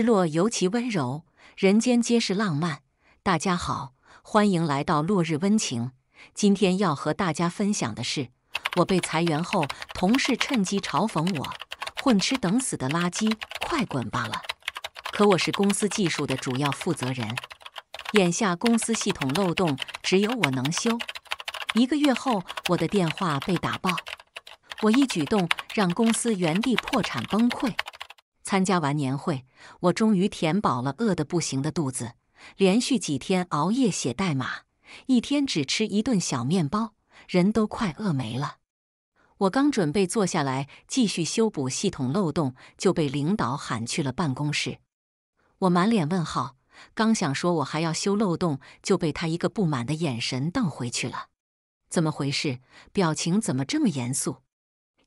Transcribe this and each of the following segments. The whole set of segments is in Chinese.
日落尤其温柔，人间皆是浪漫。大家好，欢迎来到落日温情。今天要和大家分享的是，我被裁员后，同事趁机嘲讽我“混吃等死的垃圾，快滚吧了”。可我是公司技术的主要负责人，眼下公司系统漏洞只有我能修。一个月后，我的电话被打爆，我一举动让公司原地破产崩溃。参加完年会，我终于填饱了饿得不行的肚子。连续几天熬夜写代码，一天只吃一顿小面包，人都快饿没了。我刚准备坐下来继续修补系统漏洞，就被领导喊去了办公室。我满脸问号，刚想说我还要修漏洞，就被他一个不满的眼神瞪回去了。怎么回事？表情怎么这么严肃？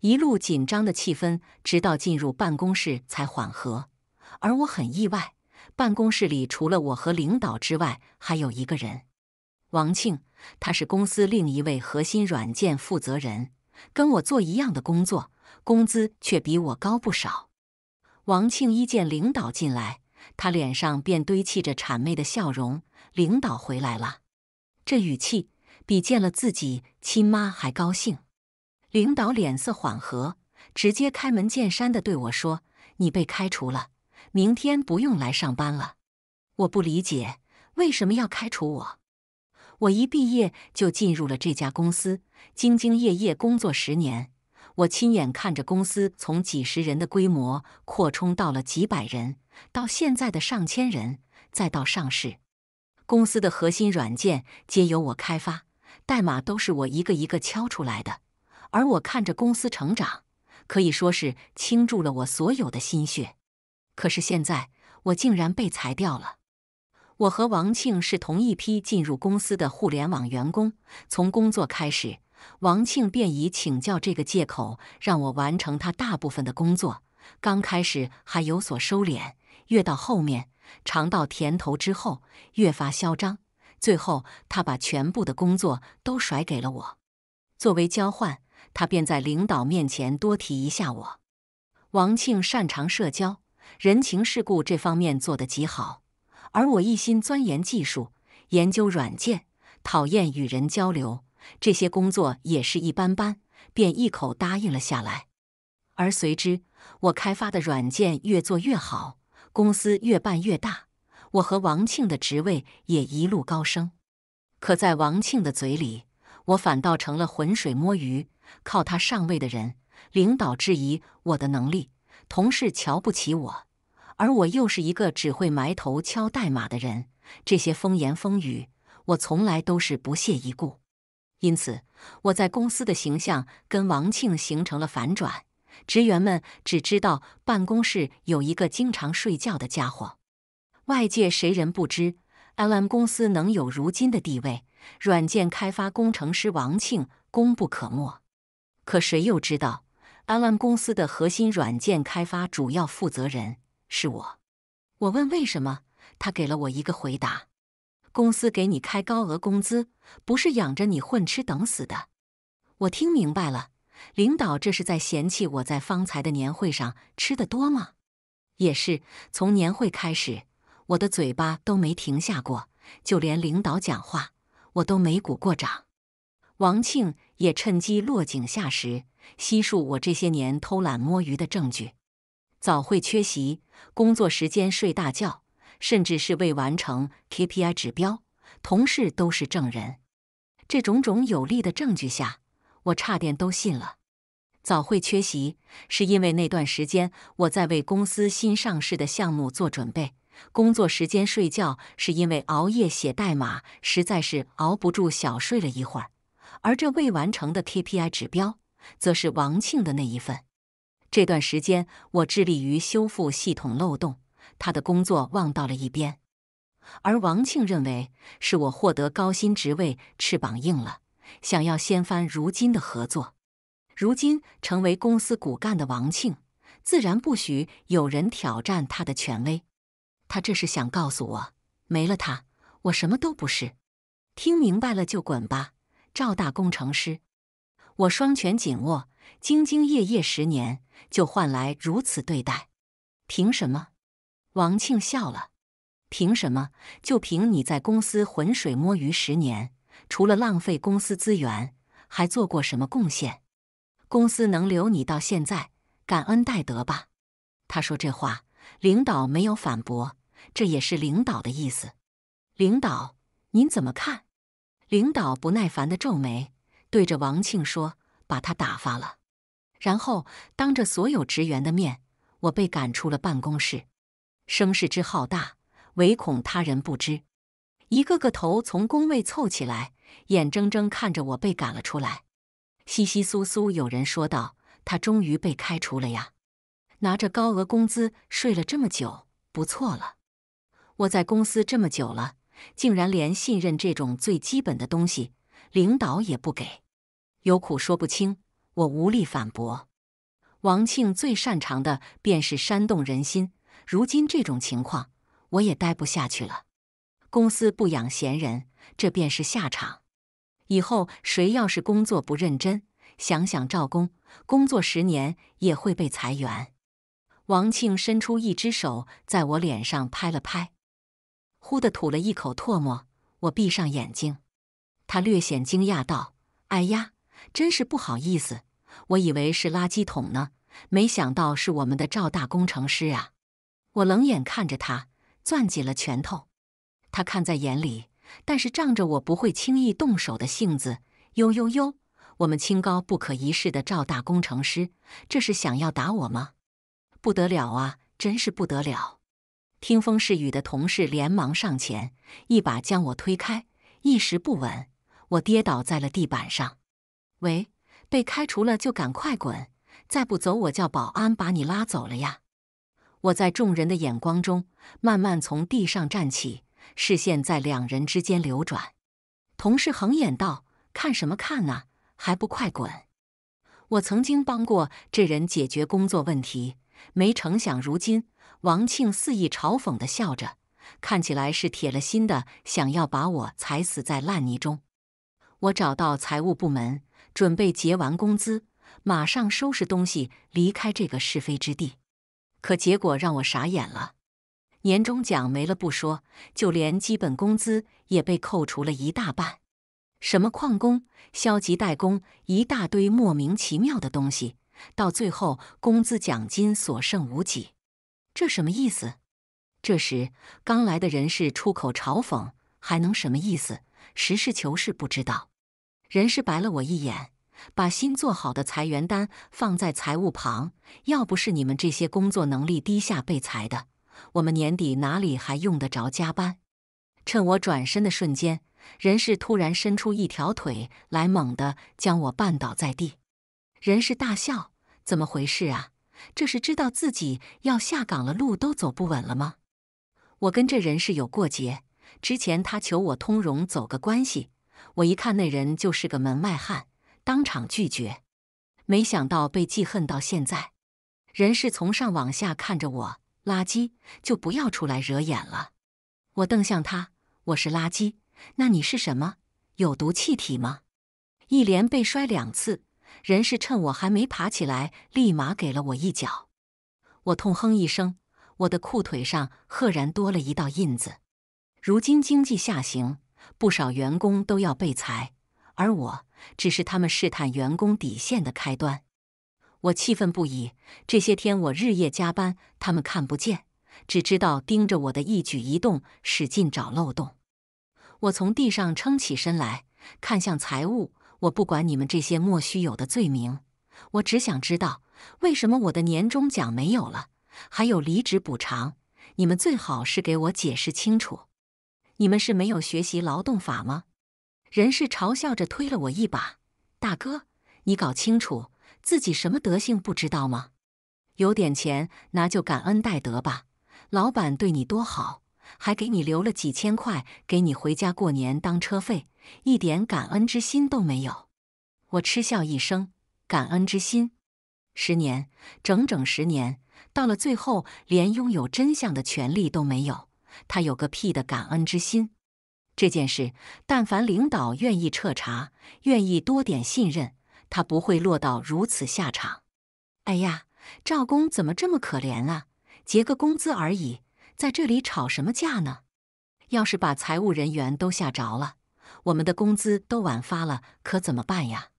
一路紧张的气氛，直到进入办公室才缓和。而我很意外，办公室里除了我和领导之外，还有一个人——王庆，他是公司另一位核心软件负责人，跟我做一样的工作，工资却比我高不少。王庆一见领导进来，他脸上便堆砌着谄媚的笑容：“领导回来了，这语气比见了自己亲妈还高兴。”领导脸色缓和，直接开门见山的对我说：“你被开除了，明天不用来上班了。”我不理解为什么要开除我。我一毕业就进入了这家公司，兢兢业业工作十年，我亲眼看着公司从几十人的规模扩充到了几百人，到现在的上千人，再到上市。公司的核心软件皆由我开发，代码都是我一个一个敲出来的。而我看着公司成长，可以说是倾注了我所有的心血。可是现在，我竟然被裁掉了。我和王庆是同一批进入公司的互联网员工，从工作开始，王庆便以请教这个借口让我完成他大部分的工作。刚开始还有所收敛，越到后面尝到甜头之后，越发嚣张。最后，他把全部的工作都甩给了我，作为交换。他便在领导面前多提一下我。王庆擅长社交、人情世故这方面做得极好，而我一心钻研技术、研究软件，讨厌与人交流，这些工作也是一般般，便一口答应了下来。而随之，我开发的软件越做越好，公司越办越大，我和王庆的职位也一路高升。可在王庆的嘴里，我反倒成了浑水摸鱼。靠他上位的人，领导质疑我的能力，同事瞧不起我，而我又是一个只会埋头敲代码的人。这些风言风语，我从来都是不屑一顾。因此，我在公司的形象跟王庆形成了反转。职员们只知道办公室有一个经常睡觉的家伙，外界谁人不知？L M 公司能有如今的地位，软件开发工程师王庆功不可没。可谁又知道，安安公司的核心软件开发主要负责人是我。我问为什么，他给了我一个回答：公司给你开高额工资，不是养着你混吃等死的。我听明白了，领导这是在嫌弃我在方才的年会上吃的多吗？也是，从年会开始，我的嘴巴都没停下过，就连领导讲话，我都没鼓过掌。王庆也趁机落井下石，悉数我这些年偷懒摸鱼的证据：早会缺席，工作时间睡大觉，甚至是未完成 KPI 指标，同事都是证人。这种种有力的证据下，我差点都信了。早会缺席是因为那段时间我在为公司新上市的项目做准备；工作时间睡觉是因为熬夜写代码，实在是熬不住，小睡了一会儿。而这未完成的 KPI 指标，则是王庆的那一份。这段时间，我致力于修复系统漏洞，他的工作忘到了一边。而王庆认为是我获得高薪职位，翅膀硬了，想要掀翻如今的合作。如今成为公司骨干的王庆，自然不许有人挑战他的权威。他这是想告诉我：没了他，我什么都不是。听明白了就滚吧。赵大工程师，我双拳紧握，兢兢业业十年，就换来如此对待，凭什么？王庆笑了，凭什么？就凭你在公司浑水摸鱼十年，除了浪费公司资源，还做过什么贡献？公司能留你到现在，感恩戴德吧。他说这话，领导没有反驳，这也是领导的意思。领导，您怎么看？领导不耐烦的皱眉，对着王庆说：“把他打发了。”然后当着所有职员的面，我被赶出了办公室，声势之浩大，唯恐他人不知。一个个头从工位凑起来，眼睁睁看着我被赶了出来。稀稀疏疏有人说道：“他终于被开除了呀！拿着高额工资睡了这么久，不错了。我在公司这么久了。”竟然连信任这种最基本的东西，领导也不给，有苦说不清，我无力反驳。王庆最擅长的便是煽动人心，如今这种情况，我也待不下去了。公司不养闲人，这便是下场。以后谁要是工作不认真，想想赵工，工作十年也会被裁员。王庆伸出一只手，在我脸上拍了拍。忽地吐了一口唾沫，我闭上眼睛。他略显惊讶道：“哎呀，真是不好意思，我以为是垃圾桶呢，没想到是我们的赵大工程师啊！”我冷眼看着他，攥紧了拳头。他看在眼里，但是仗着我不会轻易动手的性子，呦呦呦，我们清高不可一世的赵大工程师，这是想要打我吗？不得了啊，真是不得了！听风是雨的同事连忙上前，一把将我推开，一时不稳，我跌倒在了地板上。喂，被开除了就赶快滚，再不走我叫保安把你拉走了呀！我在众人的眼光中慢慢从地上站起，视线在两人之间流转。同事横眼道：“看什么看呢？还不快滚！”我曾经帮过这人解决工作问题，没成想如今。王庆肆意嘲讽的笑着，看起来是铁了心的，想要把我踩死在烂泥中。我找到财务部门，准备结完工资，马上收拾东西离开这个是非之地。可结果让我傻眼了，年终奖没了不说，就连基本工资也被扣除了一大半。什么旷工、消极怠工，一大堆莫名其妙的东西，到最后工资奖金所剩无几。这什么意思？这时刚来的人事出口嘲讽，还能什么意思？实事求是，不知道。人事白了我一眼，把新做好的裁员单放在财务旁。要不是你们这些工作能力低下被裁的，我们年底哪里还用得着加班？趁我转身的瞬间，人事突然伸出一条腿来，猛地将我绊倒在地。人事大笑：“怎么回事啊？”这是知道自己要下岗了，路都走不稳了吗？我跟这人是有过节，之前他求我通融走个关系，我一看那人就是个门外汉，当场拒绝。没想到被记恨到现在，人是从上往下看着我，垃圾就不要出来惹眼了。我瞪向他，我是垃圾，那你是什么？有毒气体吗？一连被摔两次。人是趁我还没爬起来，立马给了我一脚。我痛哼一声，我的裤腿上赫然多了一道印子。如今经济下行，不少员工都要被裁，而我只是他们试探员工底线的开端。我气愤不已。这些天我日夜加班，他们看不见，只知道盯着我的一举一动，使劲找漏洞。我从地上撑起身来，看向财务。我不管你们这些莫须有的罪名，我只想知道为什么我的年终奖没有了，还有离职补偿？你们最好是给我解释清楚。你们是没有学习劳动法吗？人事嘲笑着推了我一把：“大哥，你搞清楚自己什么德性不知道吗？有点钱拿就感恩戴德吧，老板对你多好，还给你留了几千块给你回家过年当车费。”一点感恩之心都没有，我嗤笑一声：“感恩之心，十年，整整十年，到了最后，连拥有真相的权利都没有。他有个屁的感恩之心！这件事，但凡领导愿意彻查，愿意多点信任，他不会落到如此下场。”哎呀，赵工怎么这么可怜啊？结个工资而已，在这里吵什么架呢？要是把财务人员都吓着了！我们的工资都晚发了，可怎么办呀？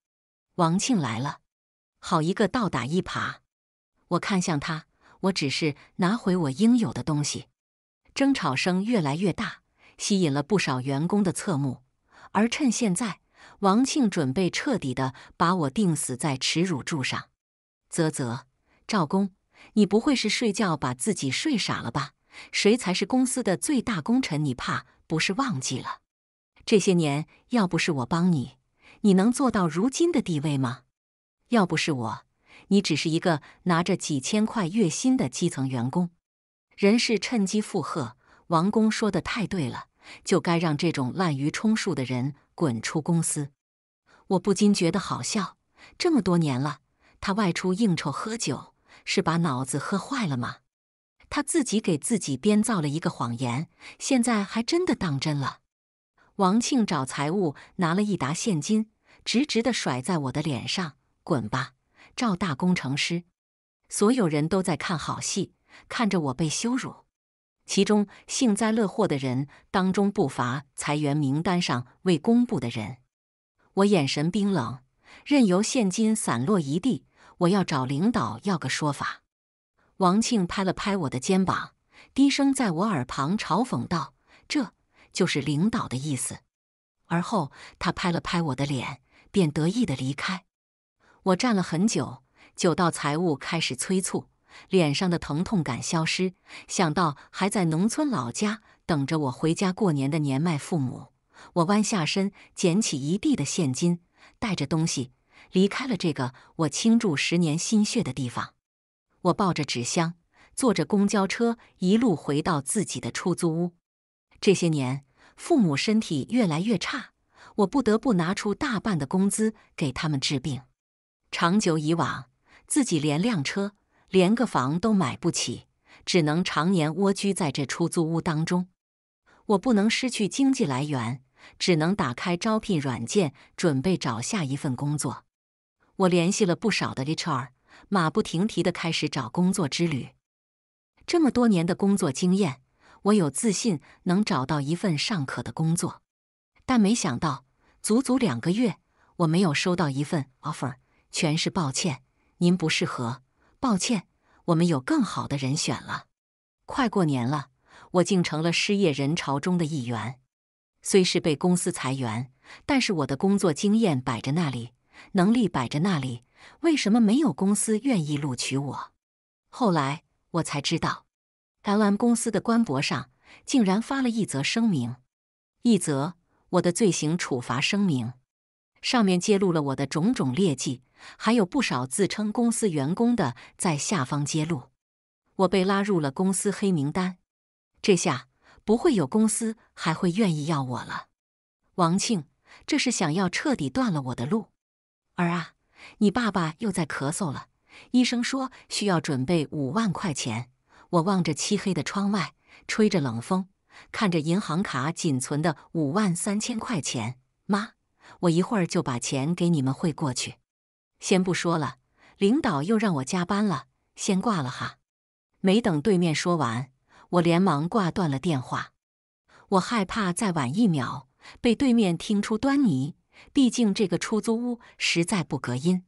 王庆来了，好一个倒打一耙！我看向他，我只是拿回我应有的东西。争吵声越来越大，吸引了不少员工的侧目。而趁现在，王庆准备彻底的把我钉死在耻辱柱上。啧啧，赵工，你不会是睡觉把自己睡傻了吧？谁才是公司的最大功臣？你怕不是忘记了？这些年，要不是我帮你，你能做到如今的地位吗？要不是我，你只是一个拿着几千块月薪的基层员工。人事趁机附和：“王工说的太对了，就该让这种滥竽充数的人滚出公司。”我不禁觉得好笑。这么多年了，他外出应酬喝酒，是把脑子喝坏了吗？他自己给自己编造了一个谎言，现在还真的当真了。王庆找财务拿了一沓现金，直直的甩在我的脸上：“滚吧，赵大工程师！”所有人都在看好戏，看着我被羞辱。其中幸灾乐祸的人当中不乏裁员名单上未公布的人。我眼神冰冷，任由现金散落一地。我要找领导要个说法。王庆拍了拍我的肩膀，低声在我耳旁嘲讽道：“这。”就是领导的意思。而后，他拍了拍我的脸，便得意的离开。我站了很久，久到财务开始催促。脸上的疼痛感消失，想到还在农村老家等着我回家过年的年迈父母，我弯下身捡起一地的现金，带着东西离开了这个我倾注十年心血的地方。我抱着纸箱，坐着公交车一路回到自己的出租屋。这些年，父母身体越来越差，我不得不拿出大半的工资给他们治病。长久以往，自己连辆车、连个房都买不起，只能常年蜗居在这出租屋当中。我不能失去经济来源，只能打开招聘软件，准备找下一份工作。我联系了不少的 HR，马不停蹄的开始找工作之旅。这么多年的工作经验。我有自信能找到一份尚可的工作，但没想到足足两个月，我没有收到一份 offer，全是抱歉，您不适合，抱歉，我们有更好的人选了。快过年了，我竟成了失业人潮中的一员。虽是被公司裁员，但是我的工作经验摆着那里，能力摆着那里，为什么没有公司愿意录取我？后来我才知道。台湾公司的官博上竟然发了一则声明，一则我的罪行处罚声明，上面揭露了我的种种劣迹，还有不少自称公司员工的在下方揭露我被拉入了公司黑名单。这下不会有公司还会愿意要我了。王庆，这是想要彻底断了我的路。儿啊，你爸爸又在咳嗽了，医生说需要准备五万块钱。我望着漆黑的窗外，吹着冷风，看着银行卡仅存的五万三千块钱。妈，我一会儿就把钱给你们汇过去。先不说了，领导又让我加班了，先挂了哈。没等对面说完，我连忙挂断了电话。我害怕再晚一秒被对面听出端倪，毕竟这个出租屋实在不隔音。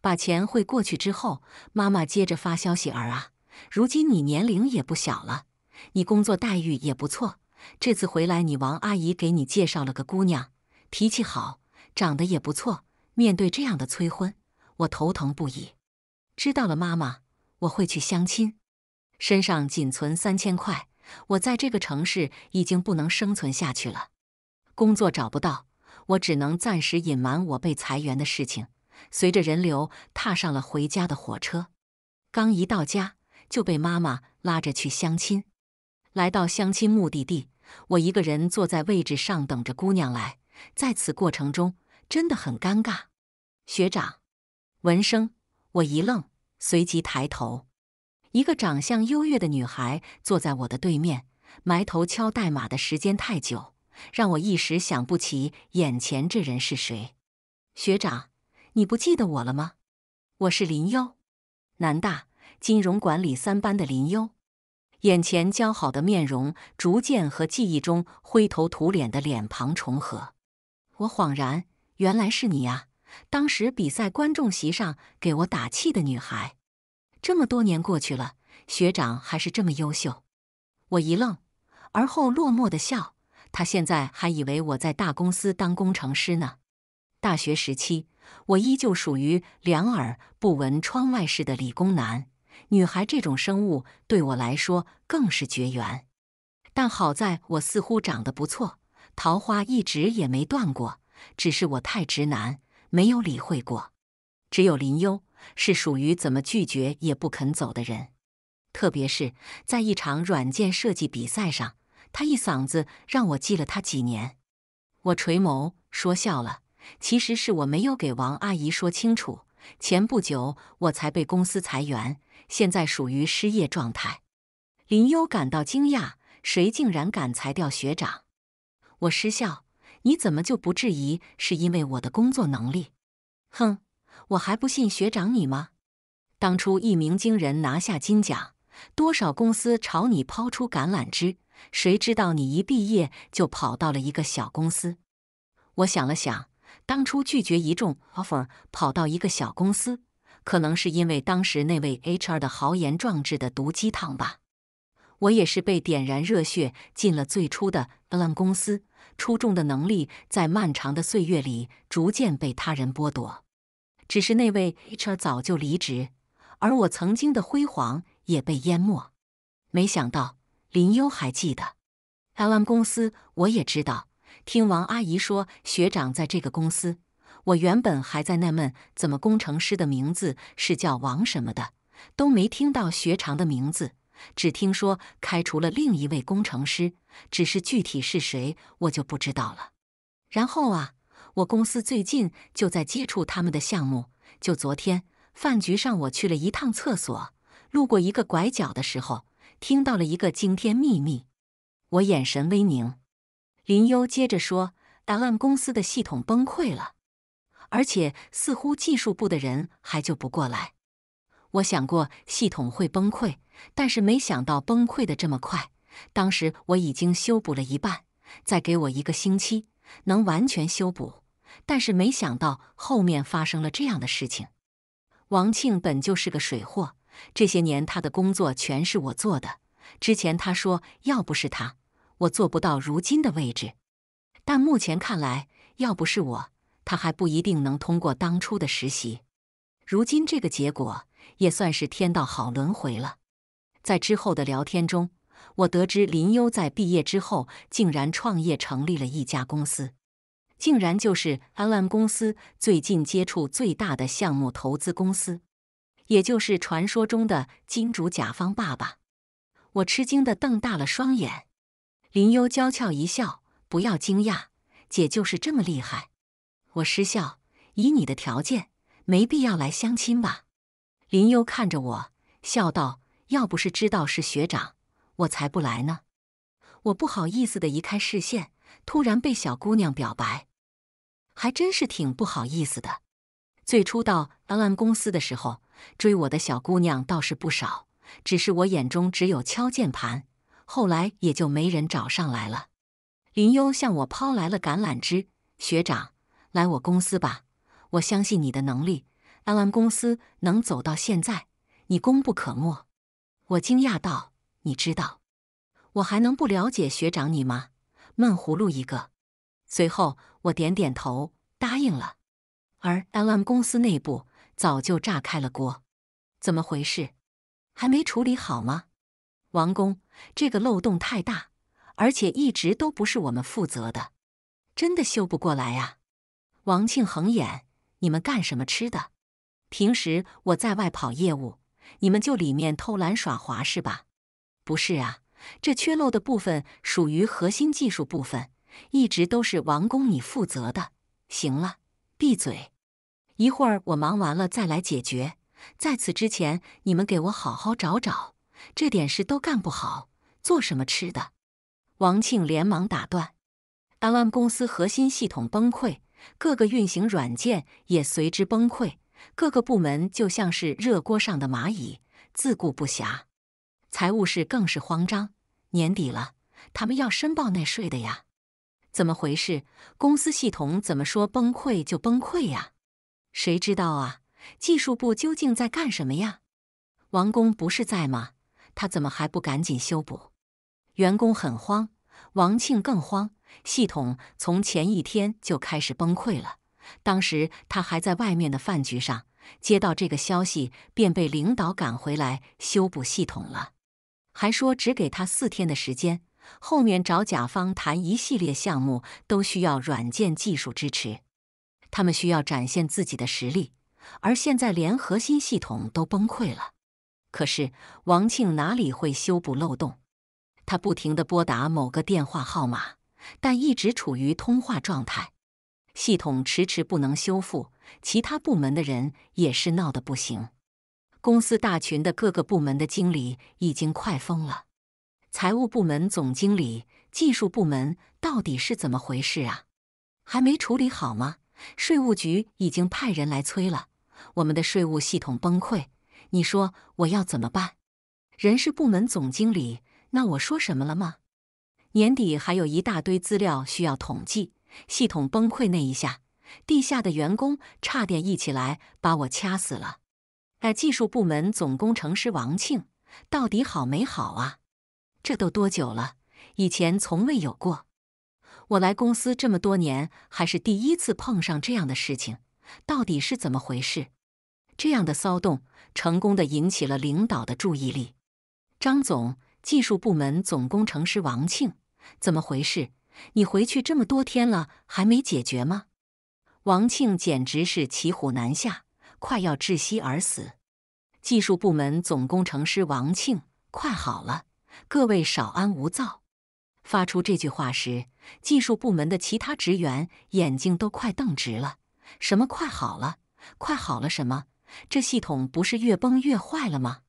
把钱汇过去之后，妈妈接着发消息儿啊。如今你年龄也不小了，你工作待遇也不错。这次回来，你王阿姨给你介绍了个姑娘，脾气好，长得也不错。面对这样的催婚，我头疼不已。知道了，妈妈，我会去相亲。身上仅存三千块，我在这个城市已经不能生存下去了。工作找不到，我只能暂时隐瞒我被裁员的事情。随着人流，踏上了回家的火车。刚一到家。就被妈妈拉着去相亲。来到相亲目的地，我一个人坐在位置上等着姑娘来。在此过程中，真的很尴尬。学长，闻声，我一愣，随即抬头，一个长相优越的女孩坐在我的对面。埋头敲代码的时间太久，让我一时想不起眼前这人是谁。学长，你不记得我了吗？我是林优，南大。金融管理三班的林优，眼前姣好的面容逐渐和记忆中灰头土脸的脸庞重合，我恍然，原来是你呀！当时比赛观众席上给我打气的女孩，这么多年过去了，学长还是这么优秀。我一愣，而后落寞的笑。他现在还以为我在大公司当工程师呢。大学时期，我依旧属于两耳不闻窗外事的理工男。女孩这种生物对我来说更是绝缘，但好在我似乎长得不错，桃花一直也没断过，只是我太直男，没有理会过。只有林优是属于怎么拒绝也不肯走的人，特别是在一场软件设计比赛上，他一嗓子让我记了他几年。我垂眸说笑了，其实是我没有给王阿姨说清楚，前不久我才被公司裁员。现在属于失业状态，林优感到惊讶，谁竟然敢裁掉学长？我失笑，你怎么就不质疑？是因为我的工作能力？哼，我还不信学长你吗？当初一鸣惊人拿下金奖，多少公司朝你抛出橄榄枝，谁知道你一毕业就跑到了一个小公司？我想了想，当初拒绝一众 offer，跑到一个小公司。可能是因为当时那位 HR 的豪言壮志的毒鸡汤吧，我也是被点燃热血进了最初的 LM 公司。出众的能力在漫长的岁月里逐渐被他人剥夺，只是那位 HR 早就离职，而我曾经的辉煌也被淹没。没想到林优还记得 LM 公司，我也知道，听王阿姨说学长在这个公司。我原本还在纳闷，怎么工程师的名字是叫王什么的，都没听到学长的名字，只听说开除了另一位工程师，只是具体是谁我就不知道了。然后啊，我公司最近就在接触他们的项目。就昨天饭局上，我去了一趟厕所，路过一个拐角的时候，听到了一个惊天秘密。我眼神微凝，林优接着说：“档案公司的系统崩溃了。”而且似乎技术部的人还救不过来。我想过系统会崩溃，但是没想到崩溃的这么快。当时我已经修补了一半，再给我一个星期能完全修补，但是没想到后面发生了这样的事情。王庆本就是个水货，这些年他的工作全是我做的。之前他说要不是他，我做不到如今的位置，但目前看来，要不是我。他还不一定能通过当初的实习，如今这个结果也算是天道好轮回了。在之后的聊天中，我得知林优在毕业之后竟然创业成立了一家公司，竟然就是 L M 公司最近接触最大的项目投资公司，也就是传说中的金主甲方爸爸。我吃惊的瞪大了双眼，林优娇俏一笑：“不要惊讶，姐就是这么厉害。”我失笑，以你的条件，没必要来相亲吧？林优看着我，笑道：“要不是知道是学长，我才不来呢。”我不好意思的移开视线，突然被小姑娘表白，还真是挺不好意思的。最初到安安公司的时候，追我的小姑娘倒是不少，只是我眼中只有敲键盘，后来也就没人找上来了。林优向我抛来了橄榄枝，学长。来我公司吧，我相信你的能力。L M 公司能走到现在，你功不可没。我惊讶道：“你知道，我还能不了解学长你吗？闷葫芦一个。”随后我点点头，答应了。而 L M 公司内部早就炸开了锅，怎么回事？还没处理好吗？王工，这个漏洞太大，而且一直都不是我们负责的，真的修不过来啊！王庆横眼：“你们干什么吃的？平时我在外跑业务，你们就里面偷懒耍滑是吧？不是啊，这缺漏的部分属于核心技术部分，一直都是王工你负责的。行了，闭嘴！一会儿我忙完了再来解决。在此之前，你们给我好好找找，这点事都干不好，做什么吃的？”王庆连忙打断：“安安公司核心系统崩溃。”各个运行软件也随之崩溃，各个部门就像是热锅上的蚂蚁，自顾不暇。财务室更是慌张，年底了，他们要申报纳税的呀，怎么回事？公司系统怎么说崩溃就崩溃呀？谁知道啊？技术部究竟在干什么呀？王工不是在吗？他怎么还不赶紧修补？员工很慌，王庆更慌。系统从前一天就开始崩溃了。当时他还在外面的饭局上，接到这个消息便被领导赶回来修补系统了，还说只给他四天的时间。后面找甲方谈一系列项目都需要软件技术支持，他们需要展现自己的实力，而现在连核心系统都崩溃了。可是王庆哪里会修补漏洞？他不停地拨打某个电话号码。但一直处于通话状态，系统迟迟不能修复，其他部门的人也是闹得不行。公司大群的各个部门的经理已经快疯了。财务部门总经理、技术部门到底是怎么回事啊？还没处理好吗？税务局已经派人来催了。我们的税务系统崩溃，你说我要怎么办？人事部门总经理，那我说什么了吗？年底还有一大堆资料需要统计，系统崩溃那一下，地下的员工差点一起来把我掐死了。哎，技术部门总工程师王庆到底好没好啊？这都多久了？以前从未有过。我来公司这么多年，还是第一次碰上这样的事情，到底是怎么回事？这样的骚动成功的引起了领导的注意力。张总，技术部门总工程师王庆。怎么回事？你回去这么多天了，还没解决吗？王庆简直是骑虎难下，快要窒息而死。技术部门总工程师王庆，快好了，各位少安无躁。发出这句话时，技术部门的其他职员眼睛都快瞪直了。什么快好了？快好了什么？这系统不是越崩越坏了吗？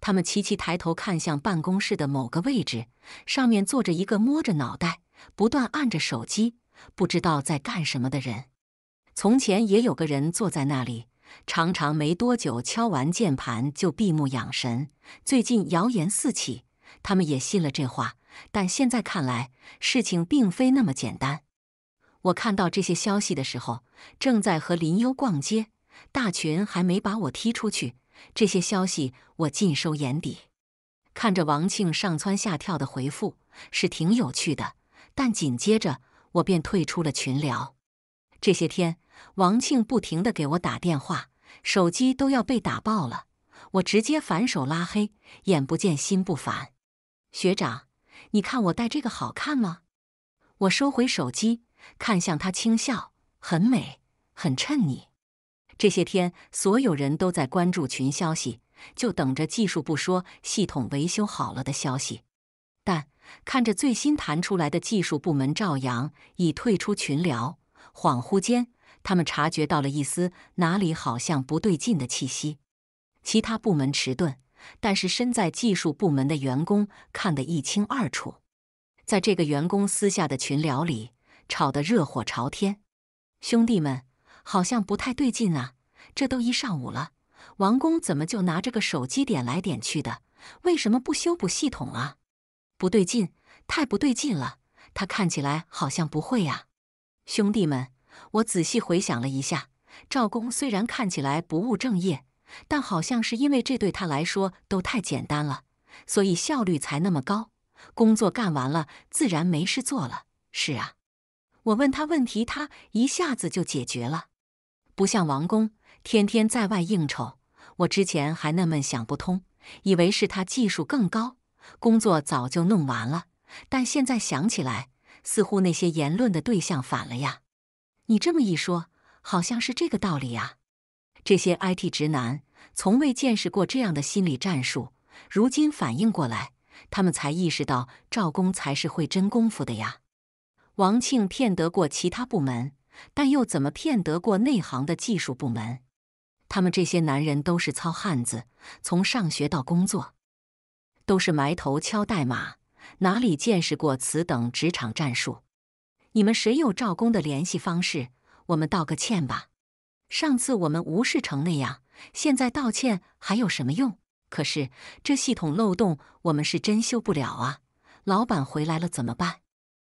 他们齐齐抬头看向办公室的某个位置，上面坐着一个摸着脑袋、不断按着手机、不知道在干什么的人。从前也有个人坐在那里，常常没多久敲完键盘就闭目养神。最近谣言四起，他们也信了这话，但现在看来事情并非那么简单。我看到这些消息的时候，正在和林优逛街，大群还没把我踢出去。这些消息我尽收眼底，看着王庆上蹿下跳的回复是挺有趣的，但紧接着我便退出了群聊。这些天王庆不停的给我打电话，手机都要被打爆了，我直接反手拉黑，眼不见心不烦。学长，你看我戴这个好看吗？我收回手机，看向他轻笑，很美，很衬你。这些天，所有人都在关注群消息，就等着技术部说系统维修好了的消息。但看着最新弹出来的技术部门赵阳已退出群聊，恍惚间，他们察觉到了一丝哪里好像不对劲的气息。其他部门迟钝，但是身在技术部门的员工看得一清二楚。在这个员工私下的群聊里，吵得热火朝天。兄弟们！好像不太对劲啊！这都一上午了，王工怎么就拿着个手机点来点去的？为什么不修补系统啊？不对劲，太不对劲了！他看起来好像不会啊。兄弟们，我仔细回想了一下，赵工虽然看起来不务正业，但好像是因为这对他来说都太简单了，所以效率才那么高。工作干完了，自然没事做了。是啊，我问他问题，他一下子就解决了。不像王工天天在外应酬，我之前还那么想不通，以为是他技术更高，工作早就弄完了。但现在想起来，似乎那些言论的对象反了呀。你这么一说，好像是这个道理呀。这些 IT 直男从未见识过这样的心理战术，如今反应过来，他们才意识到赵工才是会真功夫的呀。王庆骗得过其他部门。但又怎么骗得过内行的技术部门？他们这些男人都是糙汉子，从上学到工作，都是埋头敲代码，哪里见识过此等职场战术？你们谁有赵工的联系方式？我们道个歉吧。上次我们无视成那样，现在道歉还有什么用？可是这系统漏洞，我们是真修不了啊！老板回来了怎么办？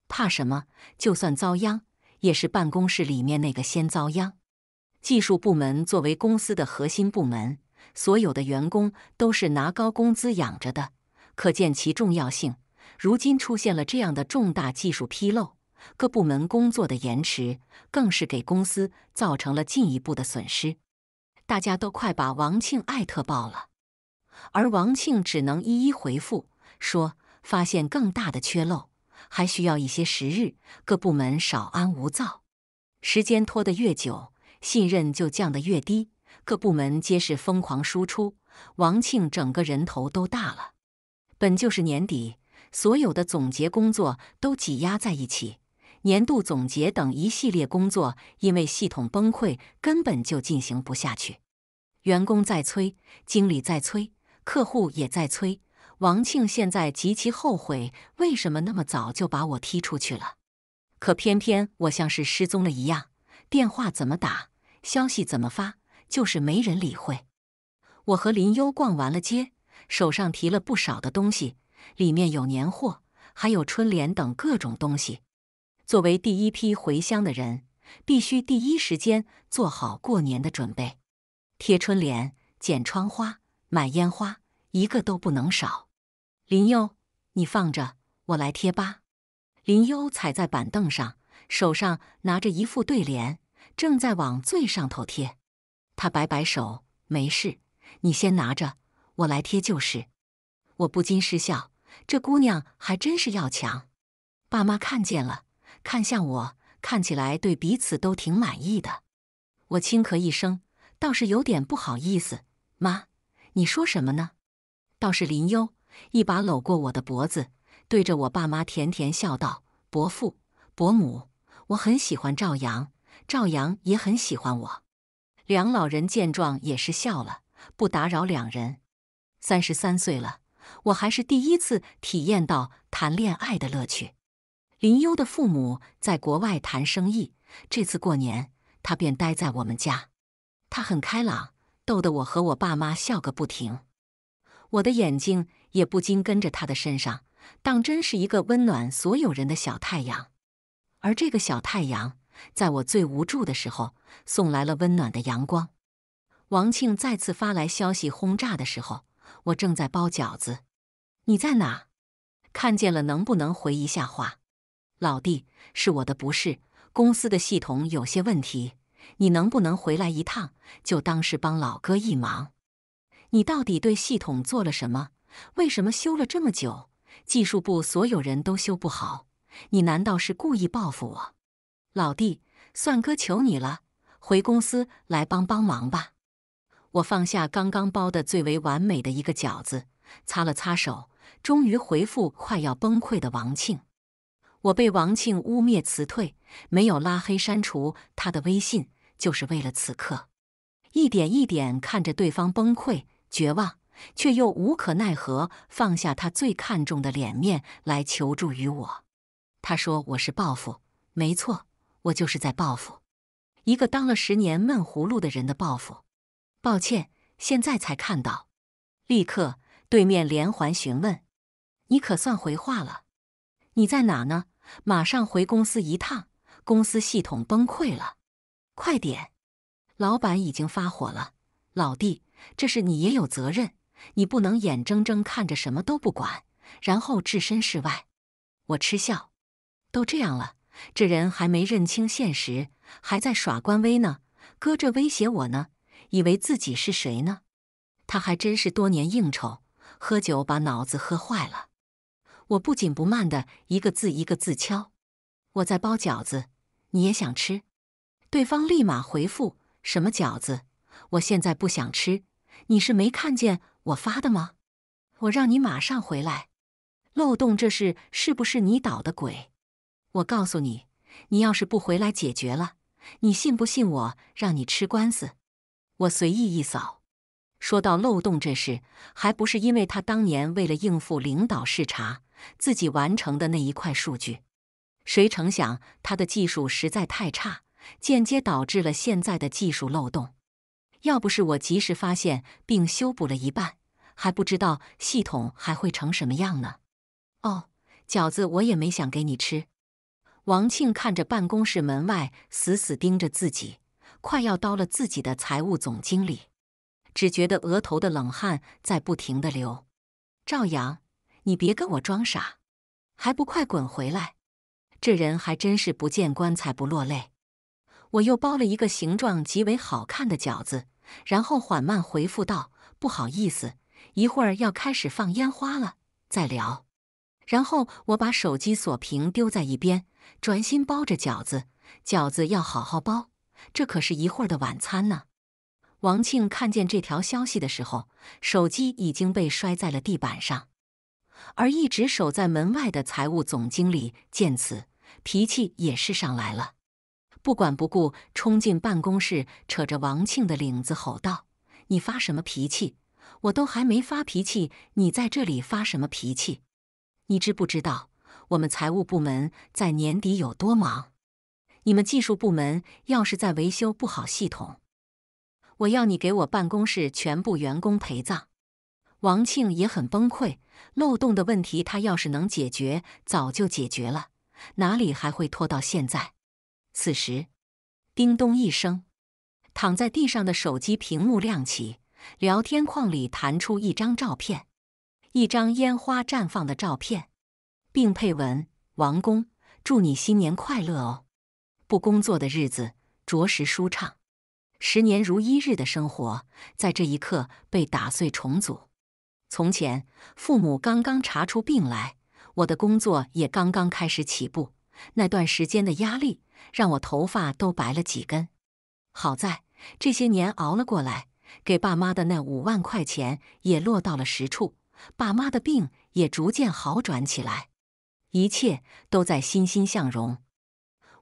怕什么？就算遭殃。也是办公室里面那个先遭殃。技术部门作为公司的核心部门，所有的员工都是拿高工资养着的，可见其重要性。如今出现了这样的重大技术纰漏，各部门工作的延迟更是给公司造成了进一步的损失。大家都快把王庆艾特爆了，而王庆只能一一回复说发现更大的缺漏。还需要一些时日，各部门少安无躁。时间拖得越久，信任就降得越低。各部门皆是疯狂输出，王庆整个人头都大了。本就是年底，所有的总结工作都挤压在一起，年度总结等一系列工作因为系统崩溃根本就进行不下去。员工在催，经理在催，客户也在催。王庆现在极其后悔，为什么那么早就把我踢出去了？可偏偏我像是失踪了一样，电话怎么打，消息怎么发，就是没人理会。我和林优逛完了街，手上提了不少的东西，里面有年货，还有春联等各种东西。作为第一批回乡的人，必须第一时间做好过年的准备：贴春联、剪窗花、买烟花。一个都不能少，林优，你放着，我来贴吧。林优踩在板凳上，手上拿着一副对联，正在往最上头贴。他摆摆手，没事，你先拿着，我来贴就是。我不禁失笑，这姑娘还真是要强。爸妈看见了，看向我，看起来对彼此都挺满意的。我轻咳一声，倒是有点不好意思。妈，你说什么呢？倒是林悠一把搂过我的脖子，对着我爸妈甜甜笑道：“伯父、伯母，我很喜欢赵阳，赵阳也很喜欢我。”两老人见状也是笑了，不打扰两人。三十三岁了，我还是第一次体验到谈恋爱的乐趣。林悠的父母在国外谈生意，这次过年他便待在我们家。他很开朗，逗得我和我爸妈笑个不停。我的眼睛也不禁跟着他的身上，当真是一个温暖所有人的小太阳。而这个小太阳，在我最无助的时候，送来了温暖的阳光。王庆再次发来消息轰炸的时候，我正在包饺子。你在哪？看见了能不能回一下话？老弟，是我的不是，公司的系统有些问题，你能不能回来一趟？就当是帮老哥一忙。你到底对系统做了什么？为什么修了这么久，技术部所有人都修不好？你难道是故意报复我，老弟？算哥求你了，回公司来帮帮忙吧！我放下刚刚包的最为完美的一个饺子，擦了擦手，终于回复快要崩溃的王庆。我被王庆污蔑辞退，没有拉黑删除他的微信，就是为了此刻，一点一点看着对方崩溃。绝望，却又无可奈何，放下他最看重的脸面来求助于我。他说我是报复，没错，我就是在报复，一个当了十年闷葫芦的人的报复。抱歉，现在才看到，立刻对面连环询问：“你可算回话了？你在哪呢？马上回公司一趟，公司系统崩溃了，快点！老板已经发火了，老弟。”这事你也有责任，你不能眼睁睁看着什么都不管，然后置身事外。我嗤笑，都这样了，这人还没认清现实，还在耍官威呢，搁这威胁我呢，以为自己是谁呢？他还真是多年应酬喝酒把脑子喝坏了。我不紧不慢的一个字一个字敲，我在包饺子，你也想吃？对方立马回复：什么饺子？我现在不想吃。你是没看见我发的吗？我让你马上回来！漏洞这事是不是你捣的鬼？我告诉你，你要是不回来解决了，你信不信我让你吃官司？我随意一扫，说到漏洞这事，还不是因为他当年为了应付领导视察，自己完成的那一块数据，谁成想他的技术实在太差，间接导致了现在的技术漏洞。要不是我及时发现并修补了一半，还不知道系统还会成什么样呢。哦，饺子我也没想给你吃。王庆看着办公室门外死死盯着自己、快要刀了自己的财务总经理，只觉得额头的冷汗在不停的流。赵阳，你别跟我装傻，还不快滚回来！这人还真是不见棺材不落泪。我又包了一个形状极为好看的饺子。然后缓慢回复道：“不好意思，一会儿要开始放烟花了，再聊。”然后我把手机锁屏丢在一边，专心包着饺子。饺子要好好包，这可是一会儿的晚餐呢。王庆看见这条消息的时候，手机已经被摔在了地板上，而一直守在门外的财务总经理见此，脾气也是上来了。不管不顾，冲进办公室，扯着王庆的领子吼道：“你发什么脾气？我都还没发脾气，你在这里发什么脾气？你知不知道我们财务部门在年底有多忙？你们技术部门要是在维修不好系统，我要你给我办公室全部员工陪葬！”王庆也很崩溃，漏洞的问题他要是能解决，早就解决了，哪里还会拖到现在？此时，叮咚一声，躺在地上的手机屏幕亮起，聊天框里弹出一张照片，一张烟花绽放的照片，并配文：“王工，祝你新年快乐哦！”不工作的日子着实舒畅，十年如一日的生活在这一刻被打碎重组。从前，父母刚刚查出病来，我的工作也刚刚开始起步，那段时间的压力。让我头发都白了几根，好在这些年熬了过来，给爸妈的那五万块钱也落到了实处，爸妈的病也逐渐好转起来，一切都在欣欣向荣。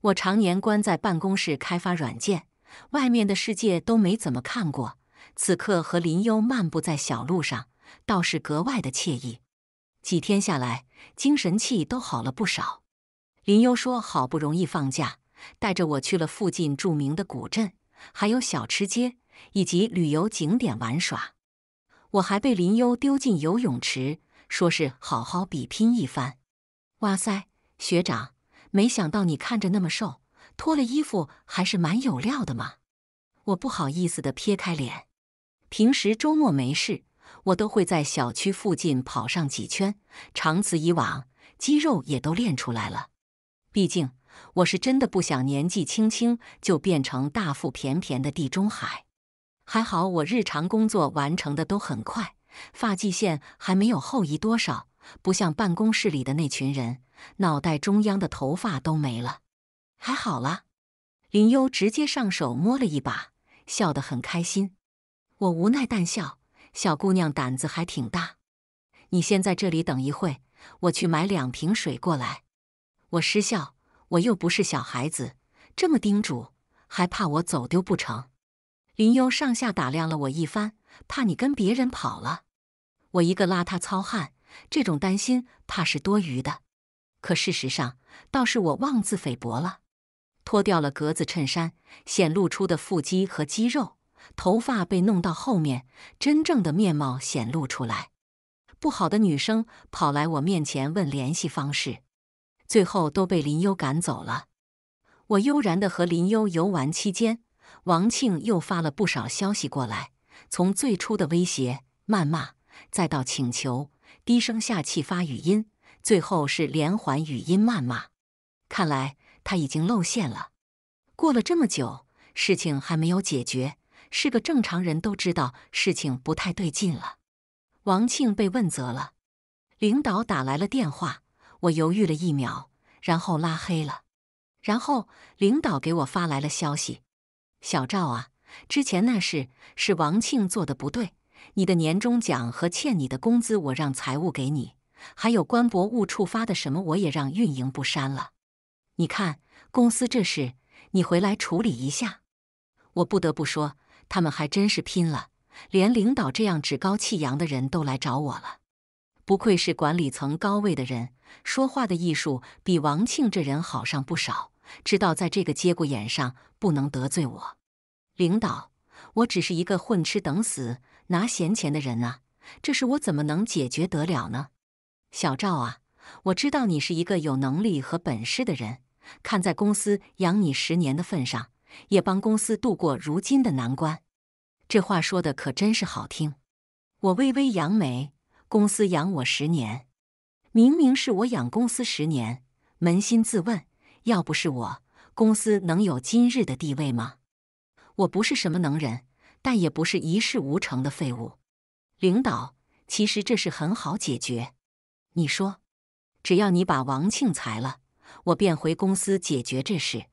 我常年关在办公室开发软件，外面的世界都没怎么看过，此刻和林悠漫步在小路上，倒是格外的惬意。几天下来，精神气都好了不少。林悠说：“好不容易放假。”带着我去了附近著名的古镇，还有小吃街以及旅游景点玩耍。我还被林优丢进游泳池，说是好好比拼一番。哇塞，学长，没想到你看着那么瘦，脱了衣服还是蛮有料的嘛！我不好意思的撇开脸。平时周末没事，我都会在小区附近跑上几圈，长此以往，肌肉也都练出来了。毕竟。我是真的不想年纪轻轻就变成大腹便便的地中海。还好我日常工作完成的都很快，发际线还没有后移多少，不像办公室里的那群人，脑袋中央的头发都没了。还好啦，林优直接上手摸了一把，笑得很开心。我无奈淡笑，小姑娘胆子还挺大。你先在这里等一会，我去买两瓶水过来。我失笑。我又不是小孩子，这么叮嘱还怕我走丢不成？林优上下打量了我一番，怕你跟别人跑了。我一个邋遢糙汉，这种担心怕是多余的。可事实上，倒是我妄自菲薄了。脱掉了格子衬衫，显露出的腹肌和肌肉，头发被弄到后面，真正的面貌显露出来。不好的女生跑来我面前问联系方式。最后都被林悠赶走了。我悠然的和林悠游玩期间，王庆又发了不少消息过来。从最初的威胁、谩骂，再到请求、低声下气发语音，最后是连环语音谩骂。看来他已经露馅了。过了这么久，事情还没有解决，是个正常人都知道事情不太对劲了。王庆被问责了，领导打来了电话。我犹豫了一秒，然后拉黑了。然后领导给我发来了消息：“小赵啊，之前那事是王庆做的不对，你的年终奖和欠你的工资我让财务给你，还有官博误触发的什么我也让运营部删了。你看公司这事，你回来处理一下。”我不得不说，他们还真是拼了，连领导这样趾高气扬的人都来找我了，不愧是管理层高位的人。说话的艺术比王庆这人好上不少，知道在这个节骨眼上不能得罪我。领导，我只是一个混吃等死拿闲钱的人啊，这事我怎么能解决得了呢？小赵啊，我知道你是一个有能力和本事的人，看在公司养你十年的份上，也帮公司度过如今的难关。这话说的可真是好听。我微微扬眉，公司养我十年。明明是我养公司十年，扪心自问，要不是我，公司能有今日的地位吗？我不是什么能人，但也不是一事无成的废物。领导，其实这事很好解决。你说，只要你把王庆裁了，我便回公司解决这事。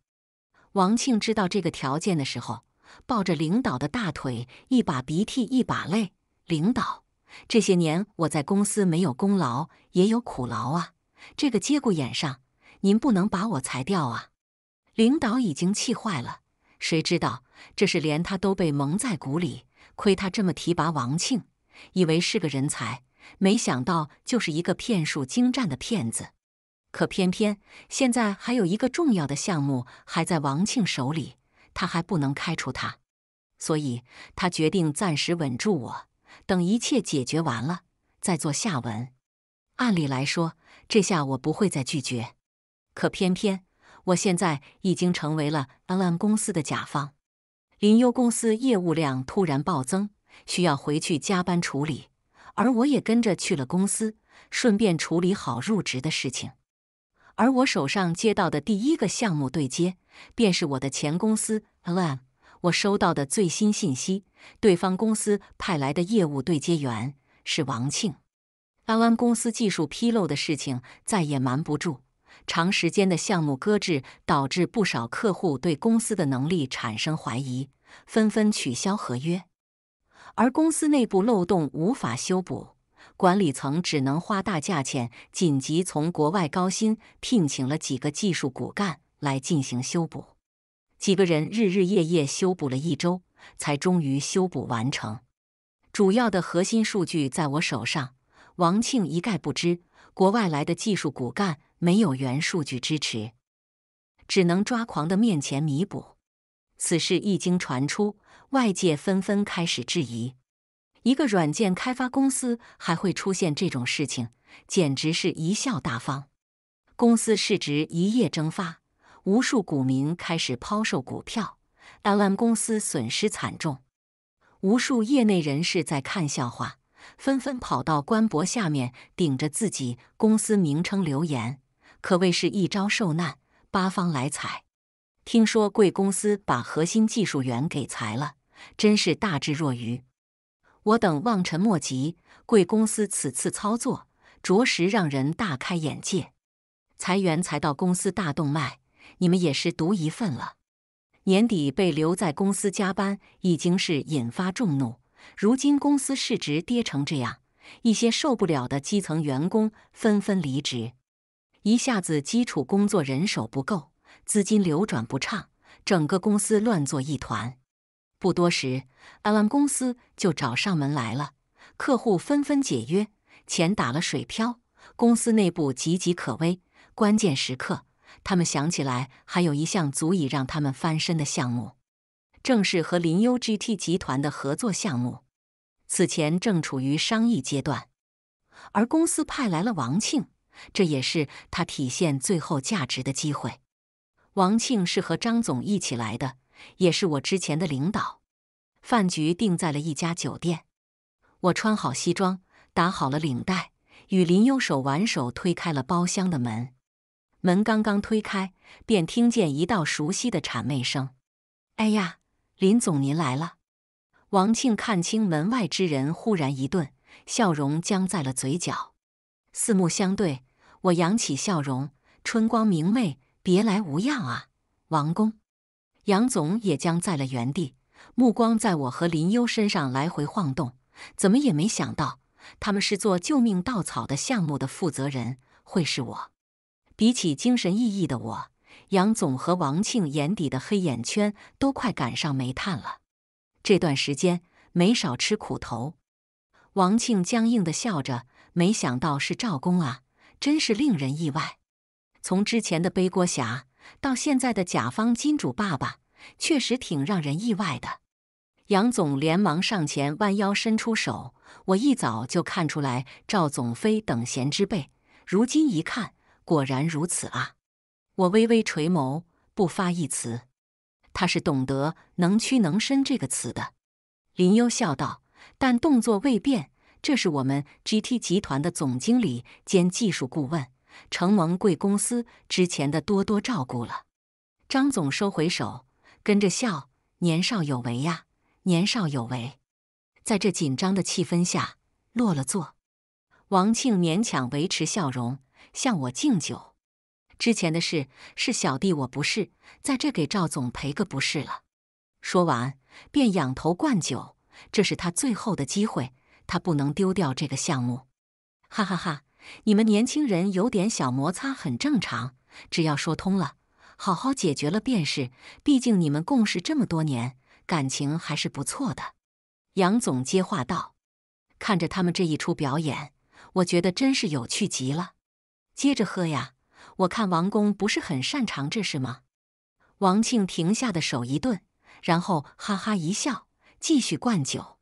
王庆知道这个条件的时候，抱着领导的大腿，一把鼻涕一把泪，领导。这些年我在公司没有功劳也有苦劳啊！这个节骨眼上，您不能把我裁掉啊！领导已经气坏了，谁知道这是连他都被蒙在鼓里？亏他这么提拔王庆，以为是个人才，没想到就是一个骗术精湛的骗子。可偏偏现在还有一个重要的项目还在王庆手里，他还不能开除他，所以他决定暂时稳住我。等一切解决完了，再做下文。按理来说，这下我不会再拒绝。可偏偏，我现在已经成为了 LM 公司的甲方。林优公司业务量突然暴增，需要回去加班处理，而我也跟着去了公司，顺便处理好入职的事情。而我手上接到的第一个项目对接，便是我的前公司 LM。我收到的最新信息，对方公司派来的业务对接员是王庆。安安公司技术披露的事情再也瞒不住，长时间的项目搁置导致不少客户对公司的能力产生怀疑，纷纷取消合约。而公司内部漏洞无法修补，管理层只能花大价钱紧急从国外高薪聘请了几个技术骨干来进行修补。几个人日日夜夜修补了一周，才终于修补完成。主要的核心数据在我手上，王庆一概不知。国外来的技术骨干没有原数据支持，只能抓狂的面前弥补。此事一经传出，外界纷纷开始质疑：一个软件开发公司还会出现这种事情，简直是贻笑大方。公司市值一夜蒸发。无数股民开始抛售股票，大安公司损失惨重。无数业内人士在看笑话，纷纷跑到官博下面顶着自己公司名称留言，可谓是一招受难，八方来财。听说贵公司把核心技术员给裁了，真是大智若愚，我等望尘莫及。贵公司此次操作，着实让人大开眼界，裁员裁到公司大动脉。你们也是独一份了。年底被留在公司加班已经是引发众怒，如今公司市值跌成这样，一些受不了的基层员工纷纷离职，一下子基础工作人手不够，资金流转不畅，整个公司乱作一团。不多时，安安公司就找上门来了，客户纷纷解约，钱打了水漂，公司内部岌岌可危。关键时刻。他们想起来还有一项足以让他们翻身的项目，正是和林优 G T 集团的合作项目，此前正处于商议阶段。而公司派来了王庆，这也是他体现最后价值的机会。王庆是和张总一起来的，也是我之前的领导。饭局定在了一家酒店，我穿好西装，打好了领带，与林优手挽手推开了包厢的门。门刚刚推开，便听见一道熟悉的谄媚声：“哎呀，林总您来了！”王庆看清门外之人，忽然一顿，笑容僵在了嘴角。四目相对，我扬起笑容，春光明媚，别来无恙啊，王工。杨总也僵在了原地，目光在我和林优身上来回晃动，怎么也没想到他们是做救命稻草的项目的负责人，会是我。比起精神奕奕的我，杨总和王庆眼底的黑眼圈都快赶上煤炭了。这段时间没少吃苦头。王庆僵硬的笑着，没想到是赵公啊，真是令人意外。从之前的背锅侠到现在的甲方金主爸爸，确实挺让人意外的。杨总连忙上前，弯腰伸出手：“我一早就看出来赵总非等闲之辈，如今一看。”果然如此啊！我微微垂眸，不发一词。他是懂得“能屈能伸”这个词的。林优笑道，但动作未变。这是我们 GT 集团的总经理兼技术顾问，承蒙贵公司之前的多多照顾了。张总收回手，跟着笑：“年少有为呀，年少有为。”在这紧张的气氛下，落了座。王庆勉强维持笑容。向我敬酒，之前的事是小弟我不是，在这给赵总赔个不是了。说完，便仰头灌酒。这是他最后的机会，他不能丢掉这个项目。哈哈哈！你们年轻人有点小摩擦很正常，只要说通了，好好解决了便是。毕竟你们共事这么多年，感情还是不错的。杨总接话道：“看着他们这一出表演，我觉得真是有趣极了。”接着喝呀！我看王公不是很擅长这事吗？王庆停下的手一顿，然后哈哈一笑，继续灌酒。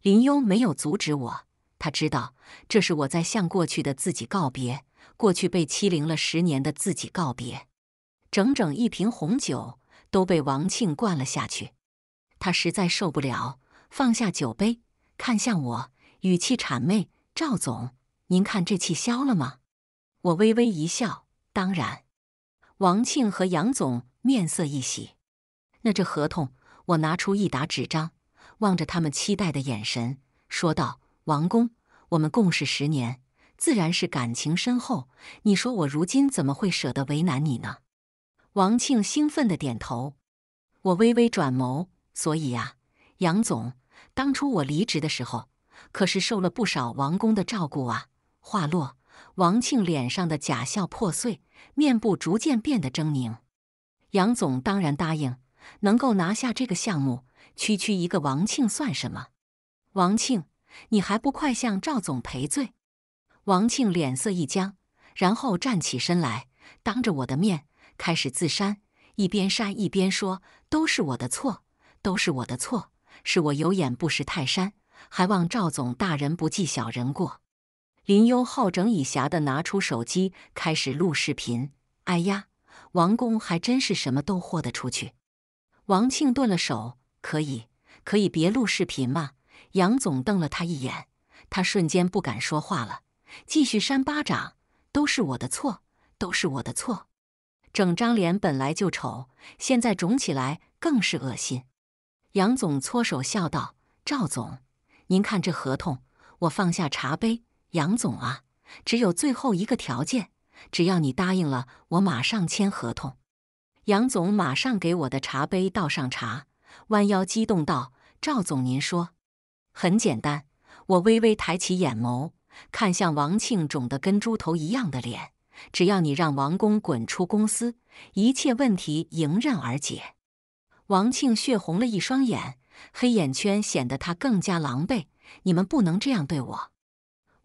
林幽没有阻止我，他知道这是我在向过去的自己告别，过去被欺凌了十年的自己告别。整整一瓶红酒都被王庆灌了下去，他实在受不了，放下酒杯，看向我，语气谄媚：“赵总，您看这气消了吗？”我微微一笑，当然。王庆和杨总面色一喜。那这合同，我拿出一沓纸张，望着他们期待的眼神，说道：“王工，我们共事十年，自然是感情深厚。你说我如今怎么会舍得为难你呢？”王庆兴奋的点头。我微微转眸，所以呀，杨总，当初我离职的时候，可是受了不少王工的照顾啊。话落。王庆脸上的假笑破碎，面部逐渐变得狰狞。杨总当然答应，能够拿下这个项目，区区一个王庆算什么？王庆，你还不快向赵总赔罪？王庆脸色一僵，然后站起身来，当着我的面开始自扇，一边扇一边说：“都是我的错，都是我的错，是我有眼不识泰山，还望赵总大人不计小人过。”林优好整以暇地拿出手机，开始录视频。哎呀，王工还真是什么都豁得出去。王庆顿了手，可以，可以别录视频吗？杨总瞪了他一眼，他瞬间不敢说话了，继续扇巴掌。都是我的错，都是我的错。整张脸本来就丑，现在肿起来更是恶心。杨总搓手笑道：“赵总，您看这合同。”我放下茶杯。杨总啊，只有最后一个条件，只要你答应了，我马上签合同。杨总马上给我的茶杯倒上茶，弯腰激动道：“赵总，您说，很简单。”我微微抬起眼眸，看向王庆肿得跟猪头一样的脸：“只要你让王工滚出公司，一切问题迎刃而解。”王庆血红了一双眼，黑眼圈显得他更加狼狈。你们不能这样对我！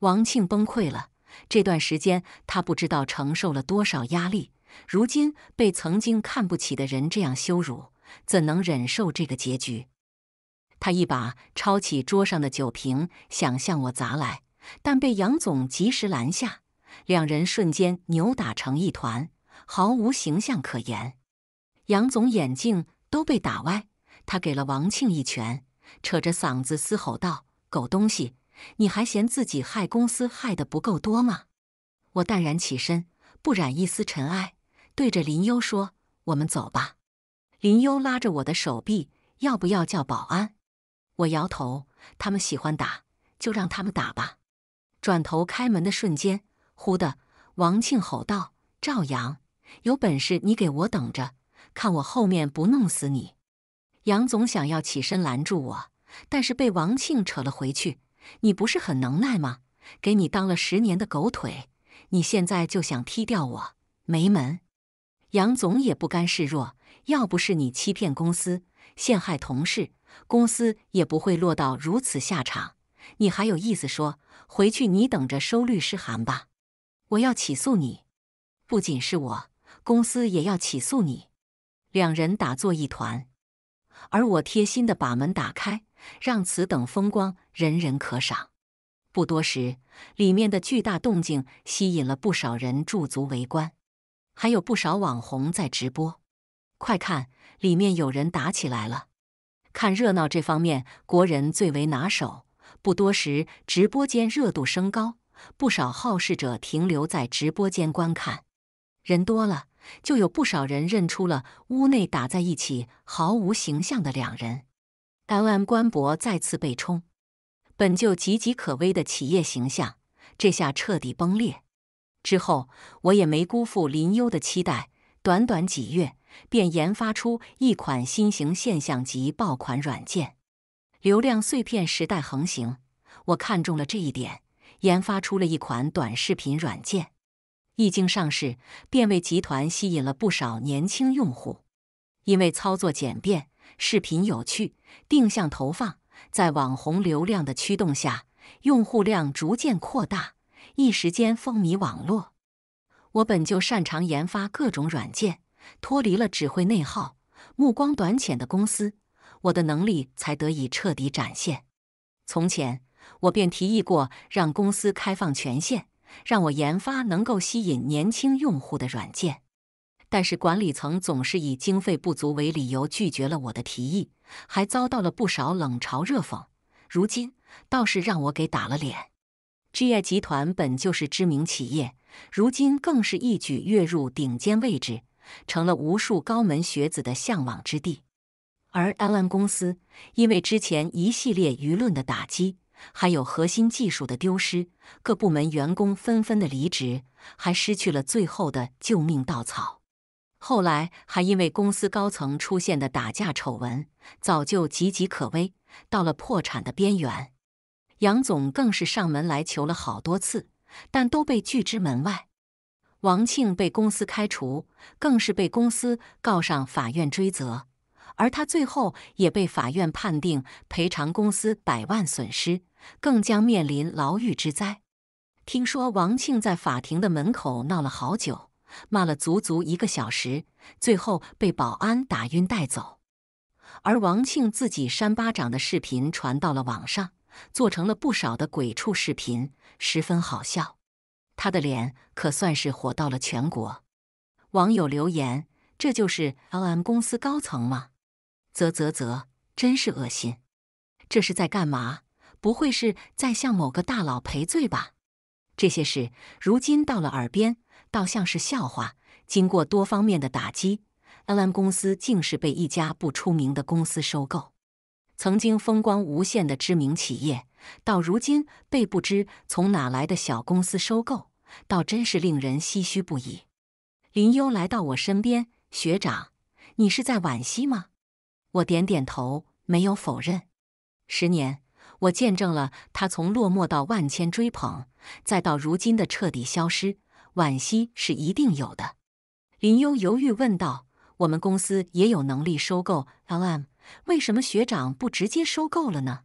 王庆崩溃了。这段时间，他不知道承受了多少压力。如今被曾经看不起的人这样羞辱，怎能忍受这个结局？他一把抄起桌上的酒瓶，想向我砸来，但被杨总及时拦下。两人瞬间扭打成一团，毫无形象可言。杨总眼镜都被打歪，他给了王庆一拳，扯着嗓子嘶吼道：“狗东西！”你还嫌自己害公司害得不够多吗？我淡然起身，不染一丝尘埃，对着林优说：“我们走吧。”林优拉着我的手臂：“要不要叫保安？”我摇头：“他们喜欢打，就让他们打吧。”转头开门的瞬间，忽的，王庆吼道：“赵阳，有本事你给我等着，看我后面不弄死你！”杨总想要起身拦住我，但是被王庆扯了回去。你不是很能耐吗？给你当了十年的狗腿，你现在就想踢掉我？没门！杨总也不甘示弱，要不是你欺骗公司、陷害同事，公司也不会落到如此下场。你还有意思说回去？你等着收律师函吧！我要起诉你，不仅是我，公司也要起诉你。两人打作一团，而我贴心的把门打开。让此等风光人人可赏。不多时，里面的巨大动静吸引了不少人驻足围观，还有不少网红在直播。快看，里面有人打起来了！看热闹这方面，国人最为拿手。不多时，直播间热度升高，不少好事者停留在直播间观看。人多了，就有不少人认出了屋内打在一起毫无形象的两人。安安官博再次被冲，本就岌岌可危的企业形象，这下彻底崩裂。之后，我也没辜负林优的期待，短短几月便研发出一款新型现象级爆款软件。流量碎片时代横行，我看中了这一点，研发出了一款短视频软件。一经上市，便为集团吸引了不少年轻用户，因为操作简便。视频有趣，定向投放，在网红流量的驱动下，用户量逐渐扩大，一时间风靡网络。我本就擅长研发各种软件，脱离了只会内耗、目光短浅的公司，我的能力才得以彻底展现。从前，我便提议过，让公司开放权限，让我研发能够吸引年轻用户的软件。但是管理层总是以经费不足为理由拒绝了我的提议，还遭到了不少冷嘲热讽。如今倒是让我给打了脸。G I 集团本就是知名企业，如今更是一举跃入顶尖位置，成了无数高门学子的向往之地。而安 N 公司因为之前一系列舆论的打击，还有核心技术的丢失，各部门员工纷纷的离职，还失去了最后的救命稻草。后来还因为公司高层出现的打架丑闻，早就岌岌可危，到了破产的边缘。杨总更是上门来求了好多次，但都被拒之门外。王庆被公司开除，更是被公司告上法院追责，而他最后也被法院判定赔偿公司百万损失，更将面临牢狱之灾。听说王庆在法庭的门口闹了好久。骂了足足一个小时，最后被保安打晕带走。而王庆自己扇巴掌的视频传到了网上，做成了不少的鬼畜视频，十分好笑。他的脸可算是火到了全国。网友留言：“这就是 L M 公司高层吗？”啧啧啧，真是恶心！这是在干嘛？不会是在向某个大佬赔罪吧？这些事如今到了耳边。倒像是笑话。经过多方面的打击，安安公司竟是被一家不出名的公司收购。曾经风光无限的知名企业，到如今被不知从哪来的小公司收购，倒真是令人唏嘘不已。林悠来到我身边，学长，你是在惋惜吗？我点点头，没有否认。十年，我见证了他从落寞到万千追捧，再到如今的彻底消失。惋惜是一定有的，林优犹豫问道：“我们公司也有能力收购 L M，为什么学长不直接收购了呢？”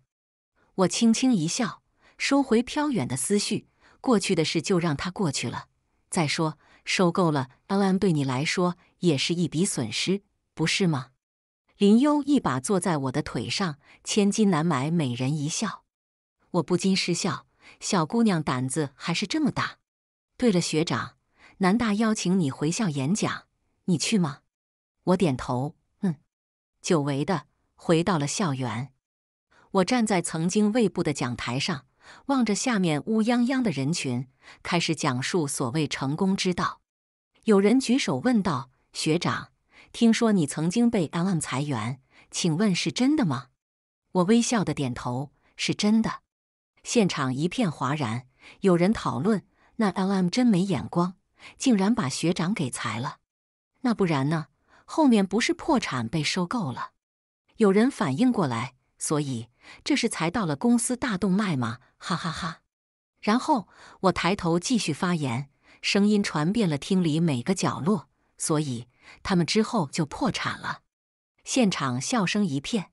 我轻轻一笑，收回飘远的思绪，过去的事就让它过去了。再说，收购了 L M 对你来说也是一笔损失，不是吗？林优一把坐在我的腿上，千金难买美人一笑，我不禁失笑，小姑娘胆子还是这么大。对了，学长，南大邀请你回校演讲，你去吗？我点头，嗯，久违的回到了校园。我站在曾经胃部的讲台上，望着下面乌泱泱的人群，开始讲述所谓成功之道。有人举手问道：“学长，听说你曾经被 LM 裁员，请问是真的吗？”我微笑的点头，是真的。现场一片哗然，有人讨论。那 L M 真没眼光，竟然把学长给裁了。那不然呢？后面不是破产被收购了？有人反应过来，所以这是裁到了公司大动脉吗？哈哈哈！然后我抬头继续发言，声音传遍了厅里每个角落。所以他们之后就破产了。现场笑声一片。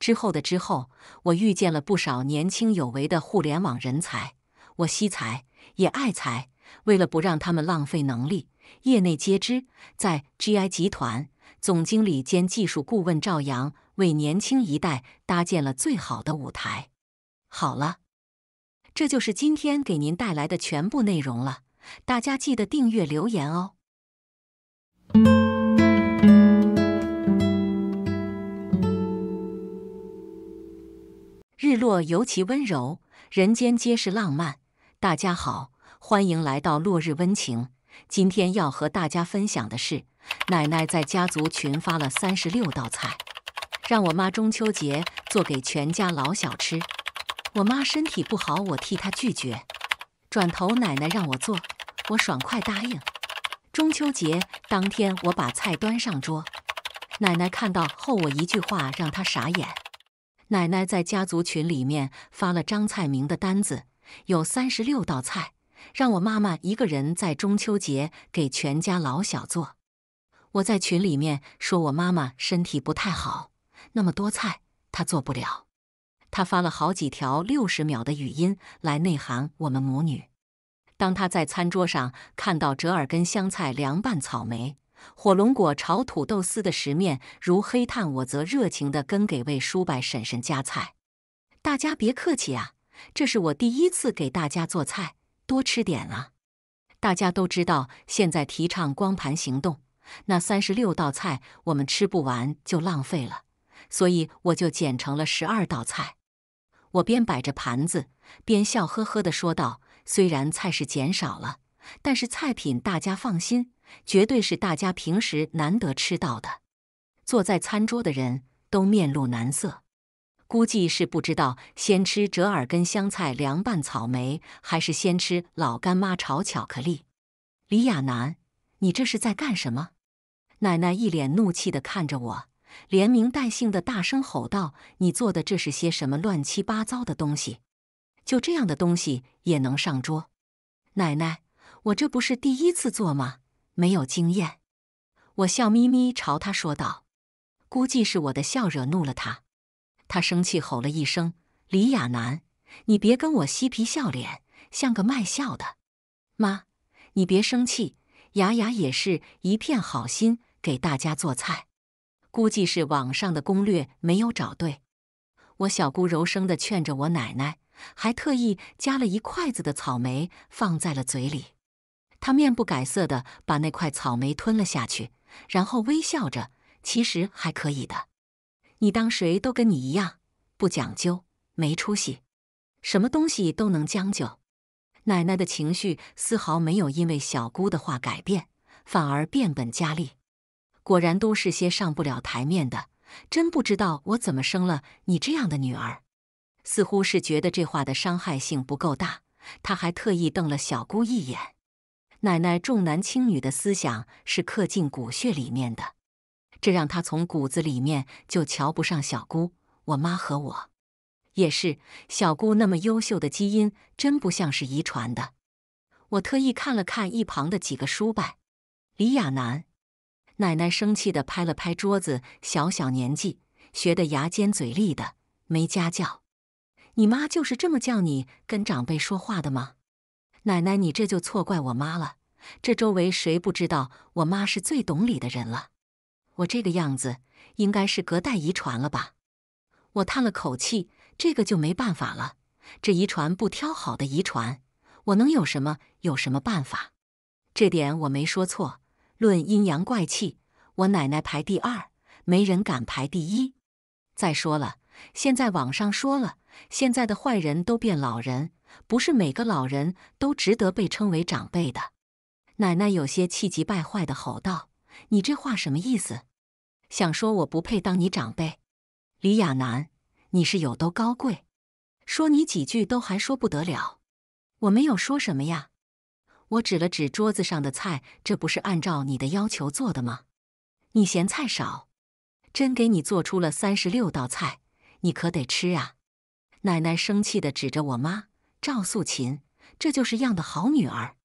之后的之后，我遇见了不少年轻有为的互联网人才，我惜才。也爱财。为了不让他们浪费能力，业内皆知，在 G I 集团，总经理兼技术顾问赵阳为年轻一代搭建了最好的舞台。好了，这就是今天给您带来的全部内容了，大家记得订阅留言哦。日落尤其温柔，人间皆是浪漫。大家好，欢迎来到落日温情。今天要和大家分享的是，奶奶在家族群发了三十六道菜，让我妈中秋节做给全家老小吃。我妈身体不好，我替她拒绝。转头奶奶让我做，我爽快答应。中秋节当天，我把菜端上桌，奶奶看到后，我一句话让她傻眼。奶奶在家族群里面发了张菜名的单子。有三十六道菜，让我妈妈一个人在中秋节给全家老小做。我在群里面说我妈妈身体不太好，那么多菜她做不了。她发了好几条六十秒的语音来内涵我们母女。当她在餐桌上看到折耳根、香菜、凉拌草莓、火龙果、炒土豆丝的食面如黑炭，我则热情地跟给魏叔伯婶婶夹菜。大家别客气啊！这是我第一次给大家做菜，多吃点啊！大家都知道，现在提倡光盘行动，那三十六道菜我们吃不完就浪费了，所以我就剪成了十二道菜。我边摆着盘子，边笑呵呵的说道：“虽然菜是减少了，但是菜品大家放心，绝对是大家平时难得吃到的。”坐在餐桌的人都面露难色。估计是不知道先吃折耳根香菜凉拌草莓，还是先吃老干妈炒巧克力。李亚楠，你这是在干什么？奶奶一脸怒气地看着我，连名带姓的大声吼道：“你做的这是些什么乱七八糟的东西？就这样的东西也能上桌？”奶奶，我这不是第一次做吗？没有经验。我笑眯眯朝他说道：“估计是我的笑惹怒了他。”他生气，吼了一声：“李亚楠，你别跟我嬉皮笑脸，像个卖笑的。”妈，你别生气，雅雅也是一片好心，给大家做菜，估计是网上的攻略没有找对。我小姑柔声地劝着我奶奶，还特意夹了一筷子的草莓放在了嘴里。她面不改色地把那块草莓吞了下去，然后微笑着：“其实还可以的。”你当谁都跟你一样，不讲究，没出息，什么东西都能将就。奶奶的情绪丝毫没有因为小姑的话改变，反而变本加厉。果然都是些上不了台面的，真不知道我怎么生了你这样的女儿。似乎是觉得这话的伤害性不够大，他还特意瞪了小姑一眼。奶奶重男轻女的思想是刻进骨血里面的。这让他从骨子里面就瞧不上小姑。我妈和我，也是小姑那么优秀的基因，真不像是遗传的。我特意看了看一旁的几个叔伯。李亚楠，奶奶生气地拍了拍桌子：“小小年纪学得牙尖嘴利的，没家教。你妈就是这么叫你跟长辈说话的吗？”奶奶，你这就错怪我妈了。这周围谁不知道我妈是最懂礼的人了？我这个样子应该是隔代遗传了吧？我叹了口气，这个就没办法了。这遗传不挑好的遗传，我能有什么有什么办法？这点我没说错。论阴阳怪气，我奶奶排第二，没人敢排第一。再说了，现在网上说了，现在的坏人都变老人，不是每个老人都值得被称为长辈的。奶奶有些气急败坏的吼道：“你这话什么意思？”想说我不配当你长辈，李亚楠，你是有多高贵？说你几句都还说不得了。我没有说什么呀。我指了指桌子上的菜，这不是按照你的要求做的吗？你嫌菜少，真给你做出了三十六道菜，你可得吃啊！奶奶生气地指着我妈赵素琴：“这就是样的好女儿，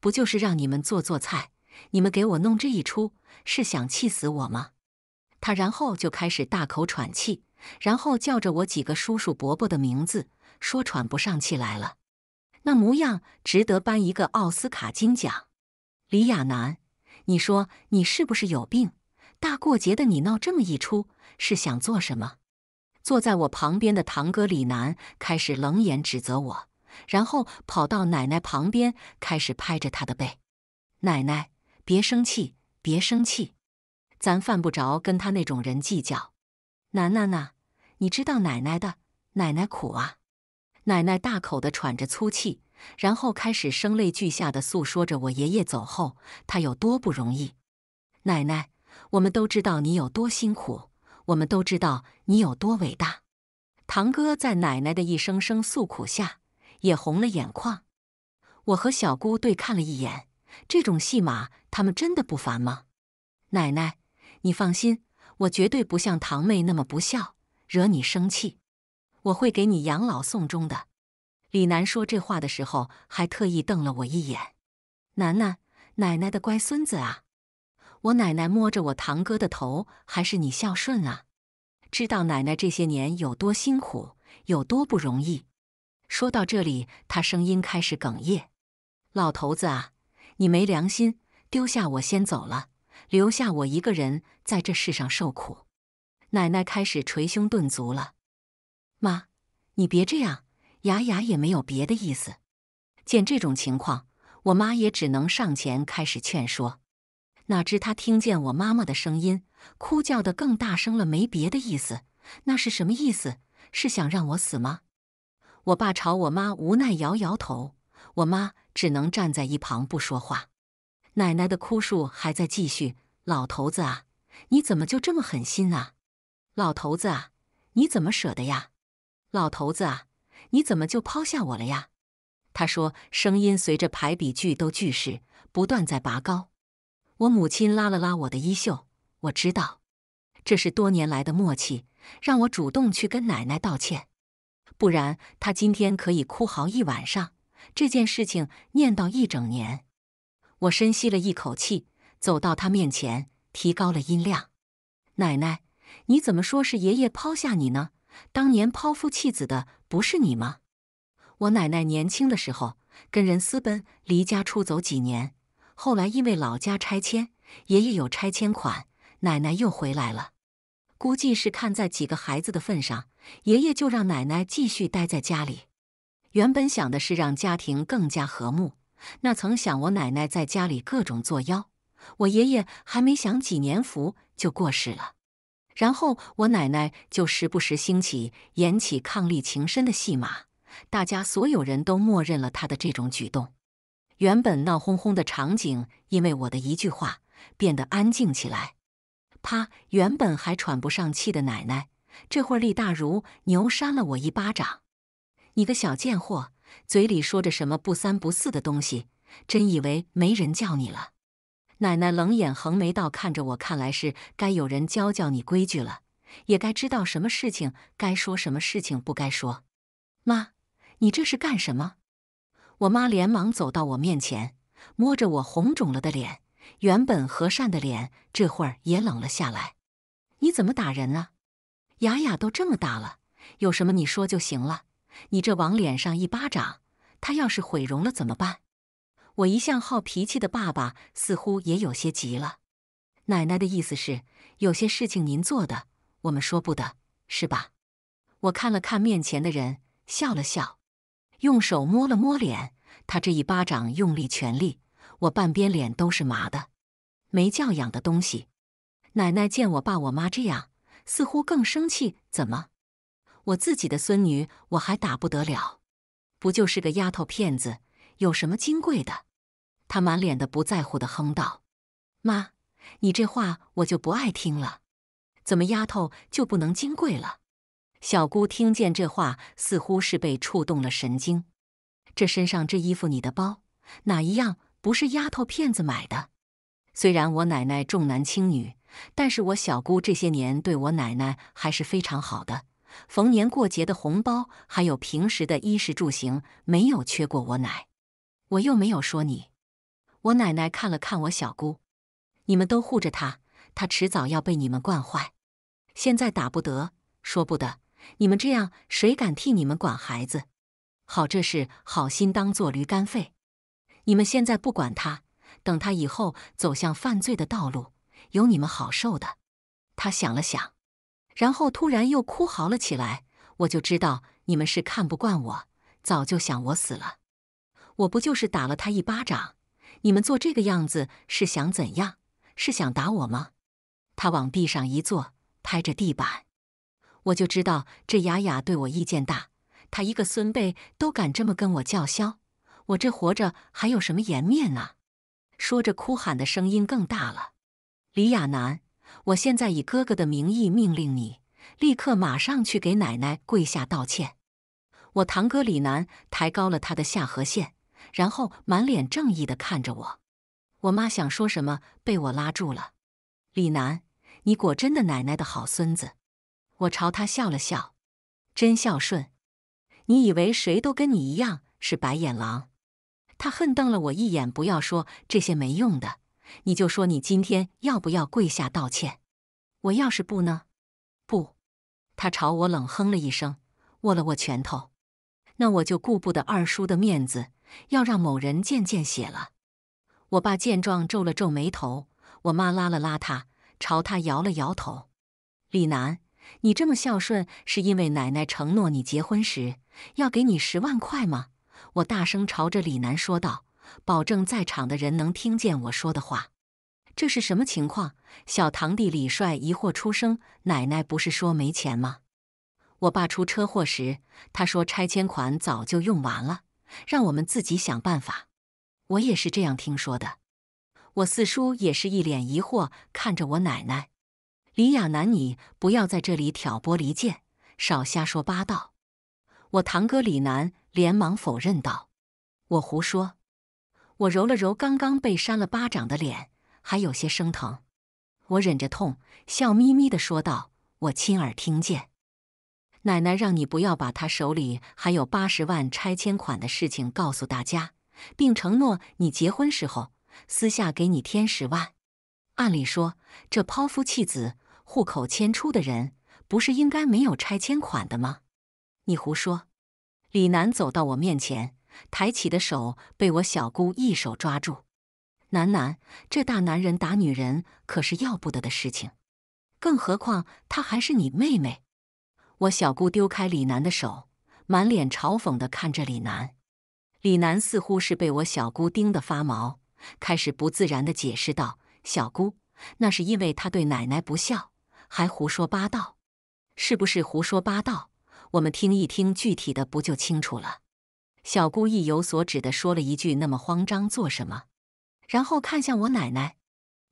不就是让你们做做菜，你们给我弄这一出，是想气死我吗？”他然后就开始大口喘气，然后叫着我几个叔叔伯伯的名字，说喘不上气来了。那模样值得颁一个奥斯卡金奖。李亚楠，你说你是不是有病？大过节的你闹这么一出，是想做什么？坐在我旁边的堂哥李楠开始冷眼指责我，然后跑到奶奶旁边开始拍着她的背：“奶奶，别生气，别生气。”咱犯不着跟他那种人计较。楠楠呐，你知道奶奶的奶奶苦啊！奶奶大口的喘着粗气，然后开始声泪俱下的诉说着我爷爷走后她有多不容易。奶奶，我们都知道你有多辛苦，我们都知道你有多伟大。堂哥在奶奶的一声声诉苦下也红了眼眶。我和小姑对看了一眼，这种戏码他们真的不烦吗？奶奶。你放心，我绝对不像堂妹那么不孝，惹你生气。我会给你养老送终的。李楠说这话的时候，还特意瞪了我一眼。楠楠，奶奶的乖孙子啊！我奶奶摸着我堂哥的头，还是你孝顺啊！知道奶奶这些年有多辛苦，有多不容易。说到这里，他声音开始哽咽。老头子啊，你没良心，丢下我先走了。留下我一个人在这世上受苦，奶奶开始捶胸顿足了。妈，你别这样，雅雅也没有别的意思。见这种情况，我妈也只能上前开始劝说。哪知她听见我妈妈的声音，哭叫得更大声了。没别的意思，那是什么意思？是想让我死吗？我爸朝我妈无奈摇摇头，我妈只能站在一旁不说话。奶奶的哭诉还在继续。老头子啊，你怎么就这么狠心啊？老头子啊，你怎么舍得呀？老头子啊，你怎么就抛下我了呀？他说，声音随着排比句都句式不断在拔高。我母亲拉了拉我的衣袖，我知道，这是多年来的默契，让我主动去跟奶奶道歉，不然她今天可以哭嚎一晚上，这件事情念叨一整年。我深吸了一口气，走到他面前，提高了音量：“奶奶，你怎么说是爷爷抛下你呢？当年抛夫弃子的不是你吗？我奶奶年轻的时候跟人私奔，离家出走几年，后来因为老家拆迁，爷爷有拆迁款，奶奶又回来了。估计是看在几个孩子的份上，爷爷就让奶奶继续待在家里。原本想的是让家庭更加和睦。”那曾想，我奶奶在家里各种作妖，我爷爷还没享几年福就过世了，然后我奶奶就时不时兴起演起伉俪情深的戏码，大家所有人都默认了他的这种举动。原本闹哄哄的场景，因为我的一句话变得安静起来。啪！原本还喘不上气的奶奶，这会儿力大如牛，扇了我一巴掌：“你个小贱货！”嘴里说着什么不三不四的东西，真以为没人叫你了？奶奶冷眼横眉道，看着我，看来是该有人教教你规矩了，也该知道什么事情该说，什么事情不该说。妈，你这是干什么？我妈连忙走到我面前，摸着我红肿了的脸，原本和善的脸这会儿也冷了下来。你怎么打人啊？雅雅都这么大了，有什么你说就行了。你这往脸上一巴掌，他要是毁容了怎么办？我一向好脾气的爸爸似乎也有些急了。奶奶的意思是，有些事情您做的，我们说不得，是吧？我看了看面前的人，笑了笑，用手摸了摸脸。他这一巴掌用力全力，我半边脸都是麻的。没教养的东西！奶奶见我爸我妈这样，似乎更生气。怎么？我自己的孙女，我还打不得了，不就是个丫头片子，有什么金贵的？他满脸的不在乎的哼道：“妈，你这话我就不爱听了，怎么丫头就不能金贵了？”小姑听见这话，似乎是被触动了神经。这身上这衣服、你的包，哪一样不是丫头片子买的？虽然我奶奶重男轻女，但是我小姑这些年对我奶奶还是非常好的。逢年过节的红包，还有平时的衣食住行，没有缺过我奶。我又没有说你。我奶奶看了看我小姑，你们都护着她，她迟早要被你们惯坏。现在打不得，说不得，你们这样，谁敢替你们管孩子？好，这是好心当做驴肝肺。你们现在不管她，等她以后走向犯罪的道路，有你们好受的。她想了想。然后突然又哭嚎了起来，我就知道你们是看不惯我，早就想我死了。我不就是打了他一巴掌？你们做这个样子是想怎样？是想打我吗？他往地上一坐，拍着地板。我就知道这雅雅对我意见大，他一个孙辈都敢这么跟我叫嚣，我这活着还有什么颜面啊？说着，哭喊的声音更大了。李亚楠。我现在以哥哥的名义命令你，立刻马上去给奶奶跪下道歉。我堂哥李楠抬高了他的下颌线，然后满脸正义地看着我。我妈想说什么，被我拉住了。李楠，你果真的奶奶的好孙子。我朝他笑了笑，真孝顺。你以为谁都跟你一样是白眼狼？他恨瞪了我一眼，不要说这些没用的。你就说你今天要不要跪下道歉？我要是不呢？不，他朝我冷哼了一声，握了握拳头。那我就顾不得二叔的面子，要让某人见见血了。我爸见状皱了皱眉头，我妈拉了拉他，朝他摇了摇头。李楠，你这么孝顺，是因为奶奶承诺你结婚时要给你十万块吗？我大声朝着李楠说道。保证在场的人能听见我说的话。这是什么情况？小堂弟李帅疑惑出声：“奶奶不是说没钱吗？我爸出车祸时，他说拆迁款早就用完了，让我们自己想办法。”我也是这样听说的。我四叔也是一脸疑惑看着我奶奶。李亚楠，你不要在这里挑拨离间，少瞎说八道！我堂哥李楠连忙否认道：“我胡说。”我揉了揉刚刚被扇了巴掌的脸，还有些生疼。我忍着痛，笑眯眯地说道：“我亲耳听见，奶奶让你不要把她手里还有八十万拆迁款的事情告诉大家，并承诺你结婚时候私下给你添十万。按理说，这抛夫弃子、户口迁出的人，不是应该没有拆迁款的吗？”你胡说！李楠走到我面前。抬起的手被我小姑一手抓住。楠楠，这大男人打女人可是要不得的事情，更何况她还是你妹妹。我小姑丢开李楠的手，满脸嘲讽地看着李楠。李楠似乎是被我小姑盯得发毛，开始不自然地解释道：“小姑，那是因为她对奶奶不孝，还胡说八道。是不是胡说八道？我们听一听具体的，不就清楚了？”小姑意有所指的说了一句：“那么慌张做什么？”然后看向我奶奶：“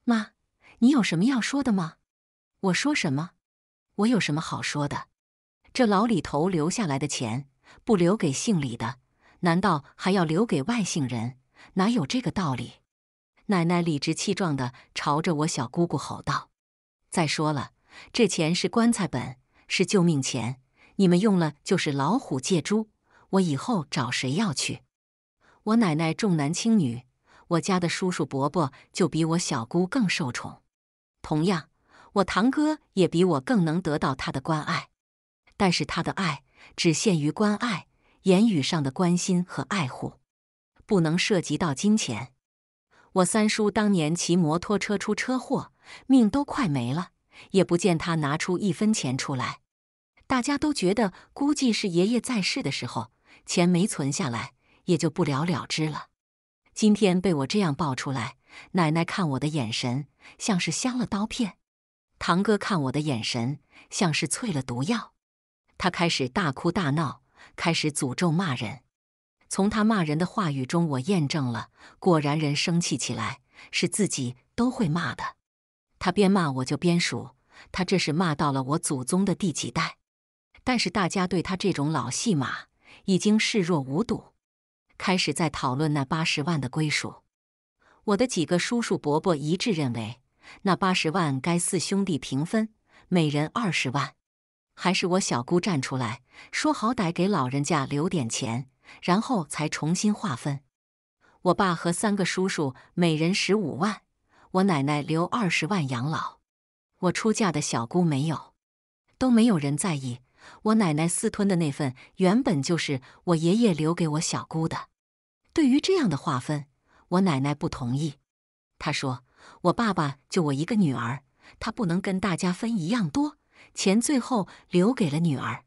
妈，你有什么要说的吗？”我说：“什么？我有什么好说的？这老李头留下来的钱，不留给姓李的，难道还要留给外姓人？哪有这个道理？”奶奶理直气壮的朝着我小姑姑吼道：“再说了，这钱是棺材本，是救命钱，你们用了就是老虎借猪。”我以后找谁要去？我奶奶重男轻女，我家的叔叔伯伯就比我小姑更受宠。同样，我堂哥也比我更能得到他的关爱，但是他的爱只限于关爱、言语上的关心和爱护，不能涉及到金钱。我三叔当年骑摩托车出车祸，命都快没了，也不见他拿出一分钱出来。大家都觉得，估计是爷爷在世的时候。钱没存下来，也就不了了之了。今天被我这样爆出来，奶奶看我的眼神像是镶了刀片，堂哥看我的眼神像是淬了毒药。他开始大哭大闹，开始诅咒骂人。从他骂人的话语中，我验证了，果然人生气起来是自己都会骂的。他边骂我就边数，他这是骂到了我祖宗的第几代？但是大家对他这种老戏码。已经视若无睹，开始在讨论那八十万的归属。我的几个叔叔伯伯一致认为，那八十万该四兄弟平分，每人二十万。还是我小姑站出来，说好歹给老人家留点钱，然后才重新划分。我爸和三个叔叔每人十五万，我奶奶留二十万养老。我出嫁的小姑没有，都没有人在意。我奶奶私吞的那份原本就是我爷爷留给我小姑的。对于这样的划分，我奶奶不同意。她说：“我爸爸就我一个女儿，他不能跟大家分一样多钱，最后留给了女儿。”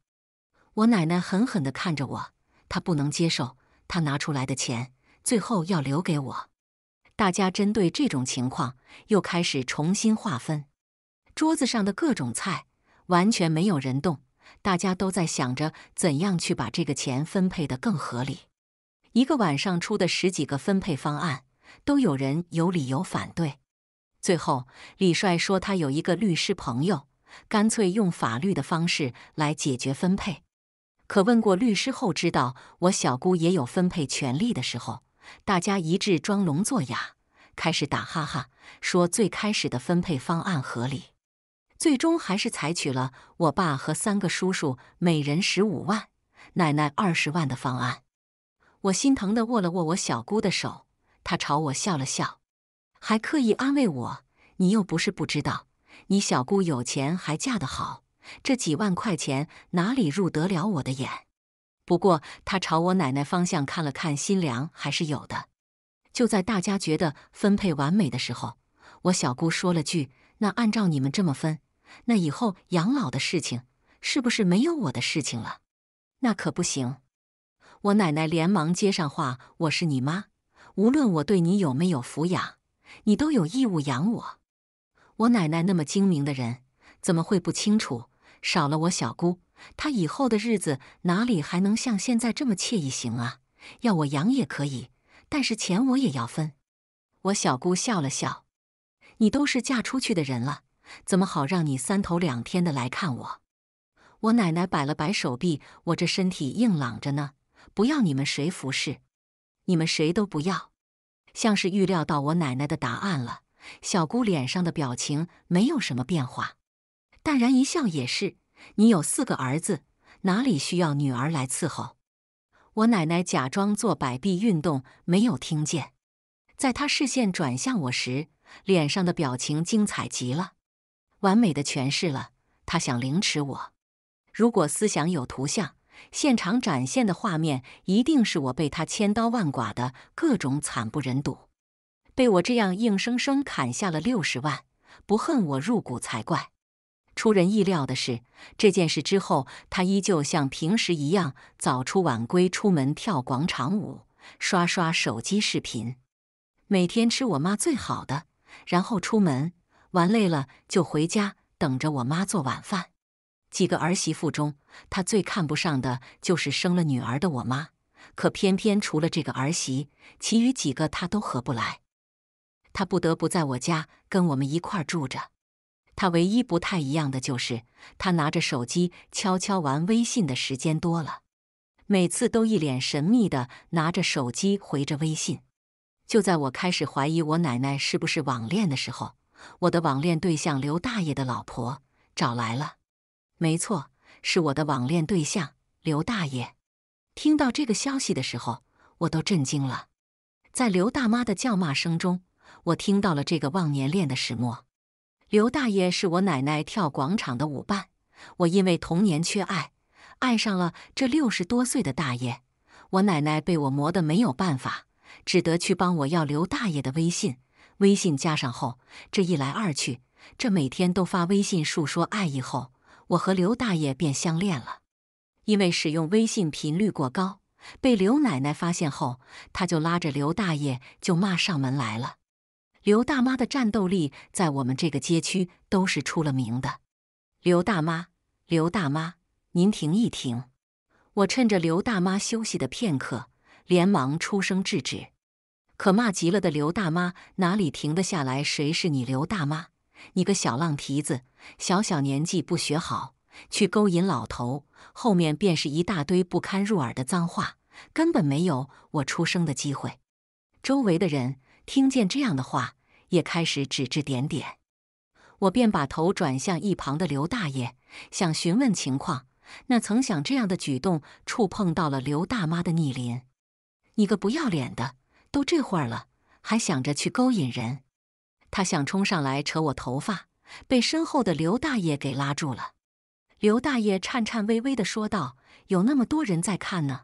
我奶奶狠狠地看着我，她不能接受，她拿出来的钱最后要留给我。大家针对这种情况又开始重新划分。桌子上的各种菜完全没有人动。大家都在想着怎样去把这个钱分配的更合理。一个晚上出的十几个分配方案，都有人有理由反对。最后，李帅说他有一个律师朋友，干脆用法律的方式来解决分配。可问过律师后，知道我小姑也有分配权利的时候，大家一致装聋作哑，开始打哈哈，说最开始的分配方案合理。最终还是采取了我爸和三个叔叔每人十五万，奶奶二十万的方案。我心疼的握了握我小姑的手，她朝我笑了笑，还刻意安慰我：“你又不是不知道，你小姑有钱还嫁得好，这几万块钱哪里入得了我的眼？”不过她朝我奶奶方向看了看，心凉还是有的。就在大家觉得分配完美的时候，我小姑说了句：“那按照你们这么分。”那以后养老的事情是不是没有我的事情了？那可不行！我奶奶连忙接上话：“我是你妈，无论我对你有没有抚养，你都有义务养我。”我奶奶那么精明的人，怎么会不清楚？少了我小姑，她以后的日子哪里还能像现在这么惬意？行啊，要我养也可以，但是钱我也要分。我小姑笑了笑：“你都是嫁出去的人了。”怎么好让你三头两天的来看我？我奶奶摆了摆手臂，我这身体硬朗着呢，不要你们谁服侍，你们谁都不要。像是预料到我奶奶的答案了，小姑脸上的表情没有什么变化，淡然一笑，也是。你有四个儿子，哪里需要女儿来伺候？我奶奶假装做摆臂运动，没有听见。在她视线转向我时，脸上的表情精彩极了。完美的诠释了他想凌迟我。如果思想有图像，现场展现的画面一定是我被他千刀万剐的各种惨不忍睹。被我这样硬生生砍下了六十万，不恨我入骨才怪。出人意料的是，这件事之后，他依旧像平时一样早出晚归，出门跳广场舞，刷刷手机视频，每天吃我妈最好的，然后出门。玩累了就回家等着我妈做晚饭。几个儿媳妇中，她最看不上的就是生了女儿的我妈。可偏偏除了这个儿媳，其余几个她都合不来。她不得不在我家跟我们一块住着。她唯一不太一样的就是，她拿着手机悄悄玩微信的时间多了，每次都一脸神秘的拿着手机回着微信。就在我开始怀疑我奶奶是不是网恋的时候。我的网恋对象刘大爷的老婆找来了，没错，是我的网恋对象刘大爷。听到这个消息的时候，我都震惊了。在刘大妈的叫骂声中，我听到了这个忘年恋的始末。刘大爷是我奶奶跳广场的舞伴，我因为童年缺爱，爱上了这六十多岁的大爷。我奶奶被我磨得没有办法，只得去帮我要刘大爷的微信。微信加上后，这一来二去，这每天都发微信述说爱意后，我和刘大爷便相恋了。因为使用微信频率过高，被刘奶奶发现后，他就拉着刘大爷就骂上门来了。刘大妈的战斗力在我们这个街区都是出了名的。刘大妈，刘大妈，您停一停！我趁着刘大妈休息的片刻，连忙出声制止。可骂急了的刘大妈哪里停得下来？谁是你刘大妈？你个小浪蹄子，小小年纪不学好，去勾引老头。后面便是一大堆不堪入耳的脏话，根本没有我出声的机会。周围的人听见这样的话，也开始指指点点。我便把头转向一旁的刘大爷，想询问情况。那曾想这样的举动触碰到了刘大妈的逆鳞，你个不要脸的！都这会儿了，还想着去勾引人？他想冲上来扯我头发，被身后的刘大爷给拉住了。刘大爷颤颤巍巍地说道：“有那么多人在看呢，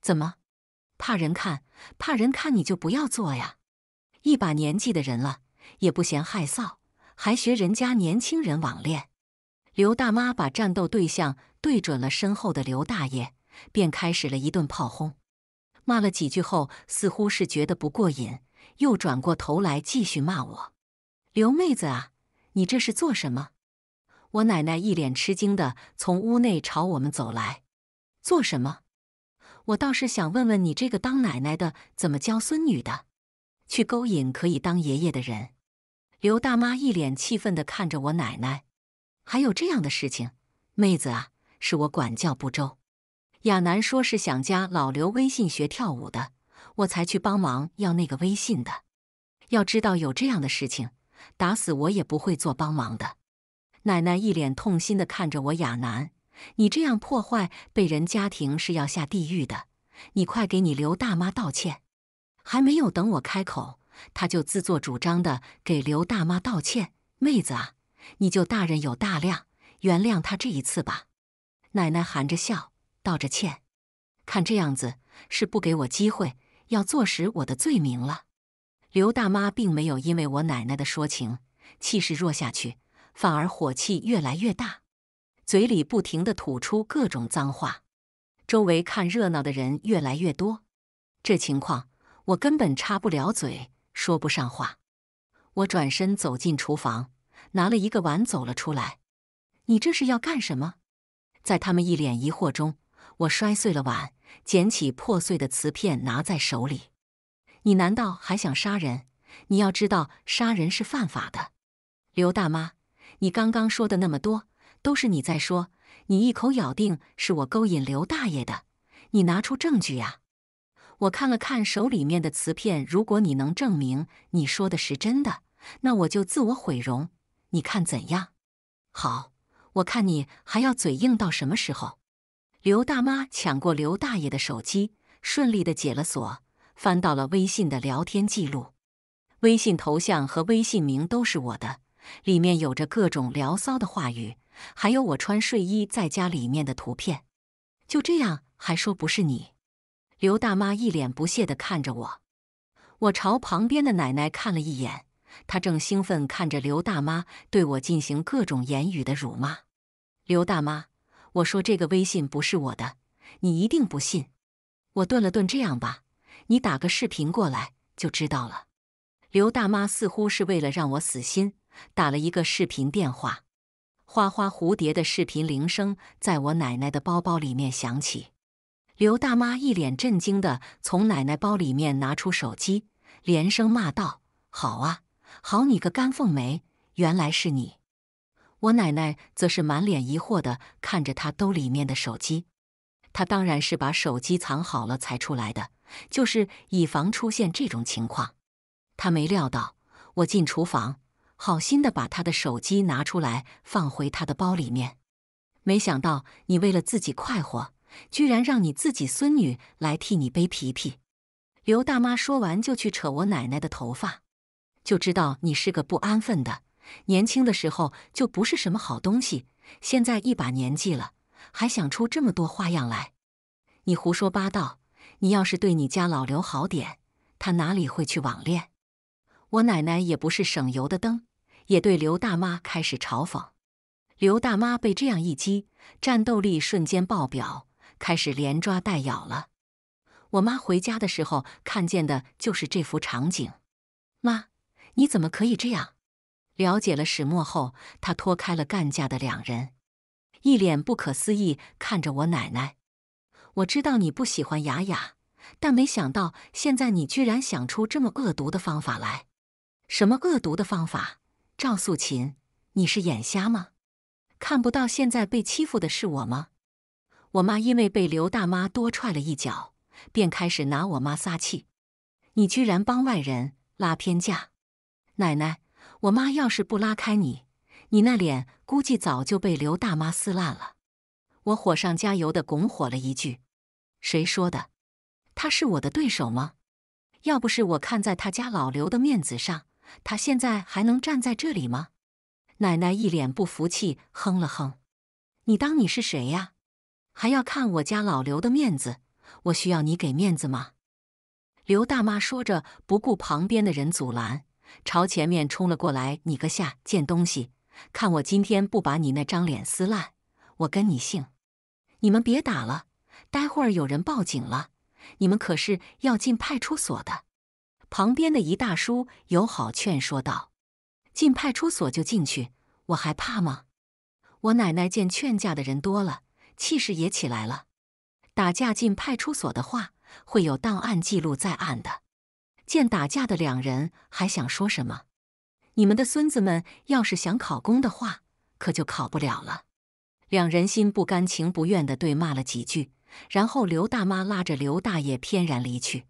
怎么怕人看？怕人看你就不要做呀！一把年纪的人了，也不嫌害臊，还学人家年轻人网恋。”刘大妈把战斗对象对准了身后的刘大爷，便开始了一顿炮轰。骂了几句后，似乎是觉得不过瘾，又转过头来继续骂我：“刘妹子啊，你这是做什么？”我奶奶一脸吃惊的从屋内朝我们走来：“做什么？我倒是想问问你这个当奶奶的，怎么教孙女的去勾引可以当爷爷的人？”刘大妈一脸气愤的看着我奶奶：“还有这样的事情，妹子啊，是我管教不周。”亚楠说：“是想加老刘微信学跳舞的，我才去帮忙要那个微信的。要知道有这样的事情，打死我也不会做帮忙的。”奶奶一脸痛心的看着我：“亚楠，你这样破坏被人家庭是要下地狱的。你快给你刘大妈道歉！”还没有等我开口，他就自作主张的给刘大妈道歉：“妹子啊，你就大人有大量，原谅他这一次吧。”奶奶含着笑。道着歉，看这样子是不给我机会，要坐实我的罪名了。刘大妈并没有因为我奶奶的说情，气势弱下去，反而火气越来越大，嘴里不停的吐出各种脏话。周围看热闹的人越来越多，这情况我根本插不了嘴，说不上话。我转身走进厨房，拿了一个碗走了出来。你这是要干什么？在他们一脸疑惑中。我摔碎了碗，捡起破碎的瓷片拿在手里。你难道还想杀人？你要知道，杀人是犯法的。刘大妈，你刚刚说的那么多，都是你在说。你一口咬定是我勾引刘大爷的，你拿出证据呀！我看了看手里面的瓷片，如果你能证明你说的是真的，那我就自我毁容。你看怎样？好，我看你还要嘴硬到什么时候？刘大妈抢过刘大爷的手机，顺利的解了锁，翻到了微信的聊天记录。微信头像和微信名都是我的，里面有着各种聊骚的话语，还有我穿睡衣在家里面的图片。就这样还说不是你？刘大妈一脸不屑地看着我。我朝旁边的奶奶看了一眼，她正兴奋看着刘大妈对我进行各种言语的辱骂。刘大妈。我说这个微信不是我的，你一定不信。我顿了顿，这样吧，你打个视频过来就知道了。刘大妈似乎是为了让我死心，打了一个视频电话。花花蝴蝶的视频铃声在我奶奶的包包里面响起。刘大妈一脸震惊的从奶奶包里面拿出手机，连声骂道：“好啊，好你个甘凤梅，原来是你！”我奶奶则是满脸疑惑地看着她兜里面的手机，她当然是把手机藏好了才出来的，就是以防出现这种情况。她没料到我进厨房，好心的把她的手机拿出来放回她的包里面，没想到你为了自己快活，居然让你自己孙女来替你背皮皮。刘大妈说完就去扯我奶奶的头发，就知道你是个不安分的。年轻的时候就不是什么好东西，现在一把年纪了，还想出这么多花样来？你胡说八道！你要是对你家老刘好点，他哪里会去网恋？我奶奶也不是省油的灯，也对刘大妈开始嘲讽。刘大妈被这样一击，战斗力瞬间爆表，开始连抓带咬了。我妈回家的时候看见的就是这幅场景。妈，你怎么可以这样？了解了始末后，他拖开了干架的两人，一脸不可思议看着我奶奶。我知道你不喜欢雅雅，但没想到现在你居然想出这么恶毒的方法来。什么恶毒的方法？赵素琴，你是眼瞎吗？看不到现在被欺负的是我吗？我妈因为被刘大妈多踹了一脚，便开始拿我妈撒气。你居然帮外人拉偏架，奶奶！我妈要是不拉开你，你那脸估计早就被刘大妈撕烂了。我火上加油的拱火了一句：“谁说的？他是我的对手吗？要不是我看在他家老刘的面子上，他现在还能站在这里吗？”奶奶一脸不服气，哼了哼：“你当你是谁呀？还要看我家老刘的面子？我需要你给面子吗？”刘大妈说着，不顾旁边的人阻拦。朝前面冲了过来！你个下贱东西，看我今天不把你那张脸撕烂！我跟你姓，你们别打了，待会儿有人报警了，你们可是要进派出所的。旁边的一大叔友好劝说道：“进派出所就进去，我还怕吗？”我奶奶见劝架的人多了，气势也起来了。打架进派出所的话，会有档案记录在案的。见打架的两人还想说什么，你们的孙子们要是想考公的话，可就考不了了。两人心不甘情不愿地对骂了几句，然后刘大妈拉着刘大爷翩然离去。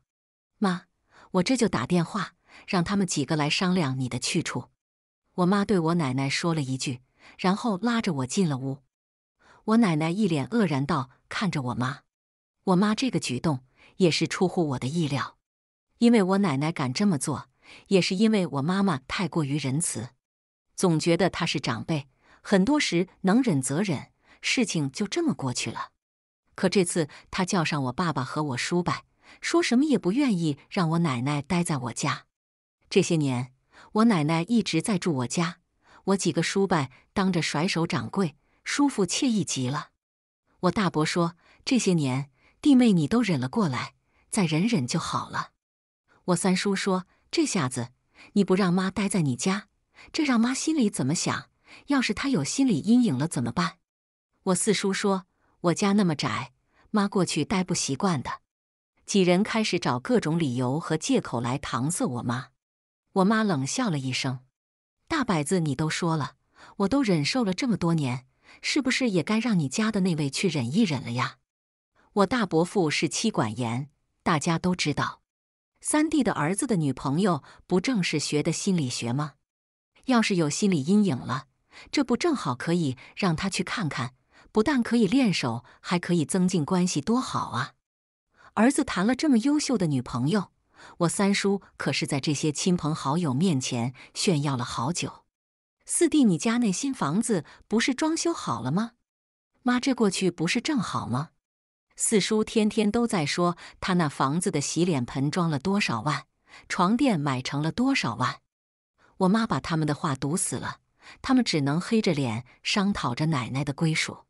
妈，我这就打电话让他们几个来商量你的去处。我妈对我奶奶说了一句，然后拉着我进了屋。我奶奶一脸愕然道：“看着我妈，我妈这个举动也是出乎我的意料。”因为我奶奶敢这么做，也是因为我妈妈太过于仁慈，总觉得她是长辈，很多时能忍则忍，事情就这么过去了。可这次她叫上我爸爸和我叔伯，说什么也不愿意让我奶奶待在我家。这些年，我奶奶一直在住我家，我几个叔伯当着甩手掌柜，叔父惬意极了。我大伯说：“这些年弟妹你都忍了过来，再忍忍就好了。”我三叔说：“这下子你不让妈待在你家，这让妈心里怎么想？要是她有心理阴影了怎么办？”我四叔说：“我家那么窄，妈过去待不习惯的。”几人开始找各种理由和借口来搪塞我妈。我妈冷笑了一声：“大摆子，你都说了，我都忍受了这么多年，是不是也该让你家的那位去忍一忍了呀？”我大伯父是妻管严，大家都知道。三弟的儿子的女朋友不正是学的心理学吗？要是有心理阴影了，这不正好可以让他去看看？不但可以练手，还可以增进关系，多好啊！儿子谈了这么优秀的女朋友，我三叔可是在这些亲朋好友面前炫耀了好久。四弟，你家那新房子不是装修好了吗？妈，这过去不是正好吗？四叔天天都在说他那房子的洗脸盆装了多少万，床垫买成了多少万。我妈把他们的话堵死了，他们只能黑着脸商讨着奶奶的归属。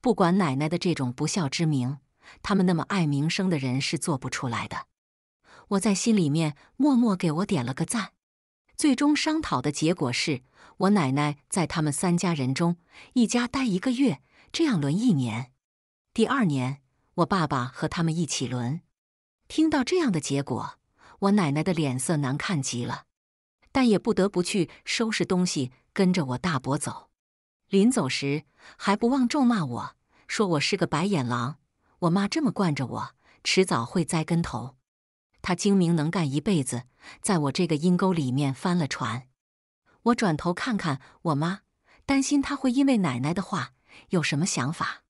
不管奶奶的这种不孝之名，他们那么爱名声的人是做不出来的。我在心里面默默给我点了个赞。最终商讨的结果是我奶奶在他们三家人中一家待一个月，这样轮一年，第二年。我爸爸和他们一起轮，听到这样的结果，我奶奶的脸色难看极了，但也不得不去收拾东西跟着我大伯走。临走时还不忘咒骂我，说我是个白眼狼。我妈这么惯着我，迟早会栽跟头。她精明能干一辈子，在我这个阴沟里面翻了船。我转头看看我妈，担心她会因为奶奶的话有什么想法。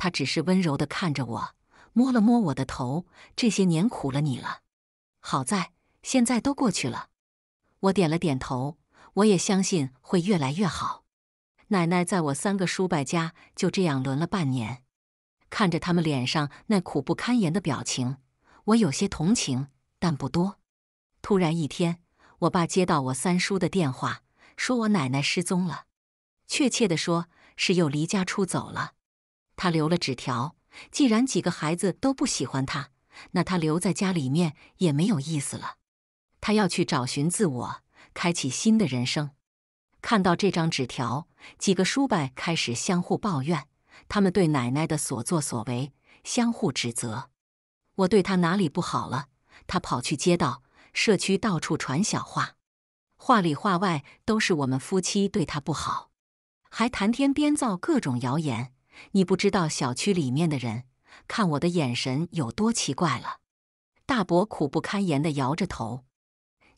他只是温柔地看着我，摸了摸我的头。这些年苦了你了，好在现在都过去了。我点了点头，我也相信会越来越好。奶奶在我三个叔伯家就这样轮了半年，看着他们脸上那苦不堪言的表情，我有些同情，但不多。突然一天，我爸接到我三叔的电话，说我奶奶失踪了，确切的说是又离家出走了。他留了纸条。既然几个孩子都不喜欢他，那他留在家里面也没有意思了。他要去找寻自我，开启新的人生。看到这张纸条，几个叔伯开始相互抱怨，他们对奶奶的所作所为相互指责。我对他哪里不好了？他跑去街道、社区到处传小话，话里话外都是我们夫妻对他不好，还谈天编造各种谣言。你不知道小区里面的人看我的眼神有多奇怪了。大伯苦不堪言的摇着头。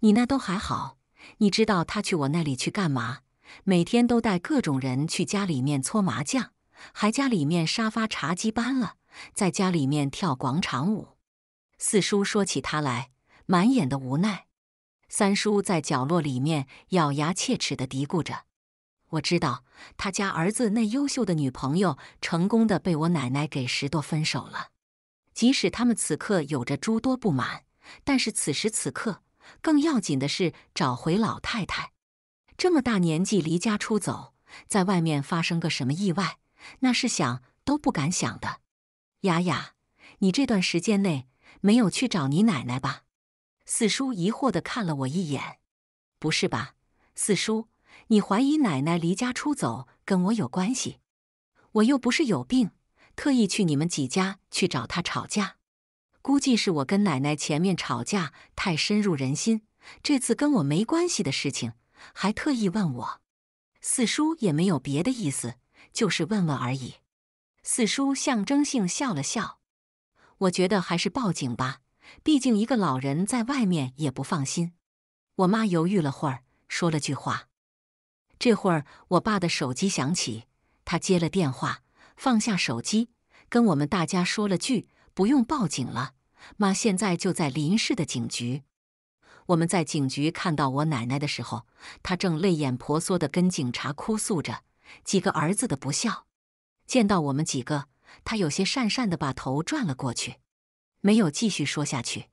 你那都还好，你知道他去我那里去干嘛？每天都带各种人去家里面搓麻将，还家里面沙发、茶几搬了，在家里面跳广场舞。四叔说起他来，满眼的无奈。三叔在角落里面咬牙切齿的嘀咕着。我知道他家儿子那优秀的女朋友成功的被我奶奶给拾掇分手了，即使他们此刻有着诸多不满，但是此时此刻更要紧的是找回老太太。这么大年纪离家出走，在外面发生个什么意外，那是想都不敢想的。雅雅，你这段时间内没有去找你奶奶吧？四叔疑惑的看了我一眼，不是吧，四叔？你怀疑奶奶离家出走跟我有关系？我又不是有病，特意去你们几家去找她吵架。估计是我跟奶奶前面吵架太深入人心，这次跟我没关系的事情，还特意问我。四叔也没有别的意思，就是问问而已。四叔象征性笑了笑。我觉得还是报警吧，毕竟一个老人在外面也不放心。我妈犹豫了会儿，说了句话。这会儿，我爸的手机响起，他接了电话，放下手机，跟我们大家说了句：“不用报警了，妈现在就在林氏的警局。”我们在警局看到我奶奶的时候，她正泪眼婆娑地跟警察哭诉着几个儿子的不孝。见到我们几个，她有些讪讪地把头转了过去，没有继续说下去。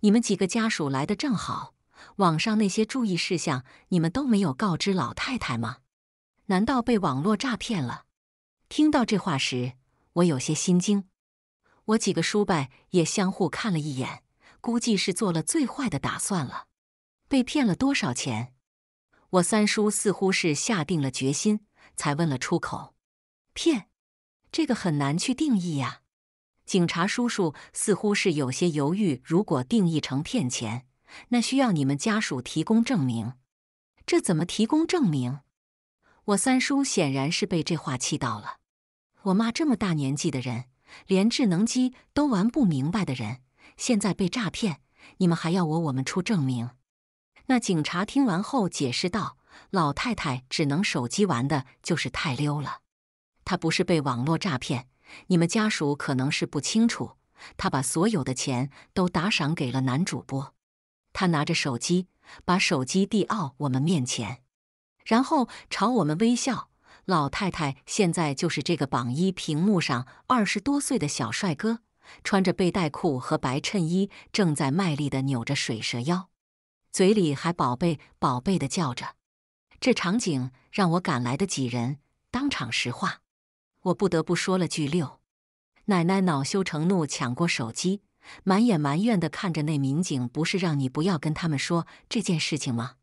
你们几个家属来的正好。网上那些注意事项，你们都没有告知老太太吗？难道被网络诈骗了？听到这话时，我有些心惊。我几个叔伯也相互看了一眼，估计是做了最坏的打算了。被骗了多少钱？我三叔似乎是下定了决心，才问了出口。骗？这个很难去定义呀。警察叔叔似乎是有些犹豫，如果定义成骗钱。那需要你们家属提供证明，这怎么提供证明？我三叔显然是被这话气到了。我妈这么大年纪的人，连智能机都玩不明白的人，现在被诈骗，你们还要我我们出证明？那警察听完后解释道：“老太太只能手机玩的，就是太溜了。她不是被网络诈骗，你们家属可能是不清楚，她把所有的钱都打赏给了男主播。”他拿着手机，把手机递到我们面前，然后朝我们微笑。老太太现在就是这个榜一，屏幕上二十多岁的小帅哥，穿着背带裤和白衬衣，正在卖力的扭着水蛇腰，嘴里还“宝贝宝贝”的叫着。这场景让我赶来的几人当场石化，我不得不说了句“六”。奶奶恼羞成怒，抢过手机。满眼埋怨地看着那民警，不是让你不要跟他们说这件事情吗？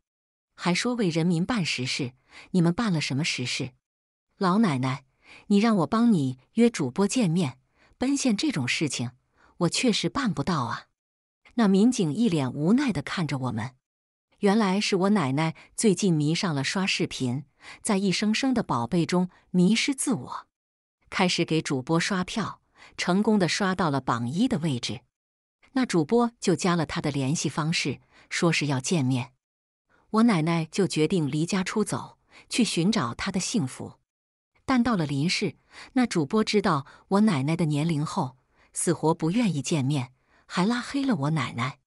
还说为人民办实事，你们办了什么实事？老奶奶，你让我帮你约主播见面，奔现这种事情，我确实办不到啊！那民警一脸无奈地看着我们。原来是我奶奶最近迷上了刷视频，在一声声的“宝贝”中迷失自我，开始给主播刷票，成功的刷到了榜一的位置。那主播就加了他的联系方式，说是要见面。我奶奶就决定离家出走，去寻找她的幸福。但到了林氏，那主播知道我奶奶的年龄后，死活不愿意见面，还拉黑了我奶奶。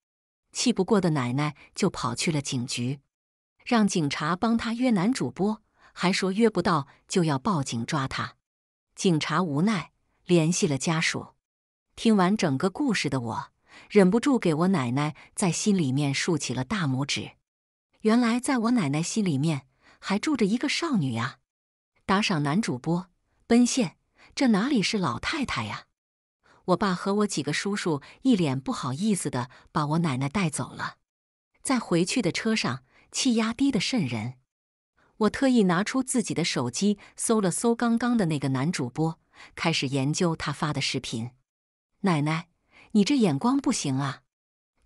气不过的奶奶就跑去了警局，让警察帮她约男主播，还说约不到就要报警抓他。警察无奈，联系了家属。听完整个故事的我。忍不住给我奶奶在心里面竖起了大拇指。原来在我奶奶心里面还住着一个少女呀！打赏男主播，奔现，这哪里是老太太呀？我爸和我几个叔叔一脸不好意思的把我奶奶带走了。在回去的车上，气压低的渗人。我特意拿出自己的手机搜了搜刚刚的那个男主播，开始研究他发的视频。奶奶。你这眼光不行啊！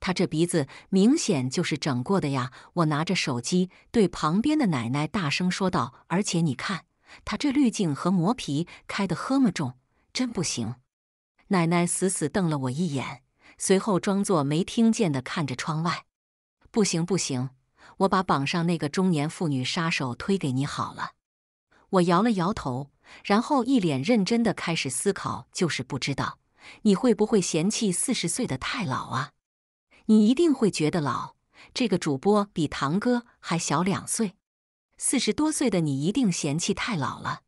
他这鼻子明显就是整过的呀！我拿着手机对旁边的奶奶大声说道：“而且你看，他这滤镜和磨皮开的何么重，真不行！”奶奶死死瞪了我一眼，随后装作没听见的看着窗外。不行不行，我把榜上那个中年妇女杀手推给你好了。我摇了摇头，然后一脸认真的开始思考，就是不知道。你会不会嫌弃四十岁的太老啊？你一定会觉得老。这个主播比堂哥还小两岁，四十多岁的你一定嫌弃太老了。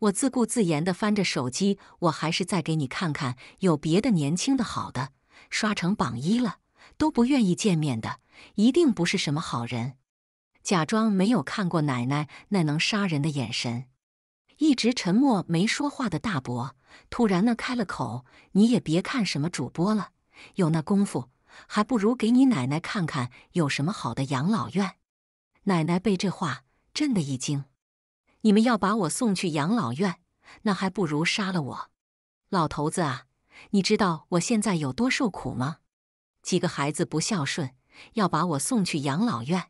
我自顾自言的翻着手机，我还是再给你看看，有别的年轻的好的，刷成榜一了，都不愿意见面的，一定不是什么好人。假装没有看过奶奶那能杀人的眼神。一直沉默没说话的大伯突然呢开了口：“你也别看什么主播了，有那功夫还不如给你奶奶看看有什么好的养老院。”奶奶被这话震得一惊：“你们要把我送去养老院？那还不如杀了我！老头子啊，你知道我现在有多受苦吗？几个孩子不孝顺，要把我送去养老院。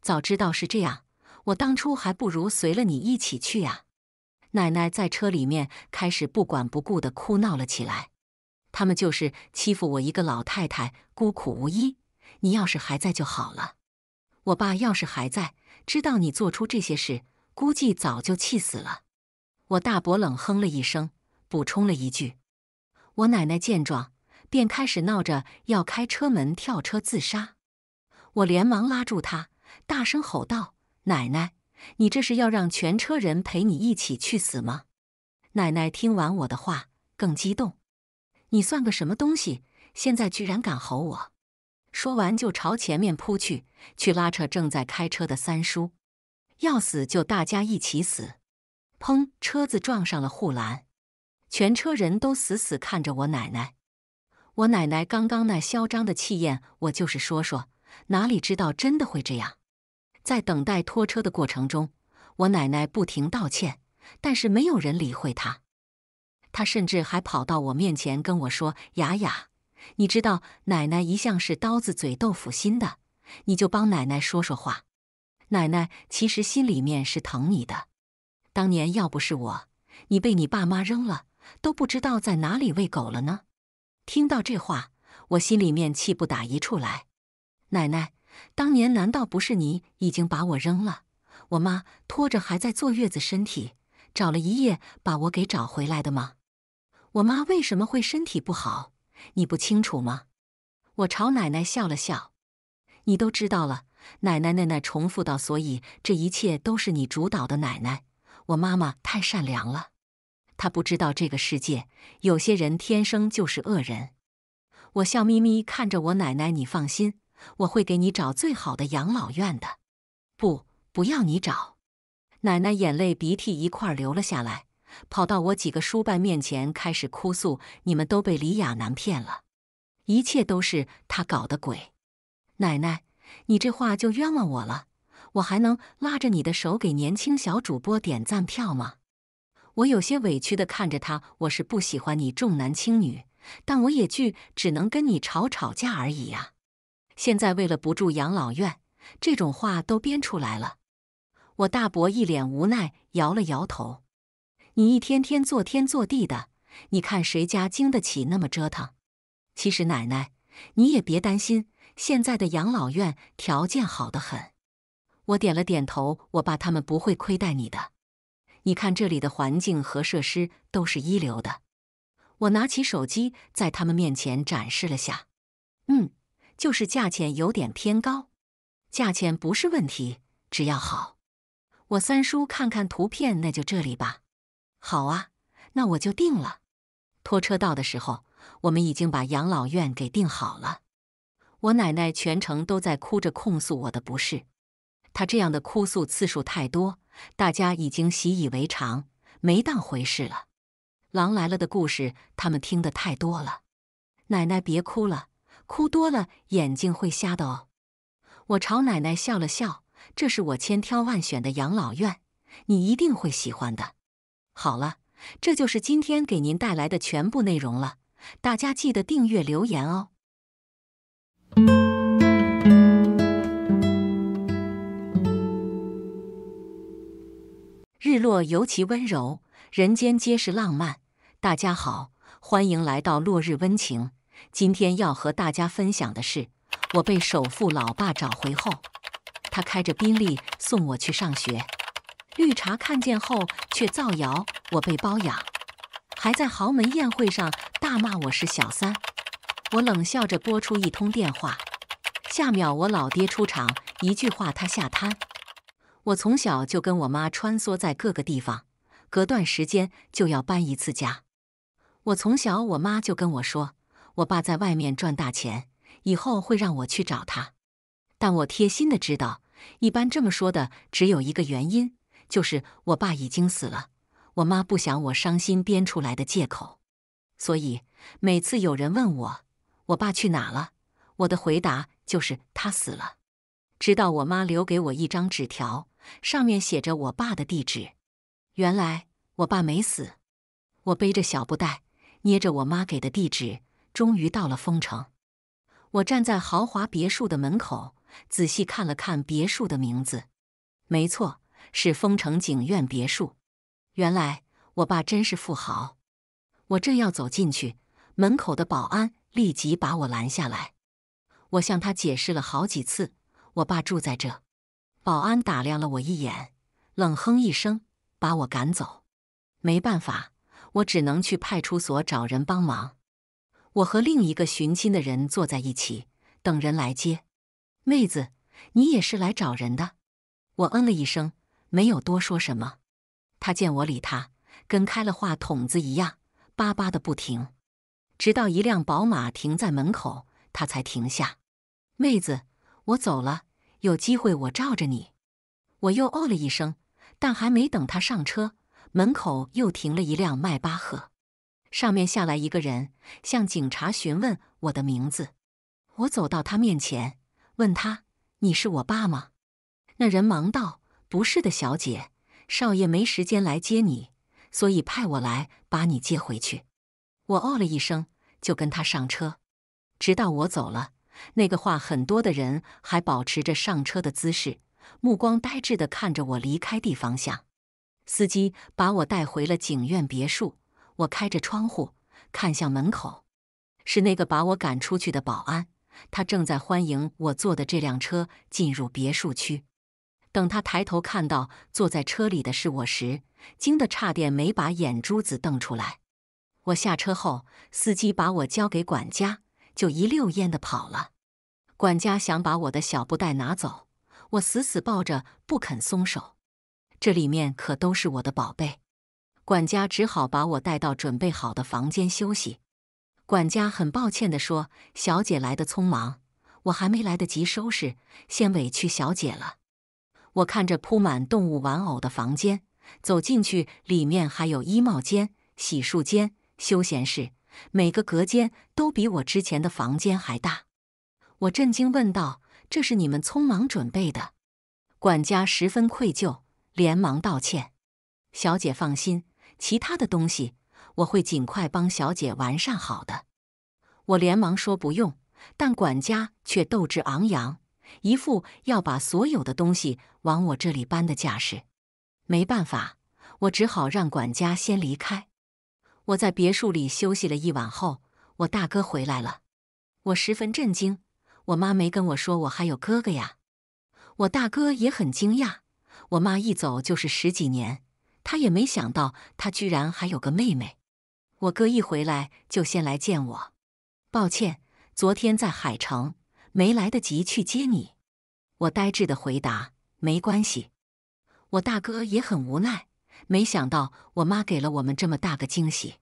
早知道是这样，我当初还不如随了你一起去啊！”奶奶在车里面开始不管不顾的哭闹了起来，他们就是欺负我一个老太太孤苦无依。你要是还在就好了，我爸要是还在，知道你做出这些事，估计早就气死了。我大伯冷哼了一声，补充了一句。我奶奶见状，便开始闹着要开车门跳车自杀。我连忙拉住她，大声吼道：“奶奶！”你这是要让全车人陪你一起去死吗？奶奶听完我的话更激动：“你算个什么东西？现在居然敢吼我！”说完就朝前面扑去，去拉扯正在开车的三叔。要死就大家一起死！砰，车子撞上了护栏，全车人都死死看着我奶奶。我奶奶刚刚那嚣张的气焰，我就是说说，哪里知道真的会这样。在等待拖车的过程中，我奶奶不停道歉，但是没有人理会她。她甚至还跑到我面前跟我说：“雅雅，你知道奶奶一向是刀子嘴豆腐心的，你就帮奶奶说说话。奶奶其实心里面是疼你的。当年要不是我，你被你爸妈扔了，都不知道在哪里喂狗了呢。”听到这话，我心里面气不打一处来，奶奶。当年难道不是你已经把我扔了？我妈拖着还在坐月子，身体找了一夜把我给找回来的吗？我妈为什么会身体不好？你不清楚吗？我朝奶奶笑了笑。你都知道了，奶奶奶奶重复道。所以这一切都是你主导的，奶奶。我妈妈太善良了，她不知道这个世界有些人天生就是恶人。我笑眯眯看着我奶奶，你放心。我会给你找最好的养老院的，不，不要你找。奶奶眼泪鼻涕一块儿流了下来，跑到我几个叔伯面前开始哭诉：“你们都被李亚男骗了，一切都是他搞的鬼。”奶奶，你这话就冤枉我了，我还能拉着你的手给年轻小主播点赞票吗？我有些委屈地看着他。我是不喜欢你重男轻女，但我也就只能跟你吵吵架而已呀。现在为了不住养老院，这种话都编出来了。我大伯一脸无奈，摇了摇头：“你一天天做天做地的，你看谁家经得起那么折腾？”其实奶奶，你也别担心，现在的养老院条件好得很。我点了点头：“我爸他们不会亏待你的。你看这里的环境和设施都是一流的。”我拿起手机，在他们面前展示了下：“嗯。”就是价钱有点偏高，价钱不是问题，只要好。我三叔看看图片，那就这里吧。好啊，那我就定了。拖车到的时候，我们已经把养老院给定好了。我奶奶全程都在哭着控诉我的不是，她这样的哭诉次数太多，大家已经习以为常，没当回事了。狼来了的故事他们听得太多了，奶奶别哭了。哭多了眼睛会瞎的哦！我朝奶奶笑了笑，这是我千挑万选的养老院，你一定会喜欢的。好了，这就是今天给您带来的全部内容了，大家记得订阅留言哦。日落尤其温柔，人间皆是浪漫。大家好，欢迎来到落日温情。今天要和大家分享的是，我被首富老爸找回后，他开着宾利送我去上学。绿茶看见后却造谣我被包养，还在豪门宴会上大骂我是小三。我冷笑着拨出一通电话，下秒我老爹出场，一句话他吓瘫。我从小就跟我妈穿梭在各个地方，隔段时间就要搬一次家。我从小我妈就跟我说。我爸在外面赚大钱，以后会让我去找他。但我贴心的知道，一般这么说的只有一个原因，就是我爸已经死了。我妈不想我伤心，编出来的借口。所以每次有人问我我爸去哪了，我的回答就是他死了。直到我妈留给我一张纸条，上面写着我爸的地址。原来我爸没死。我背着小布袋，捏着我妈给的地址。终于到了丰城，我站在豪华别墅的门口，仔细看了看别墅的名字，没错，是丰城景苑别墅。原来我爸真是富豪。我正要走进去，门口的保安立即把我拦下来。我向他解释了好几次，我爸住在这。保安打量了我一眼，冷哼一声，把我赶走。没办法，我只能去派出所找人帮忙。我和另一个寻亲的人坐在一起，等人来接。妹子，你也是来找人的？我嗯了一声，没有多说什么。他见我理他，跟开了话筒子一样，叭叭的不停，直到一辆宝马停在门口，他才停下。妹子，我走了，有机会我罩着你。我又哦了一声，但还没等他上车，门口又停了一辆迈巴赫。上面下来一个人，向警察询问我的名字。我走到他面前，问他：“你是我爸吗？”那人忙道：“不是的，小姐，少爷没时间来接你，所以派我来把你接回去。”我哦了一声，就跟他上车。直到我走了，那个话很多的人还保持着上车的姿势，目光呆滞的看着我离开地方向。司机把我带回了景苑别墅。我开着窗户，看向门口，是那个把我赶出去的保安，他正在欢迎我坐的这辆车进入别墅区。等他抬头看到坐在车里的是我时，惊得差点没把眼珠子瞪出来。我下车后，司机把我交给管家，就一溜烟的跑了。管家想把我的小布袋拿走，我死死抱着不肯松手，这里面可都是我的宝贝。管家只好把我带到准备好的房间休息。管家很抱歉地说：“小姐来的匆忙，我还没来得及收拾，先委屈小姐了。”我看着铺满动物玩偶的房间，走进去，里面还有衣帽间、洗漱间、休闲室，每个隔间都比我之前的房间还大。我震惊问道：“这是你们匆忙准备的？”管家十分愧疚，连忙道歉：“小姐放心。”其他的东西我会尽快帮小姐完善好的，我连忙说不用，但管家却斗志昂扬，一副要把所有的东西往我这里搬的架势。没办法，我只好让管家先离开。我在别墅里休息了一晚后，我大哥回来了，我十分震惊，我妈没跟我说我还有哥哥呀。我大哥也很惊讶，我妈一走就是十几年。他也没想到，他居然还有个妹妹。我哥一回来就先来见我。抱歉，昨天在海城没来得及去接你。我呆滞的回答：“没关系。”我大哥也很无奈，没想到我妈给了我们这么大个惊喜。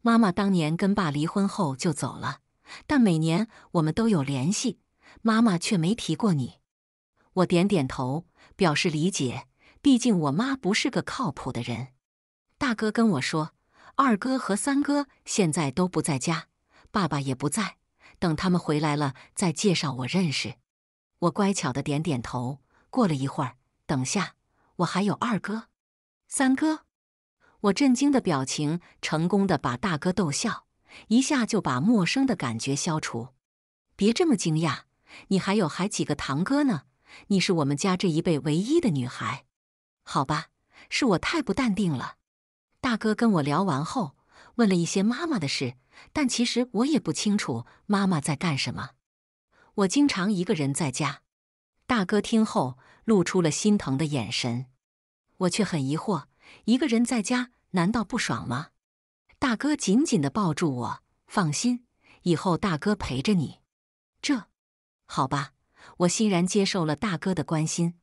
妈妈当年跟爸离婚后就走了，但每年我们都有联系，妈妈却没提过你。我点点头，表示理解。毕竟我妈不是个靠谱的人。大哥跟我说，二哥和三哥现在都不在家，爸爸也不在，等他们回来了再介绍我认识。我乖巧的点点头。过了一会儿，等下我还有二哥、三哥。我震惊的表情成功的把大哥逗笑，一下就把陌生的感觉消除。别这么惊讶，你还有还几个堂哥呢？你是我们家这一辈唯一的女孩。好吧，是我太不淡定了。大哥跟我聊完后，问了一些妈妈的事，但其实我也不清楚妈妈在干什么。我经常一个人在家。大哥听后露出了心疼的眼神，我却很疑惑：一个人在家难道不爽吗？大哥紧紧地抱住我，放心，以后大哥陪着你。这，好吧，我欣然接受了大哥的关心。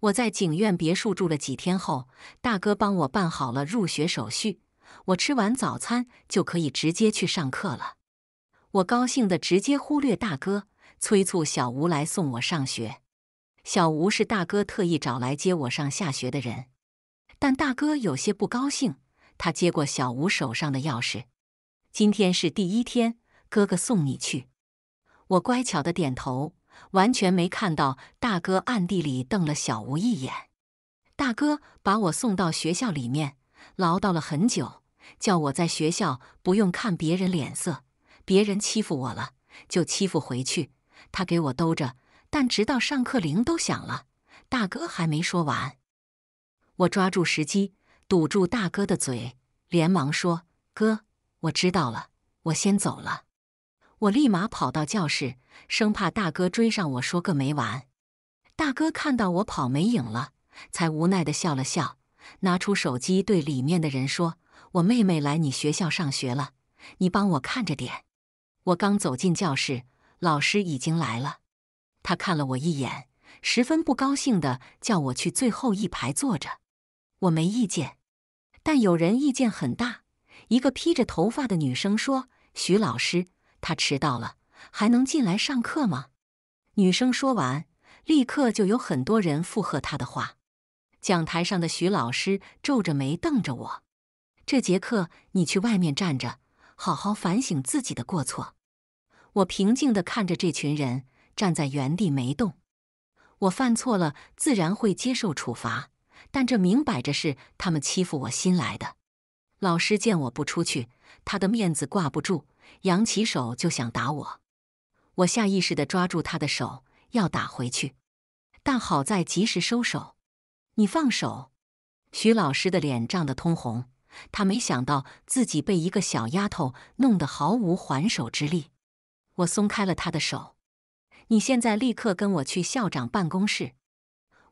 我在景苑别墅住了几天后，大哥帮我办好了入学手续。我吃完早餐就可以直接去上课了。我高兴的直接忽略大哥，催促小吴来送我上学。小吴是大哥特意找来接我上下学的人，但大哥有些不高兴。他接过小吴手上的钥匙。今天是第一天，哥哥送你去。我乖巧的点头。完全没看到大哥暗地里瞪了小吴一眼。大哥把我送到学校里面，唠叨了很久，叫我在学校不用看别人脸色，别人欺负我了就欺负回去，他给我兜着。但直到上课铃都响了，大哥还没说完。我抓住时机堵住大哥的嘴，连忙说：“哥，我知道了，我先走了。”我立马跑到教室，生怕大哥追上我说个没完。大哥看到我跑没影了，才无奈的笑了笑，拿出手机对里面的人说：“我妹妹来你学校上学了，你帮我看着点。”我刚走进教室，老师已经来了。他看了我一眼，十分不高兴的叫我去最后一排坐着。我没意见，但有人意见很大。一个披着头发的女生说：“徐老师。”他迟到了，还能进来上课吗？女生说完，立刻就有很多人附和她的话。讲台上的徐老师皱着眉瞪着我：“这节课你去外面站着，好好反省自己的过错。”我平静的看着这群人站在原地没动。我犯错了，自然会接受处罚，但这明摆着是他们欺负我新来的。老师见我不出去，他的面子挂不住。扬起手就想打我，我下意识地抓住他的手要打回去，但好在及时收手。你放手！徐老师的脸涨得通红，他没想到自己被一个小丫头弄得毫无还手之力。我松开了他的手。你现在立刻跟我去校长办公室。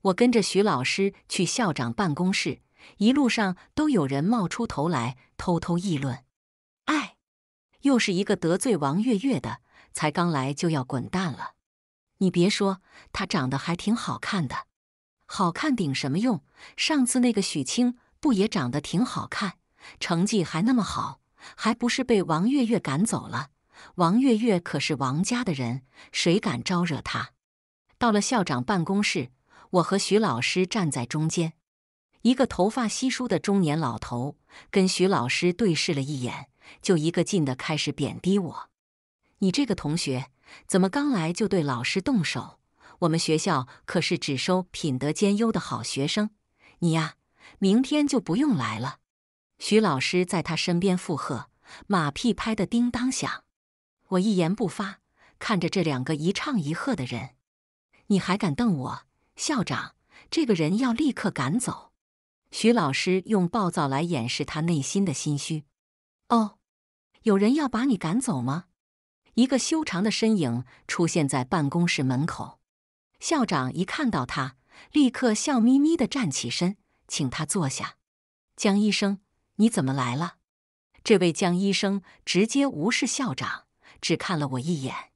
我跟着徐老师去校长办公室，一路上都有人冒出头来偷偷议论。又是一个得罪王月月的，才刚来就要滚蛋了。你别说，他长得还挺好看的。好看顶什么用？上次那个许清不也长得挺好看，成绩还那么好，还不是被王月月赶走了？王月月可是王家的人，谁敢招惹他？到了校长办公室，我和徐老师站在中间，一个头发稀疏的中年老头跟徐老师对视了一眼。就一个劲的开始贬低我，你这个同学怎么刚来就对老师动手？我们学校可是只收品德兼优的好学生，你呀，明天就不用来了。徐老师在他身边附和，马屁拍得叮当响。我一言不发，看着这两个一唱一和的人，你还敢瞪我？校长，这个人要立刻赶走。徐老师用暴躁来掩饰他内心的心虚。哦。有人要把你赶走吗？一个修长的身影出现在办公室门口。校长一看到他，立刻笑眯眯的站起身，请他坐下。江医生，你怎么来了？这位江医生直接无视校长，只看了我一眼。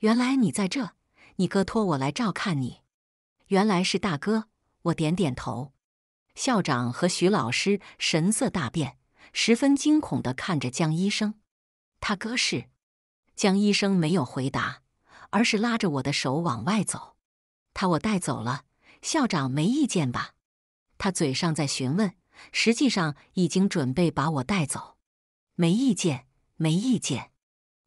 原来你在这，你哥托我来照看你。原来是大哥，我点点头。校长和徐老师神色大变，十分惊恐的看着江医生。他哥是江医生，没有回答，而是拉着我的手往外走。他我带走了，校长没意见吧？他嘴上在询问，实际上已经准备把我带走。没意见，没意见。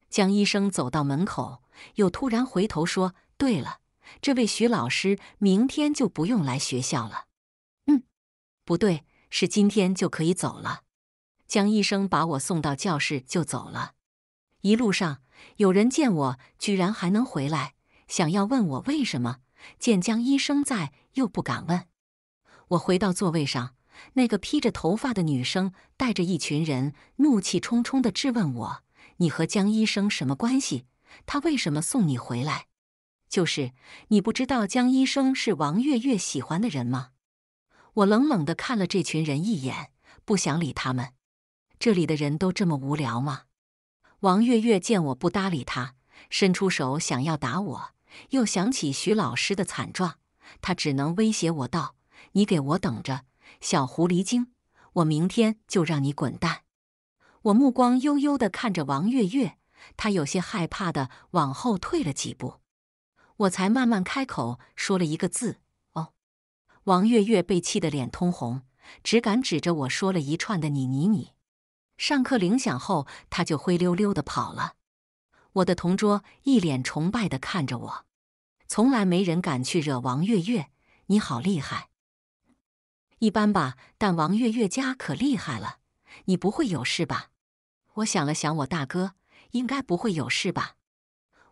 江医生走到门口，又突然回头说：“对了，这位徐老师明天就不用来学校了。”嗯，不对，是今天就可以走了。江医生把我送到教室就走了。一路上，有人见我居然还能回来，想要问我为什么。见江医生在，又不敢问。我回到座位上，那个披着头发的女生带着一群人，怒气冲冲的质问我：“你和江医生什么关系？他为什么送你回来？就是你不知道江医生是王月月喜欢的人吗？”我冷冷的看了这群人一眼，不想理他们。这里的人都这么无聊吗？王月月见我不搭理他，伸出手想要打我，又想起徐老师的惨状，他只能威胁我道：“你给我等着，小狐狸精，我明天就让你滚蛋。”我目光悠悠地看着王月月，她有些害怕地往后退了几步，我才慢慢开口说了一个字：“哦。”王月月被气得脸通红，只敢指着我说了一串的“你你你”。上课铃响后，他就灰溜溜的跑了。我的同桌一脸崇拜的看着我，从来没人敢去惹王月月。你好厉害，一般吧，但王月月家可厉害了。你不会有事吧？我想了想，我大哥应该不会有事吧。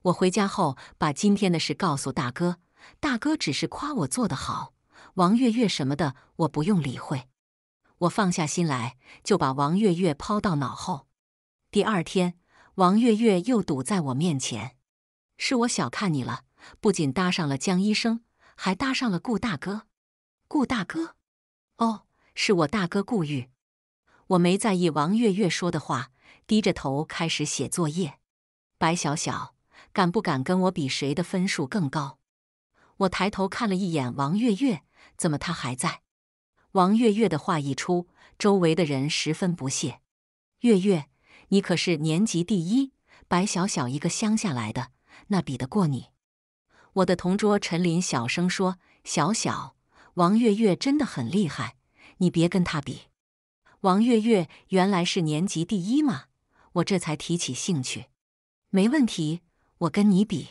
我回家后把今天的事告诉大哥，大哥只是夸我做的好，王月月什么的我不用理会。我放下心来，就把王月月抛到脑后。第二天，王月月又堵在我面前。是我小看你了，不仅搭上了江医生，还搭上了顾大哥。顾大哥？哦，是我大哥顾玉。我没在意王月月说的话，低着头开始写作业。白小小，敢不敢跟我比谁的分数更高？我抬头看了一眼王月月，怎么她还在？王月月的话一出，周围的人十分不屑。“月月，你可是年级第一，白小小一个乡下来的，那比得过你？”我的同桌陈林小声说，“小小，王月月真的很厉害，你别跟她比。”王月月原来是年级第一嘛？我这才提起兴趣。没问题，我跟你比。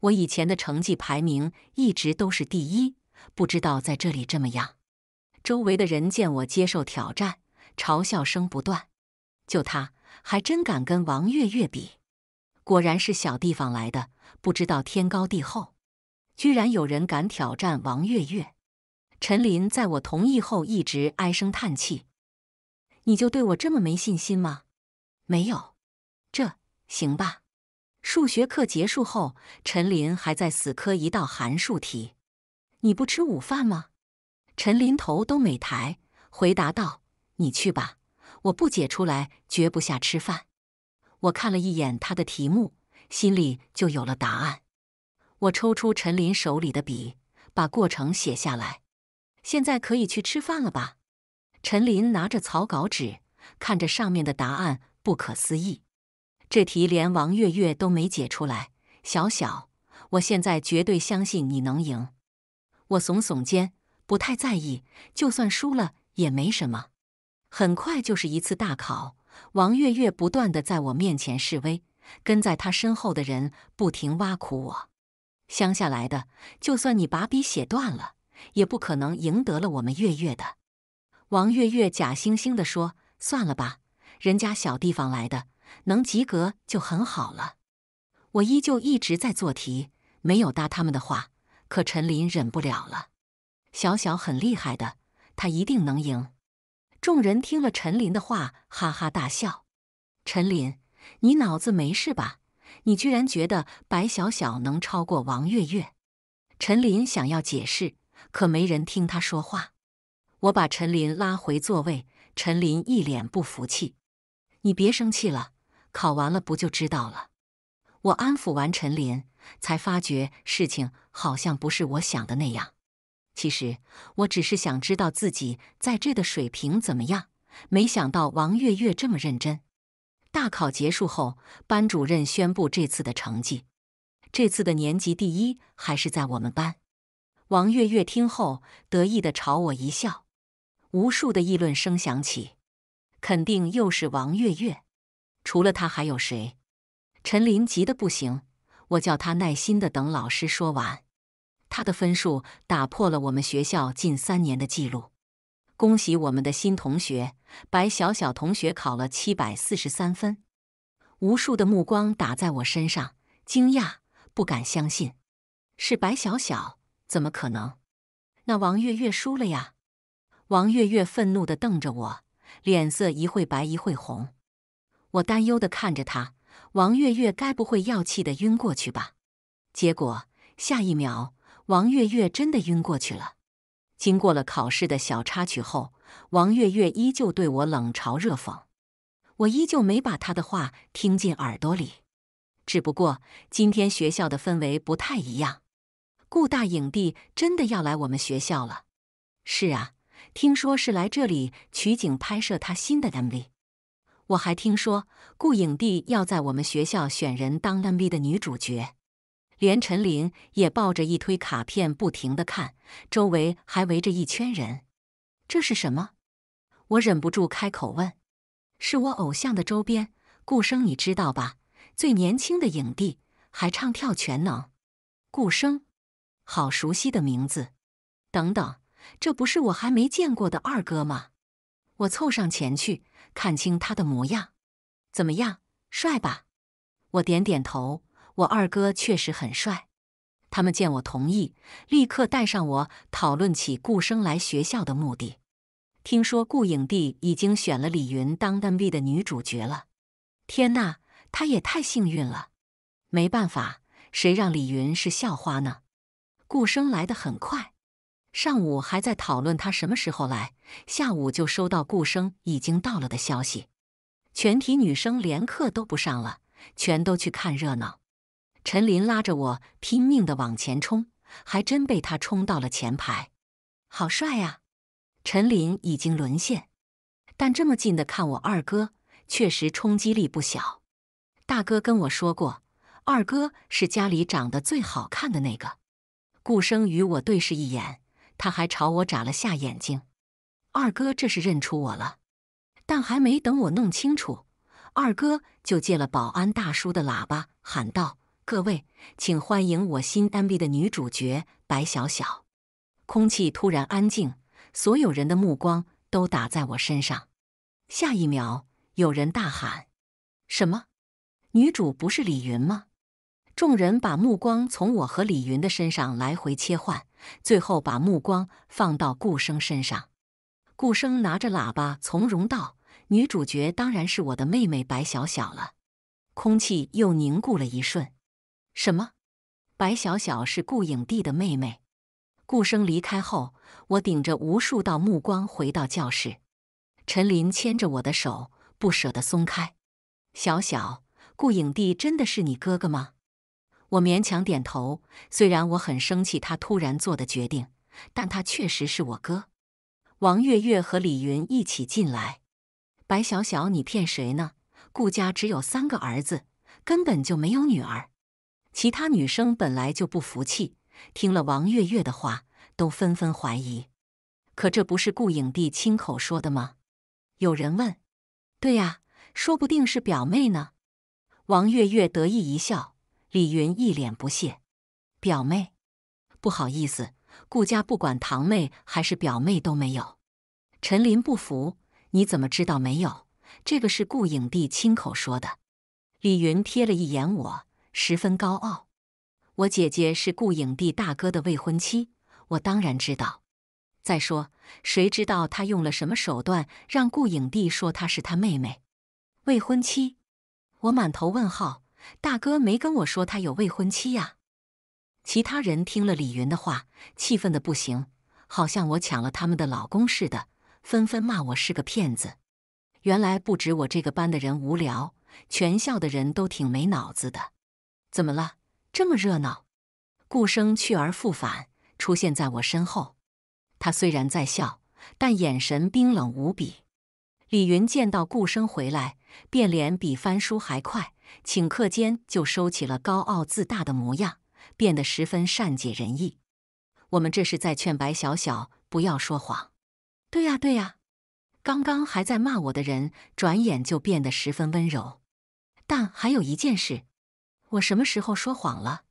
我以前的成绩排名一直都是第一，不知道在这里这么样。周围的人见我接受挑战，嘲笑声不断。就他还真敢跟王月月比，果然是小地方来的，不知道天高地厚，居然有人敢挑战王月月。陈林在我同意后一直唉声叹气。你就对我这么没信心吗？没有，这行吧。数学课结束后，陈林还在死磕一道函数题。你不吃午饭吗？陈林头都没抬，回答道：“你去吧，我不解出来，绝不下吃饭。”我看了一眼他的题目，心里就有了答案。我抽出陈林手里的笔，把过程写下来。现在可以去吃饭了吧？陈林拿着草稿纸，看着上面的答案，不可思议。这题连王月月都没解出来，小小，我现在绝对相信你能赢。我耸耸肩。不太在意，就算输了也没什么。很快就是一次大考，王月月不断的在我面前示威，跟在他身后的人不停挖苦我：“乡下来的，就算你把笔写断了，也不可能赢得了我们月月的。”王月月假惺惺的说：“算了吧，人家小地方来的，能及格就很好了。”我依旧一直在做题，没有搭他们的话。可陈林忍不了了。小小很厉害的，他一定能赢。众人听了陈林的话，哈哈大笑。陈林，你脑子没事吧？你居然觉得白小小能超过王月月？陈林想要解释，可没人听他说话。我把陈林拉回座位，陈林一脸不服气。你别生气了，考完了不就知道了？我安抚完陈林，才发觉事情好像不是我想的那样。其实我只是想知道自己在这的水平怎么样，没想到王月月这么认真。大考结束后，班主任宣布这次的成绩，这次的年级第一还是在我们班。王月月听后得意的朝我一笑，无数的议论声响起，肯定又是王月月，除了他还有谁？陈林急得不行，我叫他耐心的等老师说完。他的分数打破了我们学校近三年的记录，恭喜我们的新同学白小小同学考了七百四十三分。无数的目光打在我身上，惊讶，不敢相信。是白小小？怎么可能？那王月月输了呀！王月月愤怒的瞪着我，脸色一会白一会红。我担忧的看着他，王月月该不会要气的晕过去吧？结果下一秒。王月月真的晕过去了。经过了考试的小插曲后，王月月依旧对我冷嘲热讽，我依旧没把她的话听进耳朵里。只不过今天学校的氛围不太一样，顾大影帝真的要来我们学校了。是啊，听说是来这里取景拍摄他新的 MV。我还听说顾影帝要在我们学校选人当 MV 的女主角。连陈琳也抱着一推卡片，不停的看，周围还围着一圈人。这是什么？我忍不住开口问：“是我偶像的周边，顾生，你知道吧？最年轻的影帝，还唱跳全能。”顾生，好熟悉的名字。等等，这不是我还没见过的二哥吗？我凑上前去，看清他的模样。怎么样，帅吧？我点点头。我二哥确实很帅，他们见我同意，立刻带上我讨论起顾生来学校的目的。听说顾影帝已经选了李云当 MV 的女主角了，天呐，他也太幸运了！没办法，谁让李云是校花呢？顾生来的很快，上午还在讨论他什么时候来，下午就收到顾生已经到了的消息。全体女生连课都不上了，全都去看热闹。陈林拉着我拼命的往前冲，还真被他冲到了前排，好帅呀！陈林已经沦陷，但这么近的看我二哥，确实冲击力不小。大哥跟我说过，二哥是家里长得最好看的那个。顾生与我对视一眼，他还朝我眨了下眼睛。二哥这是认出我了，但还没等我弄清楚，二哥就借了保安大叔的喇叭喊道。各位，请欢迎我新 MV 的女主角白小小。空气突然安静，所有人的目光都打在我身上。下一秒，有人大喊：“什么？女主不是李云吗？”众人把目光从我和李云的身上来回切换，最后把目光放到顾生身上。顾生拿着喇叭，从容道：“女主角当然是我的妹妹白小小了。”空气又凝固了一瞬。什么？白小小是顾影帝的妹妹。顾生离开后，我顶着无数道目光回到教室。陈林牵着我的手，不舍得松开。小小，顾影帝真的是你哥哥吗？我勉强点头。虽然我很生气他突然做的决定，但他确实是我哥。王月月和李云一起进来。白小小，你骗谁呢？顾家只有三个儿子，根本就没有女儿。其他女生本来就不服气，听了王月月的话，都纷纷怀疑。可这不是顾影帝亲口说的吗？有人问：“对呀，说不定是表妹呢。”王月月得意一笑，李云一脸不屑：“表妹，不好意思，顾家不管堂妹还是表妹都没有。”陈林不服：“你怎么知道没有？这个是顾影帝亲口说的。”李云瞥了一眼我。十分高傲，我姐姐是顾影帝大哥的未婚妻，我当然知道。再说，谁知道他用了什么手段让顾影帝说她是他妹妹？未婚妻？我满头问号。大哥没跟我说他有未婚妻呀？其他人听了李云的话，气愤的不行，好像我抢了他们的老公似的，纷纷骂我是个骗子。原来不止我这个班的人无聊，全校的人都挺没脑子的。怎么了？这么热闹！顾生去而复返，出现在我身后。他虽然在笑，但眼神冰冷无比。李云见到顾生回来，变脸比翻书还快，顷刻间就收起了高傲自大的模样，变得十分善解人意。我们这是在劝白小小不要说谎。对呀，对呀，刚刚还在骂我的人，转眼就变得十分温柔。但还有一件事。我什么时候说谎了？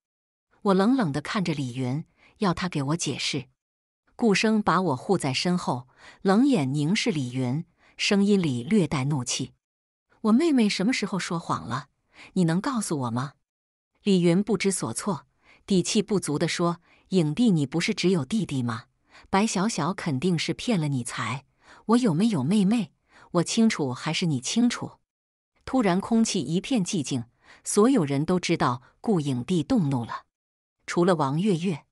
我冷冷地看着李云，要他给我解释。顾生把我护在身后，冷眼凝视李云，声音里略带怒气：“我妹妹什么时候说谎了？你能告诉我吗？”李云不知所措，底气不足的说：“影帝，你不是只有弟弟吗？白小小肯定是骗了你才。我有没有妹妹？我清楚，还是你清楚？”突然，空气一片寂静。所有人都知道顾影帝动怒了，除了王月月。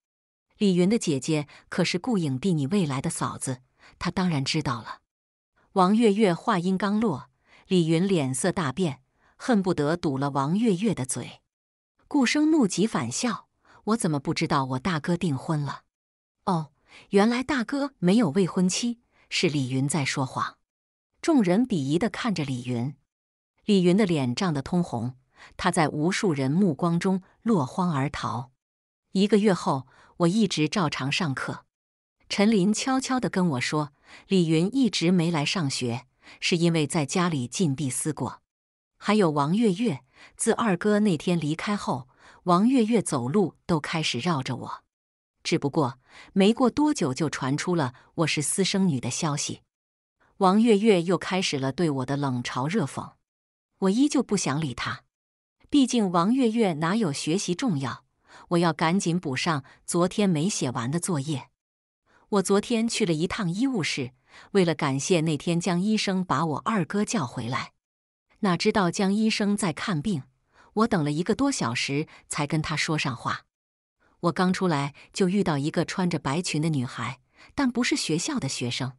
李云的姐姐可是顾影帝你未来的嫂子，她当然知道了。王月月话音刚落，李云脸色大变，恨不得堵了王月月的嘴。顾生怒极反笑：“我怎么不知道我大哥订婚了？哦，原来大哥没有未婚妻，是李云在说谎。”众人鄙夷的看着李云，李云的脸涨得通红。他在无数人目光中落荒而逃。一个月后，我一直照常上课。陈林悄悄的跟我说：“李云一直没来上学，是因为在家里禁闭思过。”还有王月月，自二哥那天离开后，王月月走路都开始绕着我。只不过没过多久，就传出了我是私生女的消息。王月月又开始了对我的冷嘲热讽，我依旧不想理他。毕竟，王月月哪有学习重要？我要赶紧补上昨天没写完的作业。我昨天去了一趟医务室，为了感谢那天江医生把我二哥叫回来。哪知道江医生在看病，我等了一个多小时才跟他说上话。我刚出来就遇到一个穿着白裙的女孩，但不是学校的学生。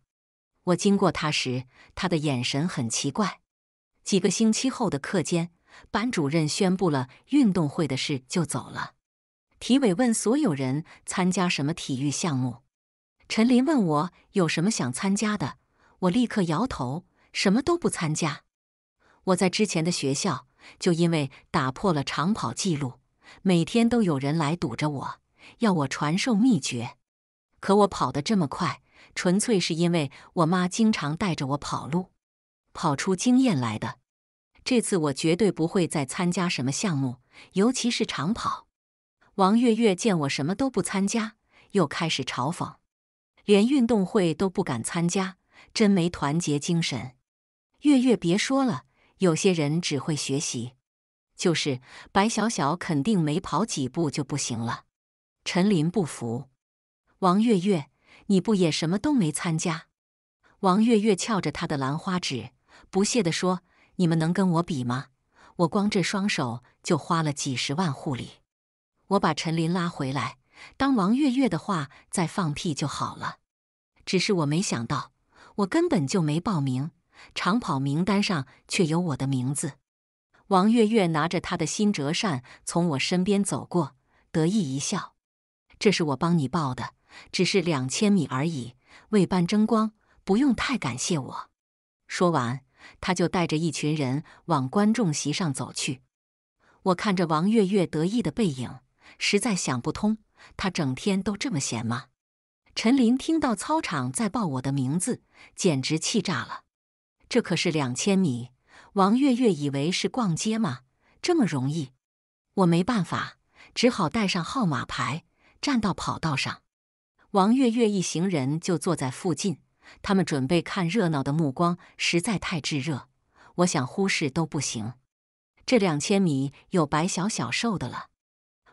我经过她时，她的眼神很奇怪。几个星期后的课间。班主任宣布了运动会的事，就走了。体委问所有人参加什么体育项目。陈林问我有什么想参加的，我立刻摇头，什么都不参加。我在之前的学校就因为打破了长跑记录，每天都有人来堵着我，要我传授秘诀。可我跑得这么快，纯粹是因为我妈经常带着我跑路，跑出经验来的。这次我绝对不会再参加什么项目，尤其是长跑。王月月见我什么都不参加，又开始嘲讽：“连运动会都不敢参加，真没团结精神。”月月别说了，有些人只会学习。就是白小小肯定没跑几步就不行了。陈林不服：“王月月，你不也什么都没参加？”王月月翘着她的兰花指，不屑地说。你们能跟我比吗？我光这双手就花了几十万护理。我把陈林拉回来，当王月月的话在放屁就好了。只是我没想到，我根本就没报名，长跑名单上却有我的名字。王月月拿着她的新折扇从我身边走过，得意一笑：“这是我帮你报的，只是两千米而已，为班争光，不用太感谢我。”说完。他就带着一群人往观众席上走去。我看着王月月得意的背影，实在想不通，他整天都这么闲吗？陈林听到操场在报我的名字，简直气炸了。这可是两千米！王月月以为是逛街吗？这么容易？我没办法，只好带上号码牌，站到跑道上。王月月一行人就坐在附近。他们准备看热闹的目光实在太炙热，我想忽视都不行。这两千米有白小小瘦的了，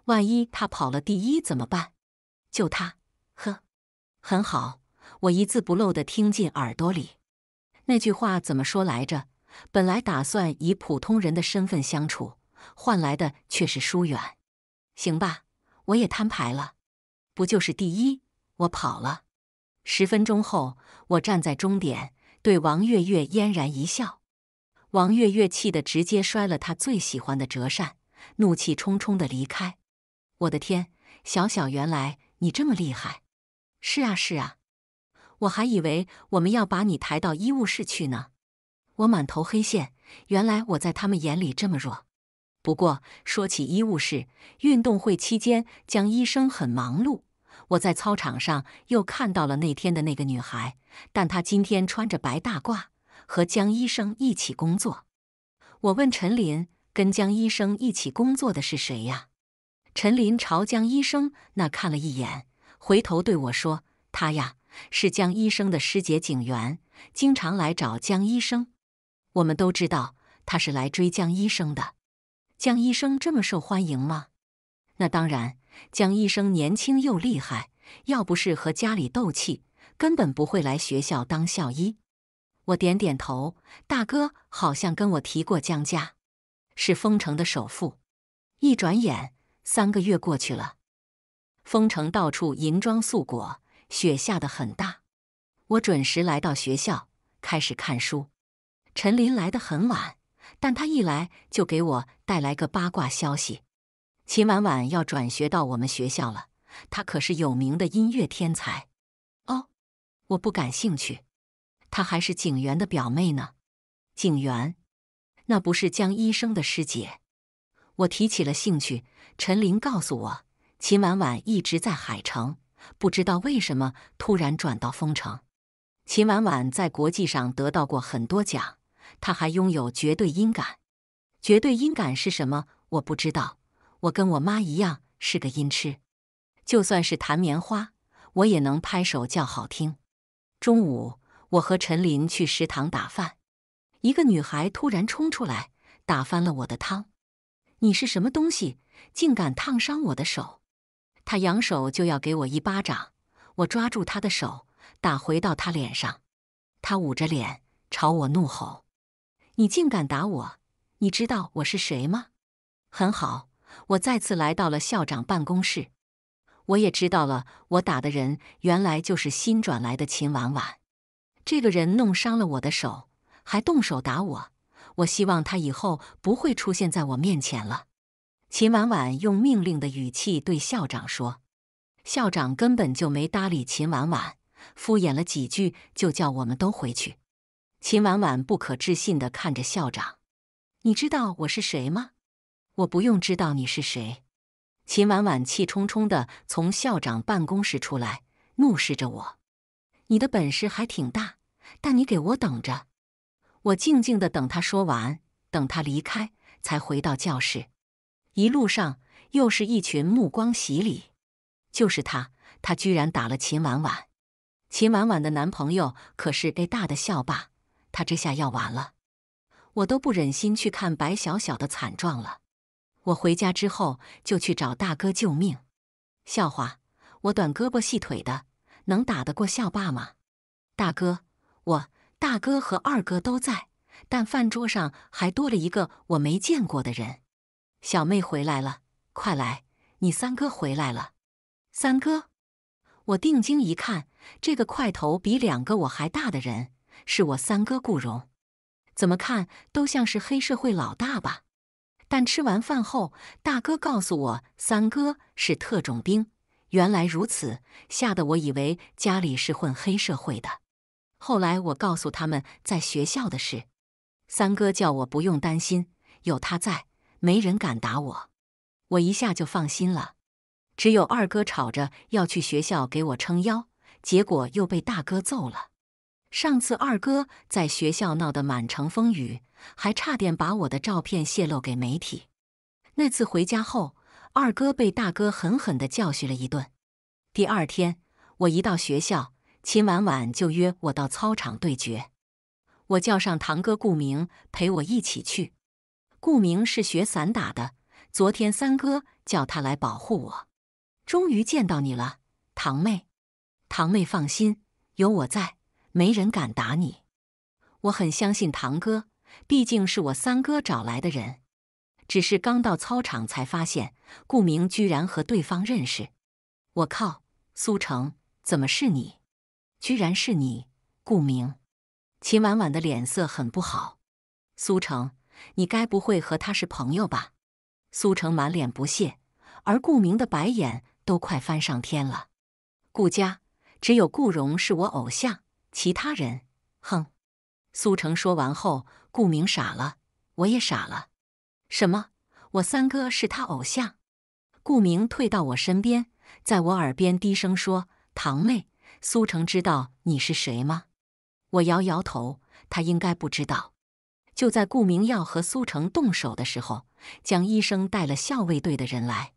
万一他跑了第一怎么办？就他，呵，很好，我一字不漏的听进耳朵里。那句话怎么说来着？本来打算以普通人的身份相处，换来的却是疏远。行吧，我也摊牌了，不就是第一？我跑了。十分钟后，我站在终点，对王月月嫣然一笑。王月月气得直接摔了她最喜欢的折扇，怒气冲冲的离开。我的天，小小，原来你这么厉害！是啊，是啊，我还以为我们要把你抬到医务室去呢。我满头黑线，原来我在他们眼里这么弱。不过说起医务室，运动会期间，江医生很忙碌。我在操场上又看到了那天的那个女孩，但她今天穿着白大褂，和江医生一起工作。我问陈林：“跟江医生一起工作的是谁呀？”陈林朝江医生那看了一眼，回头对我说：“他呀，是江医生的师姐警员，经常来找江医生。我们都知道他是来追江医生的。江医生这么受欢迎吗？”“那当然。”江医生年轻又厉害，要不是和家里斗气，根本不会来学校当校医。我点点头，大哥好像跟我提过江家是丰城的首富。一转眼，三个月过去了，丰城到处银装素裹，雪下得很大。我准时来到学校，开始看书。陈林来得很晚，但他一来就给我带来个八卦消息。秦婉婉要转学到我们学校了，她可是有名的音乐天才。哦，我不感兴趣。她还是警员的表妹呢。警员，那不是江医生的师姐？我提起了兴趣。陈林告诉我，秦婉婉一直在海城，不知道为什么突然转到丰城。秦婉婉在国际上得到过很多奖，她还拥有绝对音感。绝对音感是什么？我不知道。我跟我妈一样是个音痴，就算是弹棉花，我也能拍手叫好听。中午，我和陈林去食堂打饭，一个女孩突然冲出来，打翻了我的汤。你是什么东西，竟敢烫伤我的手？她扬手就要给我一巴掌，我抓住她的手，打回到她脸上。她捂着脸，朝我怒吼：“你竟敢打我！你知道我是谁吗？”很好。我再次来到了校长办公室，我也知道了，我打的人原来就是新转来的秦婉婉。这个人弄伤了我的手，还动手打我。我希望他以后不会出现在我面前了。秦婉婉用命令的语气对校长说：“校长根本就没搭理秦婉婉，敷衍了几句就叫我们都回去。”秦婉婉不可置信地看着校长：“你知道我是谁吗？”我不用知道你是谁，秦婉婉气冲冲地从校长办公室出来，怒视着我。你的本事还挺大，但你给我等着！我静静地等他说完，等他离开，才回到教室。一路上又是一群目光洗礼。就是他，他居然打了秦婉婉！秦婉婉的男朋友可是 A 大的校霸，他这下要完了。我都不忍心去看白小小的惨状了。我回家之后就去找大哥救命，笑话，我短胳膊细腿的能打得过校霸吗？大哥，我大哥和二哥都在，但饭桌上还多了一个我没见过的人。小妹回来了，快来！你三哥回来了。三哥，我定睛一看，这个块头比两个我还大的人是我三哥顾荣，怎么看都像是黑社会老大吧。但吃完饭后，大哥告诉我，三哥是特种兵。原来如此，吓得我以为家里是混黑社会的。后来我告诉他们在学校的事，三哥叫我不用担心，有他在，没人敢打我。我一下就放心了。只有二哥吵着要去学校给我撑腰，结果又被大哥揍了。上次二哥在学校闹得满城风雨。还差点把我的照片泄露给媒体。那次回家后，二哥被大哥狠狠地教训了一顿。第二天，我一到学校，秦婉婉就约我到操场对决。我叫上堂哥顾明陪我一起去。顾明是学散打的，昨天三哥叫他来保护我。终于见到你了，堂妹。堂妹放心，有我在，没人敢打你。我很相信堂哥。毕竟是我三哥找来的人，只是刚到操场才发现，顾明居然和对方认识。我靠，苏城怎么是你？居然是你，顾明！秦婉婉的脸色很不好。苏城，你该不会和他是朋友吧？苏城满脸不屑，而顾明的白眼都快翻上天了。顾家只有顾荣是我偶像，其他人，哼！苏城说完后。顾明傻了，我也傻了。什么？我三哥是他偶像？顾明退到我身边，在我耳边低声说：“堂妹，苏成知道你是谁吗？”我摇摇头，他应该不知道。就在顾明要和苏成动手的时候，江医生带了校卫队的人来。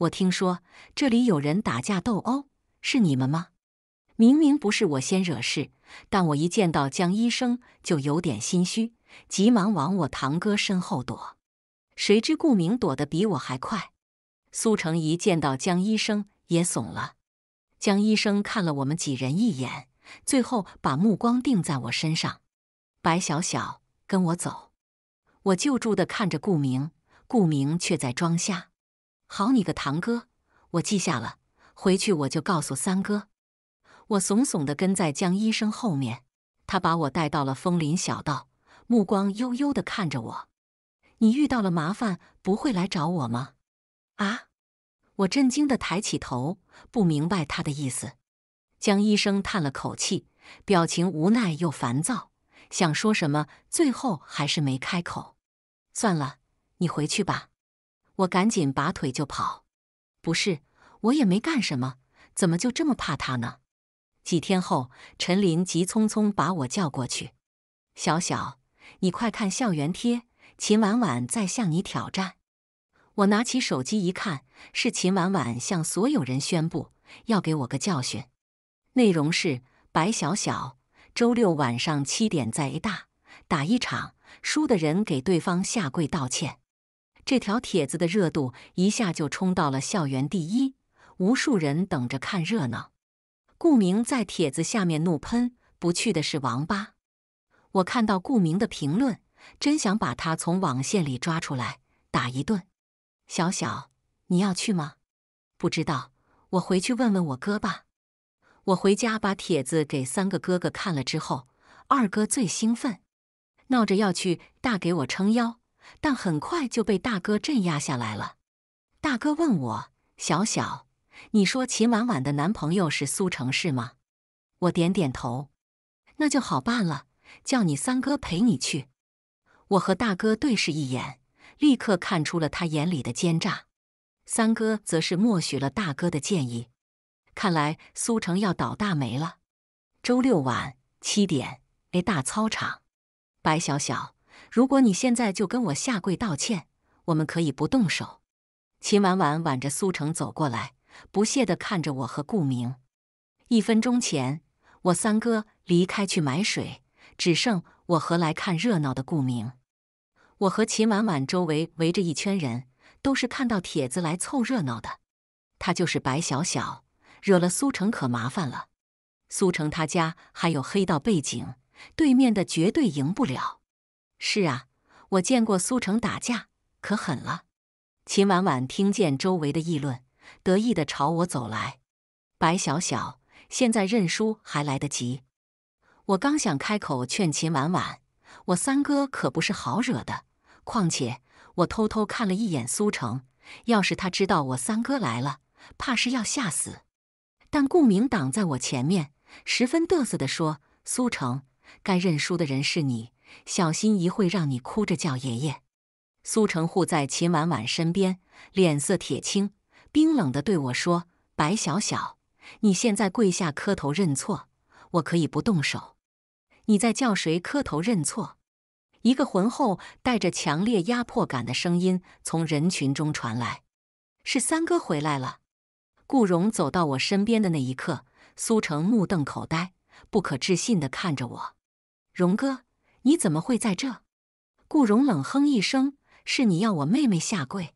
我听说这里有人打架斗殴，是你们吗？明明不是我先惹事，但我一见到江医生就有点心虚。急忙往我堂哥身后躲，谁知顾明躲得比我还快。苏成一见到江医生也怂了。江医生看了我们几人一眼，最后把目光定在我身上。白小小，跟我走。我救助的看着顾明，顾明却在装瞎。好你个堂哥，我记下了，回去我就告诉三哥。我怂怂的跟在江医生后面，他把我带到了枫林小道。目光幽幽的看着我，你遇到了麻烦不会来找我吗？啊！我震惊的抬起头，不明白他的意思。江医生叹了口气，表情无奈又烦躁，想说什么，最后还是没开口。算了，你回去吧。我赶紧拔腿就跑。不是，我也没干什么，怎么就这么怕他呢？几天后，陈林急匆匆把我叫过去，小小。你快看校园贴，秦婉婉在向你挑战。我拿起手机一看，是秦婉婉向所有人宣布要给我个教训。内容是：白小小周六晚上七点在 A 大打一场，输的人给对方下跪道歉。这条帖子的热度一下就冲到了校园第一，无数人等着看热闹。顾明在帖子下面怒喷：“不去的是王八。”我看到顾明的评论，真想把他从网线里抓出来打一顿。小小，你要去吗？不知道，我回去问问我哥吧。我回家把帖子给三个哥哥看了之后，二哥最兴奋，闹着要去大给我撑腰，但很快就被大哥镇压下来了。大哥问我：“小小，你说秦婉婉的男朋友是苏城是吗？”我点点头。那就好办了。叫你三哥陪你去，我和大哥对视一眼，立刻看出了他眼里的奸诈。三哥则是默许了大哥的建议。看来苏城要倒大霉了。周六晚七点，那大操场。白小小，如果你现在就跟我下跪道歉，我们可以不动手。秦婉婉挽着苏城走过来，不屑地看着我和顾明。一分钟前，我三哥离开去买水。只剩我和来看热闹的顾明，我和秦婉婉周围围着一圈人，都是看到帖子来凑热闹的。他就是白小小，惹了苏城可麻烦了。苏城他家还有黑道背景，对面的绝对赢不了。是啊，我见过苏城打架，可狠了。秦婉婉听见周围的议论，得意地朝我走来。白小小，现在认输还来得及。我刚想开口劝秦婉婉，我三哥可不是好惹的。况且我偷偷看了一眼苏城，要是他知道我三哥来了，怕是要吓死。但顾明挡在我前面，十分得瑟地说：“苏城，该认输的人是你，小心一会让你哭着叫爷爷。”苏城护在秦婉婉身边，脸色铁青，冰冷地对我说：“白小小，你现在跪下磕头认错，我可以不动手。”你在叫谁磕头认错？一个浑厚、带着强烈压迫感的声音从人群中传来：“是三哥回来了。”顾荣走到我身边的那一刻，苏成目瞪口呆，不可置信地看着我：“荣哥，你怎么会在这？”顾荣冷哼一声：“是你要我妹妹下跪。”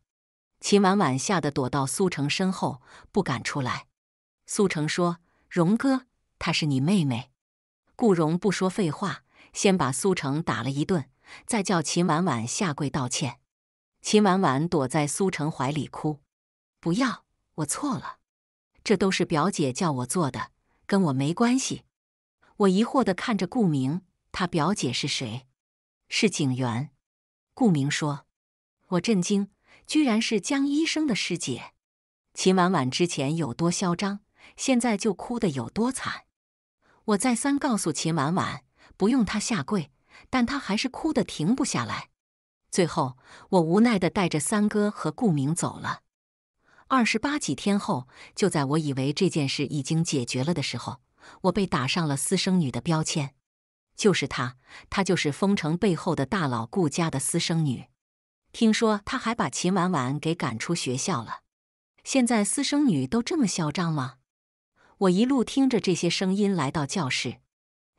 秦婉婉吓得躲到苏成身后，不敢出来。苏成说：“荣哥，她是你妹妹。”顾荣不说废话，先把苏成打了一顿，再叫秦婉婉下跪道歉。秦婉婉躲在苏成怀里哭：“不要，我错了，这都是表姐叫我做的，跟我没关系。”我疑惑的看着顾明，他表姐是谁？是警员。顾明说：“我震惊，居然是江医生的师姐。”秦婉婉之前有多嚣张，现在就哭的有多惨。我再三告诉秦婉婉不用她下跪，但她还是哭得停不下来。最后，我无奈地带着三哥和顾明走了。二十八几天后，就在我以为这件事已经解决了的时候，我被打上了私生女的标签。就是她，她就是封城背后的大佬顾家的私生女。听说她还把秦婉婉给赶出学校了。现在私生女都这么嚣张吗？我一路听着这些声音来到教室，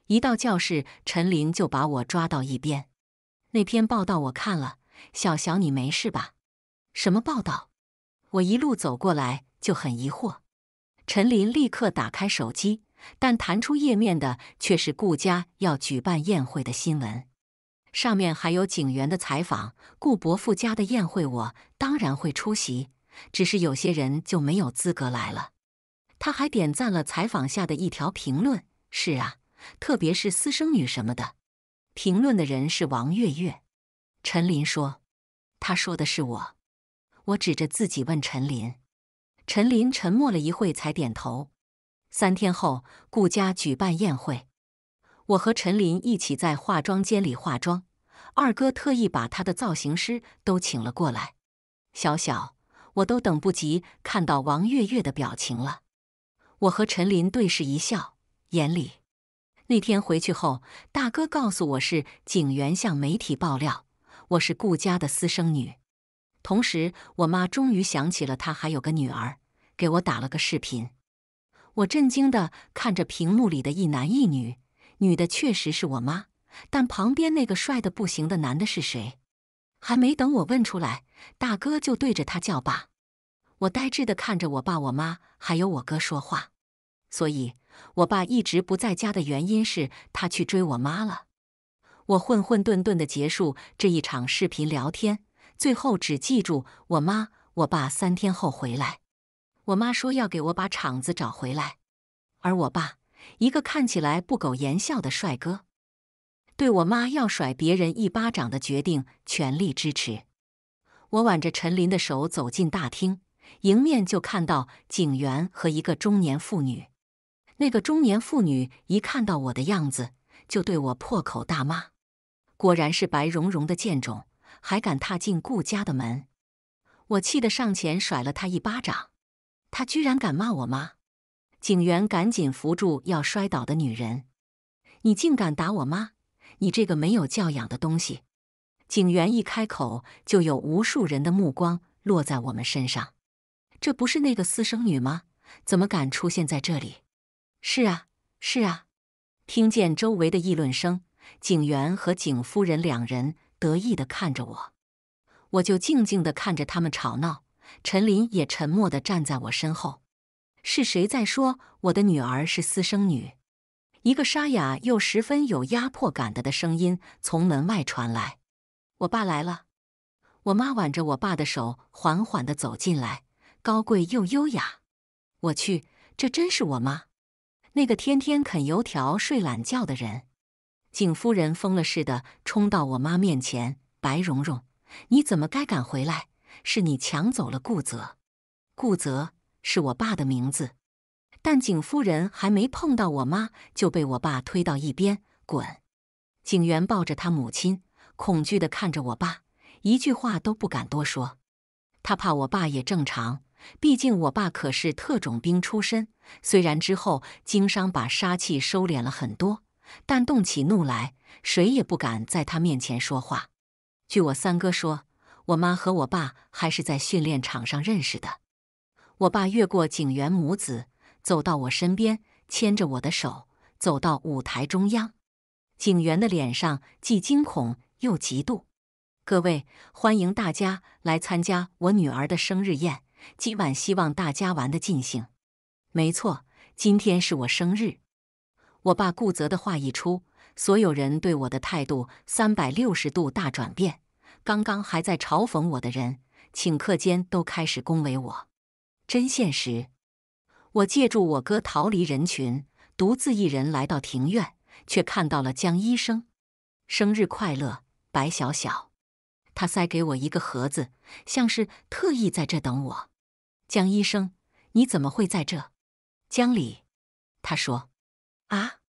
一到教室，陈林就把我抓到一边。那篇报道我看了，小小你没事吧？什么报道？我一路走过来就很疑惑。陈林立刻打开手机，但弹出页面的却是顾家要举办宴会的新闻，上面还有警员的采访。顾伯父家的宴会我当然会出席，只是有些人就没有资格来了。他还点赞了采访下的一条评论。是啊，特别是私生女什么的。评论的人是王月月。陈林说：“他说的是我。”我指着自己问陈林。陈林沉默了一会，才点头。三天后，顾家举办宴会，我和陈林一起在化妆间里化妆。二哥特意把他的造型师都请了过来。小小，我都等不及看到王月月的表情了。我和陈林对视一笑，眼里。那天回去后，大哥告诉我是警员向媒体爆料，我是顾家的私生女。同时，我妈终于想起了她还有个女儿，给我打了个视频。我震惊的看着屏幕里的一男一女，女的确实是我妈，但旁边那个帅的不行的男的是谁？还没等我问出来，大哥就对着他叫爸。我呆滞的看着我爸、我妈还有我哥说话。所以，我爸一直不在家的原因是他去追我妈了。我混混沌沌的结束这一场视频聊天，最后只记住我妈、我爸三天后回来。我妈说要给我把厂子找回来，而我爸，一个看起来不苟言笑的帅哥，对我妈要甩别人一巴掌的决定全力支持。我挽着陈林的手走进大厅，迎面就看到警员和一个中年妇女。那个中年妇女一看到我的样子，就对我破口大骂：“果然是白茸茸的贱种，还敢踏进顾家的门！”我气得上前甩了她一巴掌。她居然敢骂我妈！警员赶紧扶住要摔倒的女人：“你竟敢打我妈！你这个没有教养的东西！”警员一开口，就有无数人的目光落在我们身上。这不是那个私生女吗？怎么敢出现在这里？是啊，是啊，听见周围的议论声，警员和警夫人两人得意的看着我，我就静静的看着他们吵闹。陈林也沉默的站在我身后。是谁在说我的女儿是私生女？一个沙哑又十分有压迫感的的声音从门外传来。我爸来了。我妈挽着我爸的手，缓缓的走进来，高贵又优雅。我去，这真是我妈！那个天天啃油条、睡懒觉的人，景夫人疯了似的冲到我妈面前：“白蓉蓉，你怎么该敢回来？是你抢走了顾泽，顾泽是我爸的名字。”但景夫人还没碰到我妈，就被我爸推到一边，滚。景元抱着他母亲，恐惧的看着我爸，一句话都不敢多说。他怕我爸也正常。毕竟我爸可是特种兵出身，虽然之后经商把杀气收敛了很多，但动起怒来谁也不敢在他面前说话。据我三哥说，我妈和我爸还是在训练场上认识的。我爸越过警员母子，走到我身边，牵着我的手走到舞台中央。警员的脸上既惊恐又嫉妒。各位，欢迎大家来参加我女儿的生日宴。今晚希望大家玩的尽兴。没错，今天是我生日。我爸顾泽的话一出，所有人对我的态度三百六十度大转变。刚刚还在嘲讽我的人，顷刻间都开始恭维我。真现实！我借助我哥逃离人群，独自一人来到庭院，却看到了江医生。生日快乐，白小小！他塞给我一个盒子，像是特意在这等我。江医生，你怎么会在这？江里，他说：“啊！”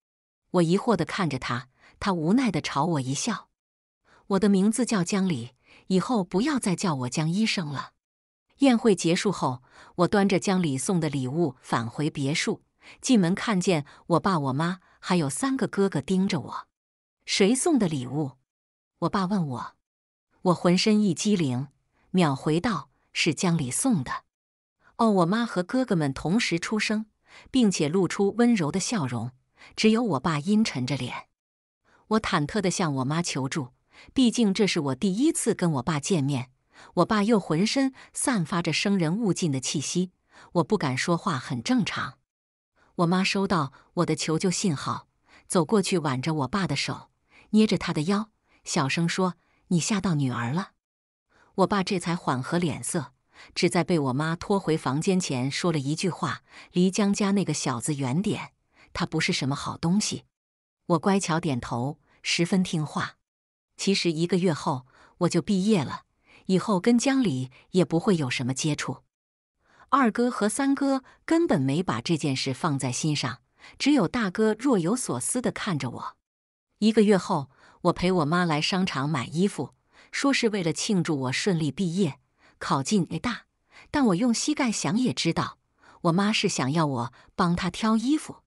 我疑惑的看着他，他无奈的朝我一笑：“我的名字叫江里，以后不要再叫我江医生了。”宴会结束后，我端着江里送的礼物返回别墅，进门看见我爸、我妈还有三个哥哥盯着我。“谁送的礼物？”我爸问我。我浑身一激灵，秒回道：“是江里送的。”哦，我妈和哥哥们同时出声，并且露出温柔的笑容，只有我爸阴沉着脸。我忐忑地向我妈求助，毕竟这是我第一次跟我爸见面，我爸又浑身散发着生人勿近的气息，我不敢说话很正常。我妈收到我的求救信号，走过去挽着我爸的手，捏着他的腰，小声说：“你吓到女儿了。”我爸这才缓和脸色。只在被我妈拖回房间前说了一句话：“离江家那个小子远点，他不是什么好东西。”我乖巧点头，十分听话。其实一个月后我就毕业了，以后跟江里也不会有什么接触。二哥和三哥根本没把这件事放在心上，只有大哥若有所思地看着我。一个月后，我陪我妈来商场买衣服，说是为了庆祝我顺利毕业。考进 A 大，但我用膝盖想也知道，我妈是想要我帮她挑衣服。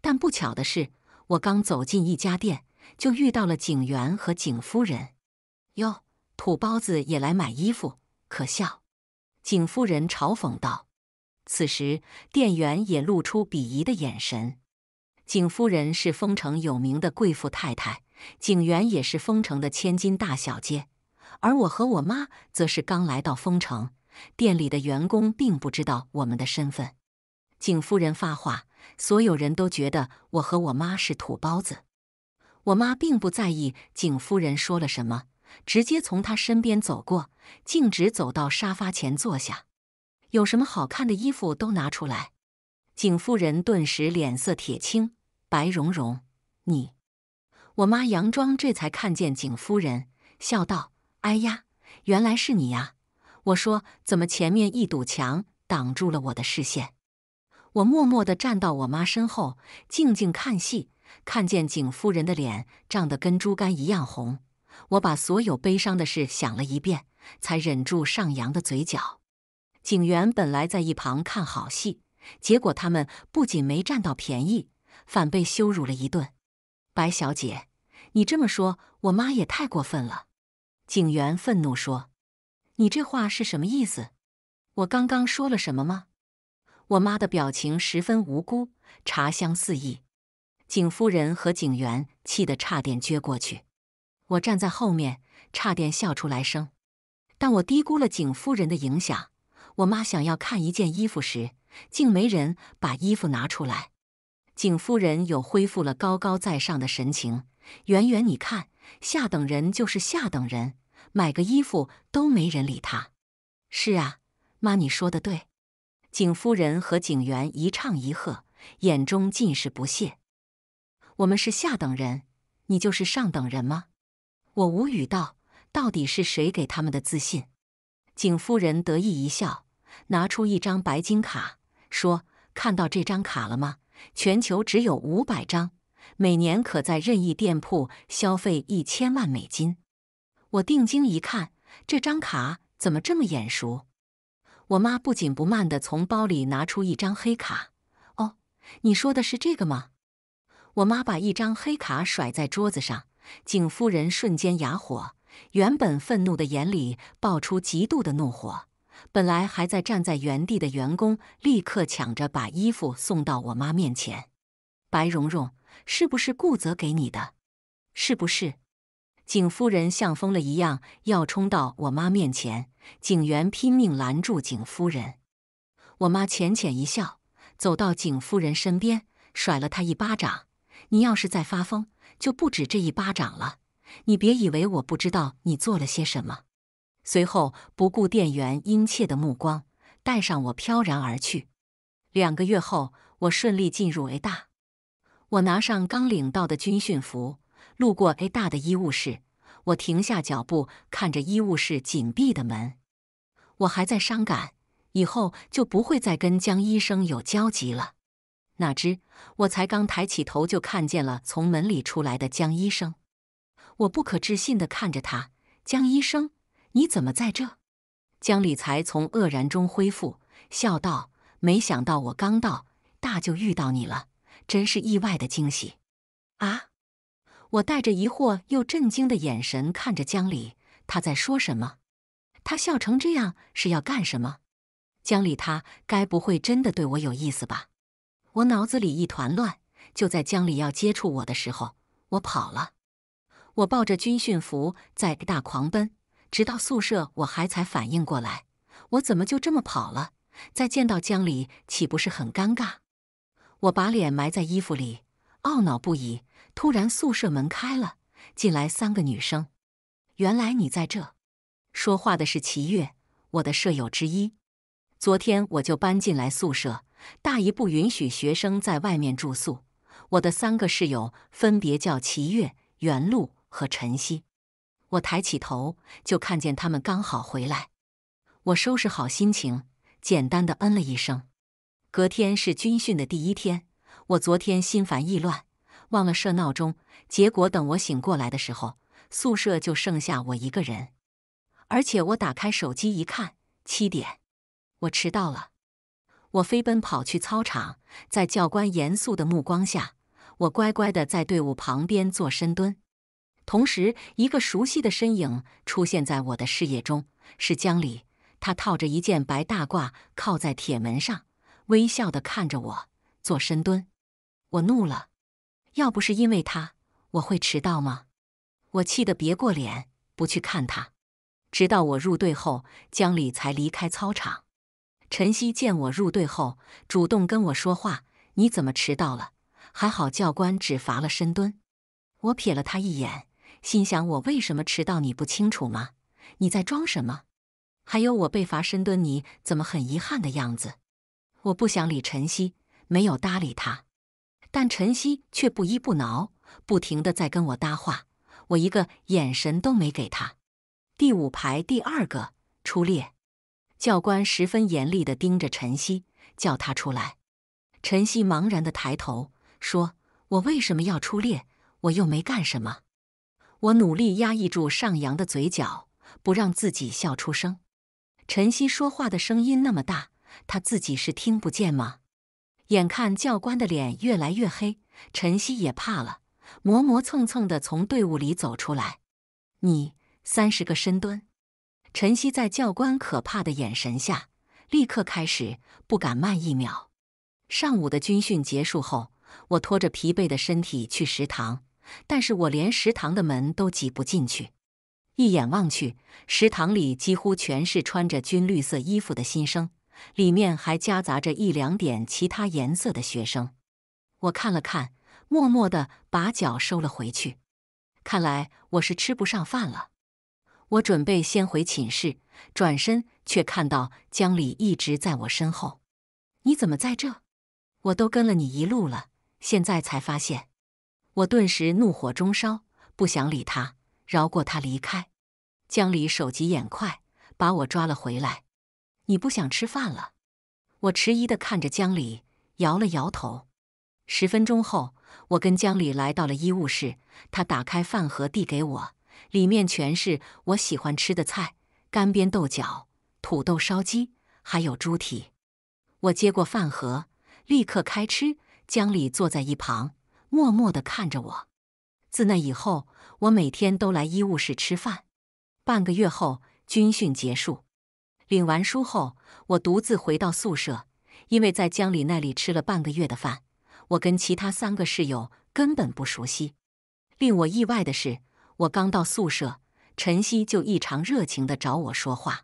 但不巧的是，我刚走进一家店，就遇到了警员和警夫人。哟，土包子也来买衣服，可笑！警夫人嘲讽道。此时，店员也露出鄙夷的眼神。景夫人是丰城有名的贵妇太太，景元也是丰城的千金大小姐。而我和我妈则是刚来到丰城，店里的员工并不知道我们的身份。景夫人发话，所有人都觉得我和我妈是土包子。我妈并不在意景夫人说了什么，直接从她身边走过，径直走到沙发前坐下。有什么好看的衣服都拿出来。景夫人顿时脸色铁青，白蓉蓉，你……我妈佯装这才看见景夫人，笑道。哎呀，原来是你呀！我说怎么前面一堵墙挡住了我的视线？我默默的站到我妈身后，静静看戏。看见景夫人的脸涨得跟猪肝一样红，我把所有悲伤的事想了一遍，才忍住上扬的嘴角。警员本来在一旁看好戏，结果他们不仅没占到便宜，反被羞辱了一顿。白小姐，你这么说，我妈也太过分了。警员愤怒说：“你这话是什么意思？我刚刚说了什么吗？”我妈的表情十分无辜，茶香四溢。景夫人和警员气得差点撅过去。我站在后面，差点笑出来声。但我低估了景夫人的影响。我妈想要看一件衣服时，竟没人把衣服拿出来。景夫人又恢复了高高在上的神情。圆圆，你看。下等人就是下等人，买个衣服都没人理他。是啊，妈，你说的对。景夫人和景元一唱一和，眼中尽是不屑。我们是下等人，你就是上等人吗？我无语道，到底是谁给他们的自信？景夫人得意一笑，拿出一张白金卡，说：“看到这张卡了吗？全球只有五百张。”每年可在任意店铺消费一千万美金。我定睛一看，这张卡怎么这么眼熟？我妈不紧不慢地从包里拿出一张黑卡。哦，你说的是这个吗？我妈把一张黑卡甩在桌子上。景夫人瞬间哑火，原本愤怒的眼里爆出极度的怒火。本来还在站在原地的员工立刻抢着把衣服送到我妈面前。白蓉蓉。是不是顾泽给你的？是不是？景夫人像疯了一样要冲到我妈面前，景元拼命拦住景夫人。我妈浅浅一笑，走到景夫人身边，甩了她一巴掌：“你要是再发疯，就不止这一巴掌了。”你别以为我不知道你做了些什么。随后，不顾店员殷切的目光，带上我飘然而去。两个月后，我顺利进入 A 大。我拿上刚领到的军训服，路过 A 大的医务室，我停下脚步，看着医务室紧闭的门。我还在伤感，以后就不会再跟江医生有交集了。哪知我才刚抬起头，就看见了从门里出来的江医生。我不可置信地看着他：“江医生，你怎么在这？”江理才从愕然中恢复，笑道：“没想到我刚到大就遇到你了。”真是意外的惊喜，啊！我带着疑惑又震惊的眼神看着江里，他在说什么？他笑成这样是要干什么？江里他该不会真的对我有意思吧？我脑子里一团乱。就在江里要接触我的时候，我跑了。我抱着军训服在大狂奔，直到宿舍我还才反应过来，我怎么就这么跑了？再见到江里岂不是很尴尬？我把脸埋在衣服里，懊恼不已。突然，宿舍门开了，进来三个女生。原来你在这。说话的是齐月，我的舍友之一。昨天我就搬进来宿舍。大姨不允许学生在外面住宿。我的三个室友分别叫齐月、袁露和晨曦。我抬起头，就看见他们刚好回来。我收拾好心情，简单的嗯了一声。隔天是军训的第一天，我昨天心烦意乱，忘了设闹钟，结果等我醒过来的时候，宿舍就剩下我一个人。而且我打开手机一看，七点，我迟到了。我飞奔跑去操场，在教官严肃的目光下，我乖乖的在队伍旁边做深蹲。同时，一个熟悉的身影出现在我的视野中，是江里。他套着一件白大褂，靠在铁门上。微笑的看着我做深蹲，我怒了。要不是因为他，我会迟到吗？我气得别过脸，不去看他。直到我入队后，江里才离开操场。晨曦见我入队后，主动跟我说话：“你怎么迟到了？还好教官只罚了深蹲。”我瞥了他一眼，心想：“我为什么迟到？你不清楚吗？你在装什么？还有，我被罚深蹲，你怎么很遗憾的样子？”我不想理晨曦，没有搭理他，但晨曦却不依不挠，不停的在跟我搭话，我一个眼神都没给他。第五排第二个出列，教官十分严厉的盯着晨曦，叫他出来。晨曦茫然的抬头，说：“我为什么要出列？我又没干什么。”我努力压抑住上扬的嘴角，不让自己笑出声。晨曦说话的声音那么大。他自己是听不见吗？眼看教官的脸越来越黑，晨曦也怕了，磨磨蹭蹭地从队伍里走出来。你三十个深蹲。晨曦在教官可怕的眼神下，立刻开始，不敢慢一秒。上午的军训结束后，我拖着疲惫的身体去食堂，但是我连食堂的门都挤不进去。一眼望去，食堂里几乎全是穿着军绿色衣服的新生。里面还夹杂着一两点其他颜色的学生，我看了看，默默地把脚收了回去。看来我是吃不上饭了。我准备先回寝室，转身却看到江里一直在我身后。你怎么在这？我都跟了你一路了，现在才发现。我顿时怒火中烧，不想理他，饶过他离开。江里手疾眼快，把我抓了回来。你不想吃饭了？我迟疑的看着江里，摇了摇头。十分钟后，我跟江里来到了医务室，他打开饭盒递给我，里面全是我喜欢吃的菜：干煸豆角、土豆烧鸡，还有猪蹄。我接过饭盒，立刻开吃。江里坐在一旁，默默的看着我。自那以后，我每天都来医务室吃饭。半个月后，军训结束。领完书后，我独自回到宿舍，因为在江里那里吃了半个月的饭，我跟其他三个室友根本不熟悉。令我意外的是，我刚到宿舍，晨曦就异常热情地找我说话：“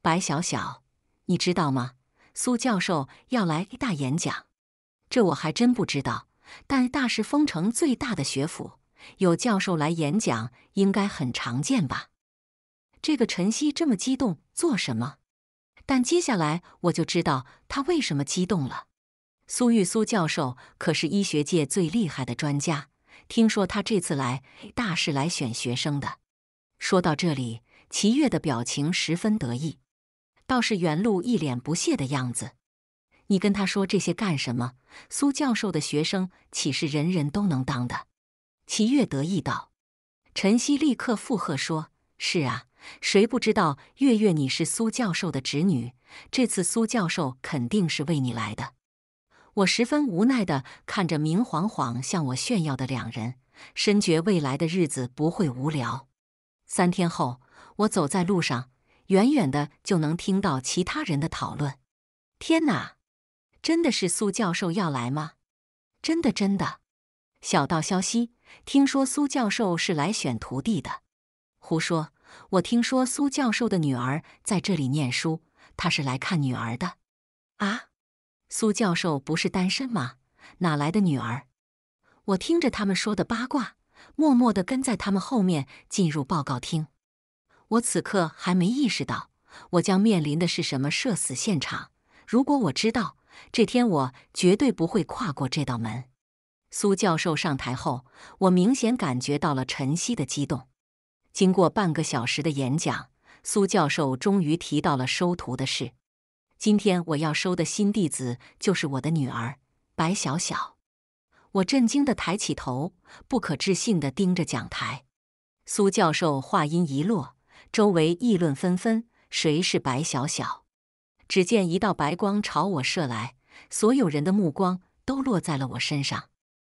白小小，你知道吗？苏教授要来大演讲。”这我还真不知道，但大是丰城最大的学府，有教授来演讲应该很常见吧。这个晨曦这么激动做什么？但接下来我就知道他为什么激动了。苏玉苏教授可是医学界最厉害的专家，听说他这次来，大是来选学生的。说到这里，齐月的表情十分得意，倒是袁露一脸不屑的样子。你跟他说这些干什么？苏教授的学生岂是人人都能当的？齐月得意道。晨曦立刻附和说：“是啊。”谁不知道月月你是苏教授的侄女？这次苏教授肯定是为你来的。我十分无奈地看着明晃晃向我炫耀的两人，深觉未来的日子不会无聊。三天后，我走在路上，远远的就能听到其他人的讨论。天哪，真的是苏教授要来吗？真的真的！小道消息，听说苏教授是来选徒弟的。胡说！我听说苏教授的女儿在这里念书，他是来看女儿的。啊，苏教授不是单身吗？哪来的女儿？我听着他们说的八卦，默默的跟在他们后面进入报告厅。我此刻还没意识到我将面临的是什么社死现场。如果我知道这天，我绝对不会跨过这道门。苏教授上台后，我明显感觉到了晨曦的激动。经过半个小时的演讲，苏教授终于提到了收徒的事。今天我要收的新弟子就是我的女儿白小小。我震惊地抬起头，不可置信地盯着讲台。苏教授话音一落，周围议论纷纷：“谁是白小小？”只见一道白光朝我射来，所有人的目光都落在了我身上，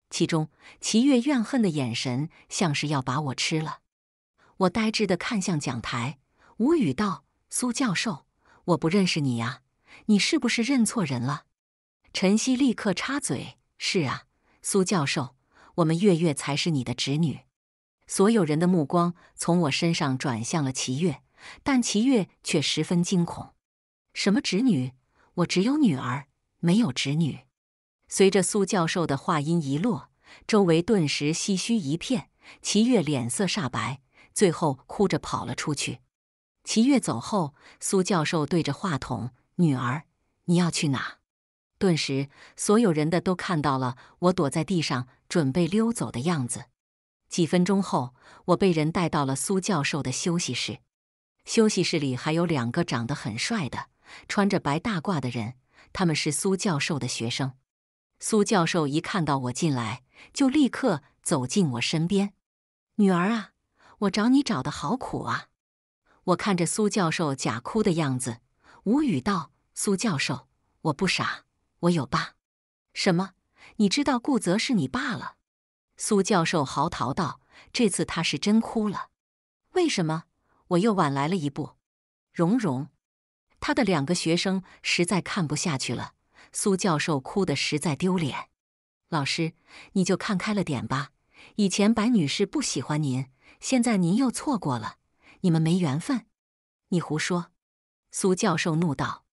其中齐月怨恨的眼神像是要把我吃了。我呆滞的看向讲台，无语道：“苏教授，我不认识你呀，你是不是认错人了？”陈曦立刻插嘴：“是啊，苏教授，我们月月才是你的侄女。”所有人的目光从我身上转向了齐月，但齐月却十分惊恐：“什么侄女？我只有女儿，没有侄女。”随着苏教授的话音一落，周围顿时唏嘘一片，齐月脸色煞白。最后哭着跑了出去。齐月走后，苏教授对着话筒：“女儿，你要去哪？”顿时，所有人的都看到了我躲在地上准备溜走的样子。几分钟后，我被人带到了苏教授的休息室。休息室里还有两个长得很帅的、穿着白大褂的人，他们是苏教授的学生。苏教授一看到我进来，就立刻走进我身边：“女儿啊。”我找你找的好苦啊！我看着苏教授假哭的样子，无语道：“苏教授，我不傻，我有爸。”“什么？你知道顾泽是你爸了？”苏教授嚎啕道：“这次他是真哭了。”“为什么？我又晚来了一步。”“蓉蓉，他的两个学生实在看不下去了。”苏教授哭得实在丢脸。“老师，你就看开了点吧。以前白女士不喜欢您。”现在您又错过了，你们没缘分。你胡说！苏教授怒道。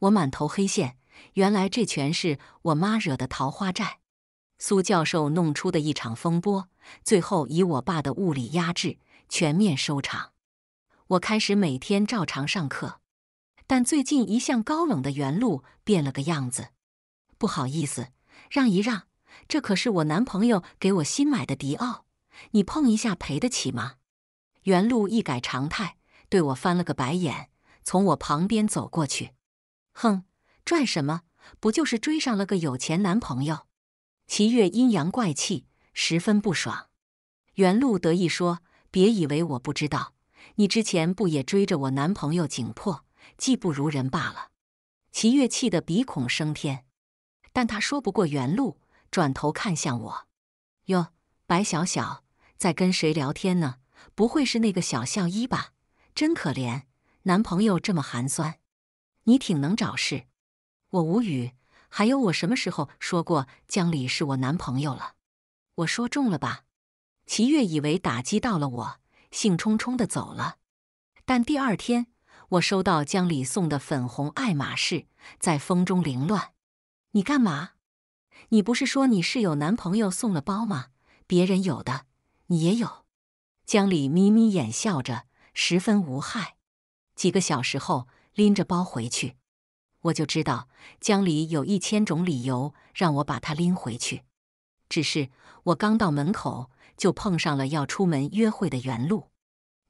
我满头黑线，原来这全是我妈惹的桃花债。苏教授弄出的一场风波，最后以我爸的物理压制全面收场。我开始每天照常上课，但最近一向高冷的原路变了个样子。不好意思，让一让，这可是我男朋友给我新买的迪奥。你碰一下赔得起吗？袁露一改常态，对我翻了个白眼，从我旁边走过去。哼，赚什么？不就是追上了个有钱男朋友？齐月阴阳怪气，十分不爽。袁露得意说：“别以为我不知道，你之前不也追着我男朋友？紧迫，技不如人罢了。”齐月气得鼻孔升天，但他说不过袁露，转头看向我：“哟，白小小。”在跟谁聊天呢？不会是那个小校医吧？真可怜，男朋友这么寒酸，你挺能找事。我无语。还有我什么时候说过江里是我男朋友了？我说中了吧？齐月以为打击到了我，兴冲冲的走了。但第二天，我收到江里送的粉红爱马仕，在风中凌乱。你干嘛？你不是说你室友男朋友送了包吗？别人有的。你也有，江里眯眯眼笑着，十分无害。几个小时后，拎着包回去，我就知道江里有一千种理由让我把他拎回去。只是我刚到门口，就碰上了要出门约会的原路。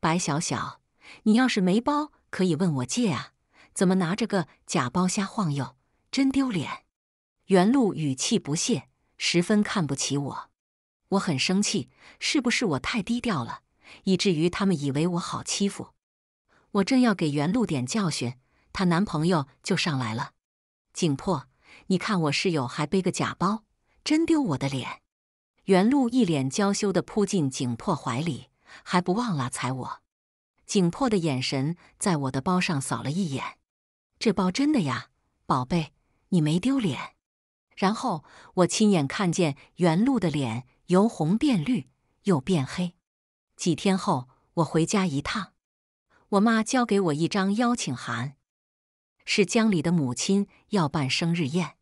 白小小，你要是没包，可以问我借啊。怎么拿着个假包瞎晃悠，真丢脸！原路语气不屑，十分看不起我。我很生气，是不是我太低调了，以至于他们以为我好欺负？我正要给袁露点教训，她男朋友就上来了。景破，你看我室友还背个假包，真丢我的脸！袁露一脸娇羞的扑进景破怀里，还不忘了踩我。景破的眼神在我的包上扫了一眼，这包真的呀，宝贝，你没丢脸。然后我亲眼看见袁露的脸。由红变绿，又变黑。几天后，我回家一趟，我妈交给我一张邀请函，是江里的母亲要办生日宴。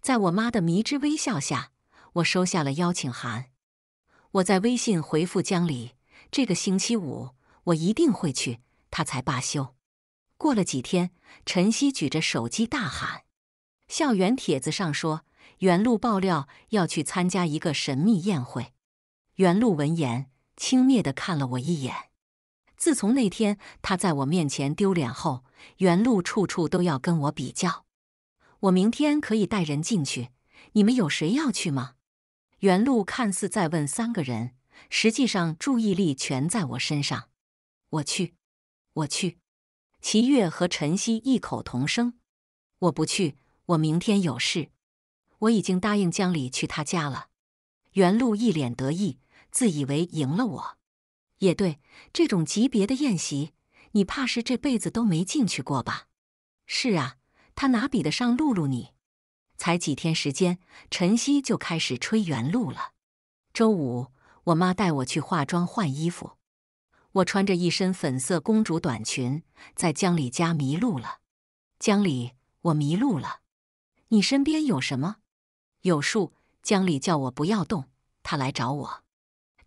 在我妈的迷之微笑下，我收下了邀请函。我在微信回复江里：“这个星期五我一定会去。”他才罢休。过了几天，晨曦举着手机大喊：“校园帖子上说。”袁路爆料要去参加一个神秘宴会。袁路闻言，轻蔑的看了我一眼。自从那天他在我面前丢脸后，袁路处处都要跟我比较。我明天可以带人进去，你们有谁要去吗？袁路看似在问三个人，实际上注意力全在我身上。我去，我去。齐月和陈曦异口同声：“我不去，我明天有事。”我已经答应江里去他家了，袁露一脸得意，自以为赢了我。也对，这种级别的宴席，你怕是这辈子都没进去过吧？是啊，他哪比得上露露你？才几天时间，晨曦就开始吹袁露了。周五，我妈带我去化妆换衣服，我穿着一身粉色公主短裙，在江里家迷路了。江里，我迷路了，你身边有什么？有数，江里叫我不要动，他来找我。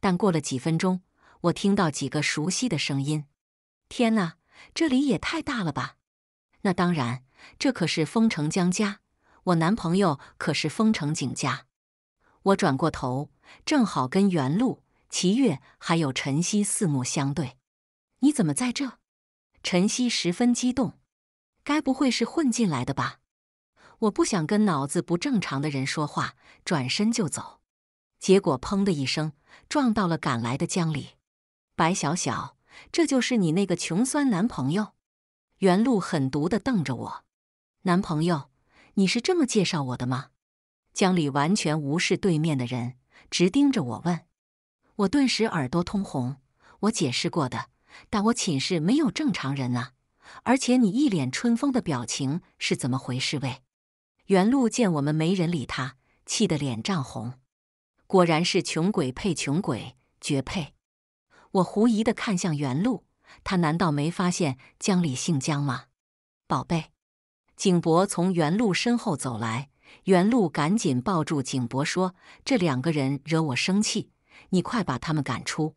但过了几分钟，我听到几个熟悉的声音。天哪，这里也太大了吧！那当然，这可是丰城江家，我男朋友可是丰城景家。我转过头，正好跟袁露、齐月还有陈曦四目相对。你怎么在这？陈曦十分激动，该不会是混进来的吧？我不想跟脑子不正常的人说话，转身就走，结果砰的一声撞到了赶来的江里。白小小，这就是你那个穷酸男朋友？袁路狠毒地瞪着我。男朋友，你是这么介绍我的吗？江里完全无视对面的人，直盯着我问。我顿时耳朵通红。我解释过的，但我寝室没有正常人啊。而且你一脸春风的表情是怎么回事？喂！袁路见我们没人理他，气得脸涨红。果然是穷鬼配穷鬼，绝配。我狐疑地看向袁路，他难道没发现江里姓江吗？宝贝，景博从袁路身后走来，袁路赶紧抱住景博说：“这两个人惹我生气，你快把他们赶出。”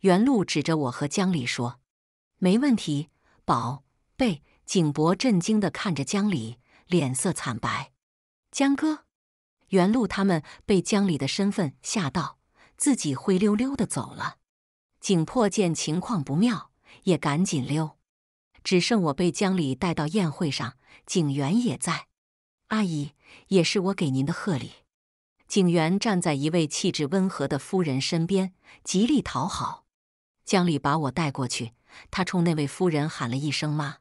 袁路指着我和江里说：“没问题。”宝贝，景博震惊地看着江里。脸色惨白，江哥、袁路他们被江里的身份吓到，自己灰溜溜的走了。景破见情况不妙，也赶紧溜，只剩我被江里带到宴会上。景元也在，阿姨，也是我给您的贺礼。景元站在一位气质温和的夫人身边，极力讨好。江里把我带过去，他冲那位夫人喊了一声“妈”。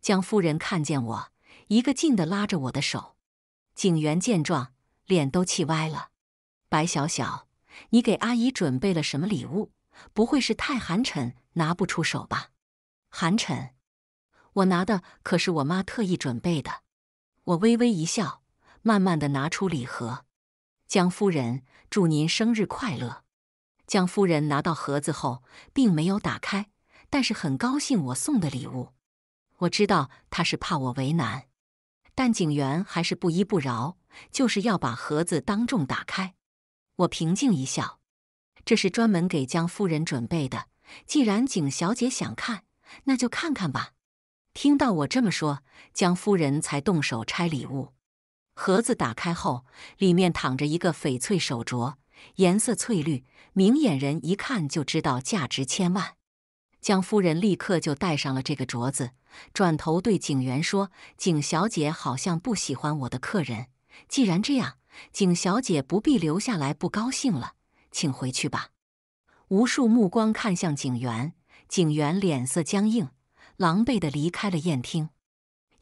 江夫人看见我。一个劲的拉着我的手，警员见状脸都气歪了。白小小，你给阿姨准备了什么礼物？不会是太寒碜拿不出手吧？寒碜，我拿的可是我妈特意准备的。我微微一笑，慢慢的拿出礼盒。江夫人，祝您生日快乐。江夫人拿到盒子后并没有打开，但是很高兴我送的礼物。我知道她是怕我为难。但警员还是不依不饶，就是要把盒子当众打开。我平静一笑，这是专门给江夫人准备的。既然景小姐想看，那就看看吧。听到我这么说，江夫人才动手拆礼物。盒子打开后，里面躺着一个翡翠手镯，颜色翠绿，明眼人一看就知道价值千万。江夫人立刻就戴上了这个镯子，转头对警员说：“景小姐好像不喜欢我的客人。既然这样，景小姐不必留下来不高兴了，请回去吧。”无数目光看向警员，警员脸色僵硬，狼狈地离开了宴厅。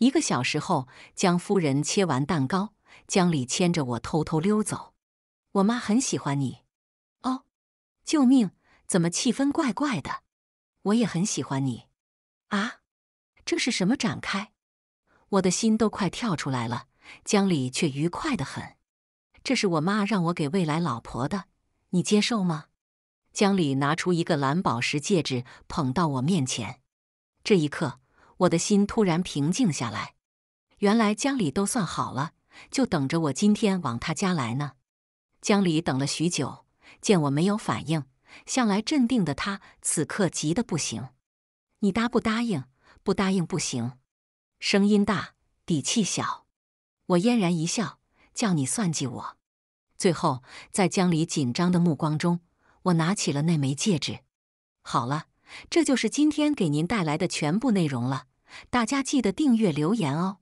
一个小时后，江夫人切完蛋糕，江里牵着我偷偷溜走。我妈很喜欢你，哦，救命！怎么气氛怪怪的？我也很喜欢你，啊！这是什么展开？我的心都快跳出来了。江里却愉快的很，这是我妈让我给未来老婆的，你接受吗？江里拿出一个蓝宝石戒指，捧到我面前。这一刻，我的心突然平静下来。原来江里都算好了，就等着我今天往他家来呢。江里等了许久，见我没有反应。向来镇定的他，此刻急得不行。你答不答应？不答应不行。声音大，底气小。我嫣然一笑，叫你算计我。最后，在江离紧张的目光中，我拿起了那枚戒指。好了，这就是今天给您带来的全部内容了。大家记得订阅、留言哦。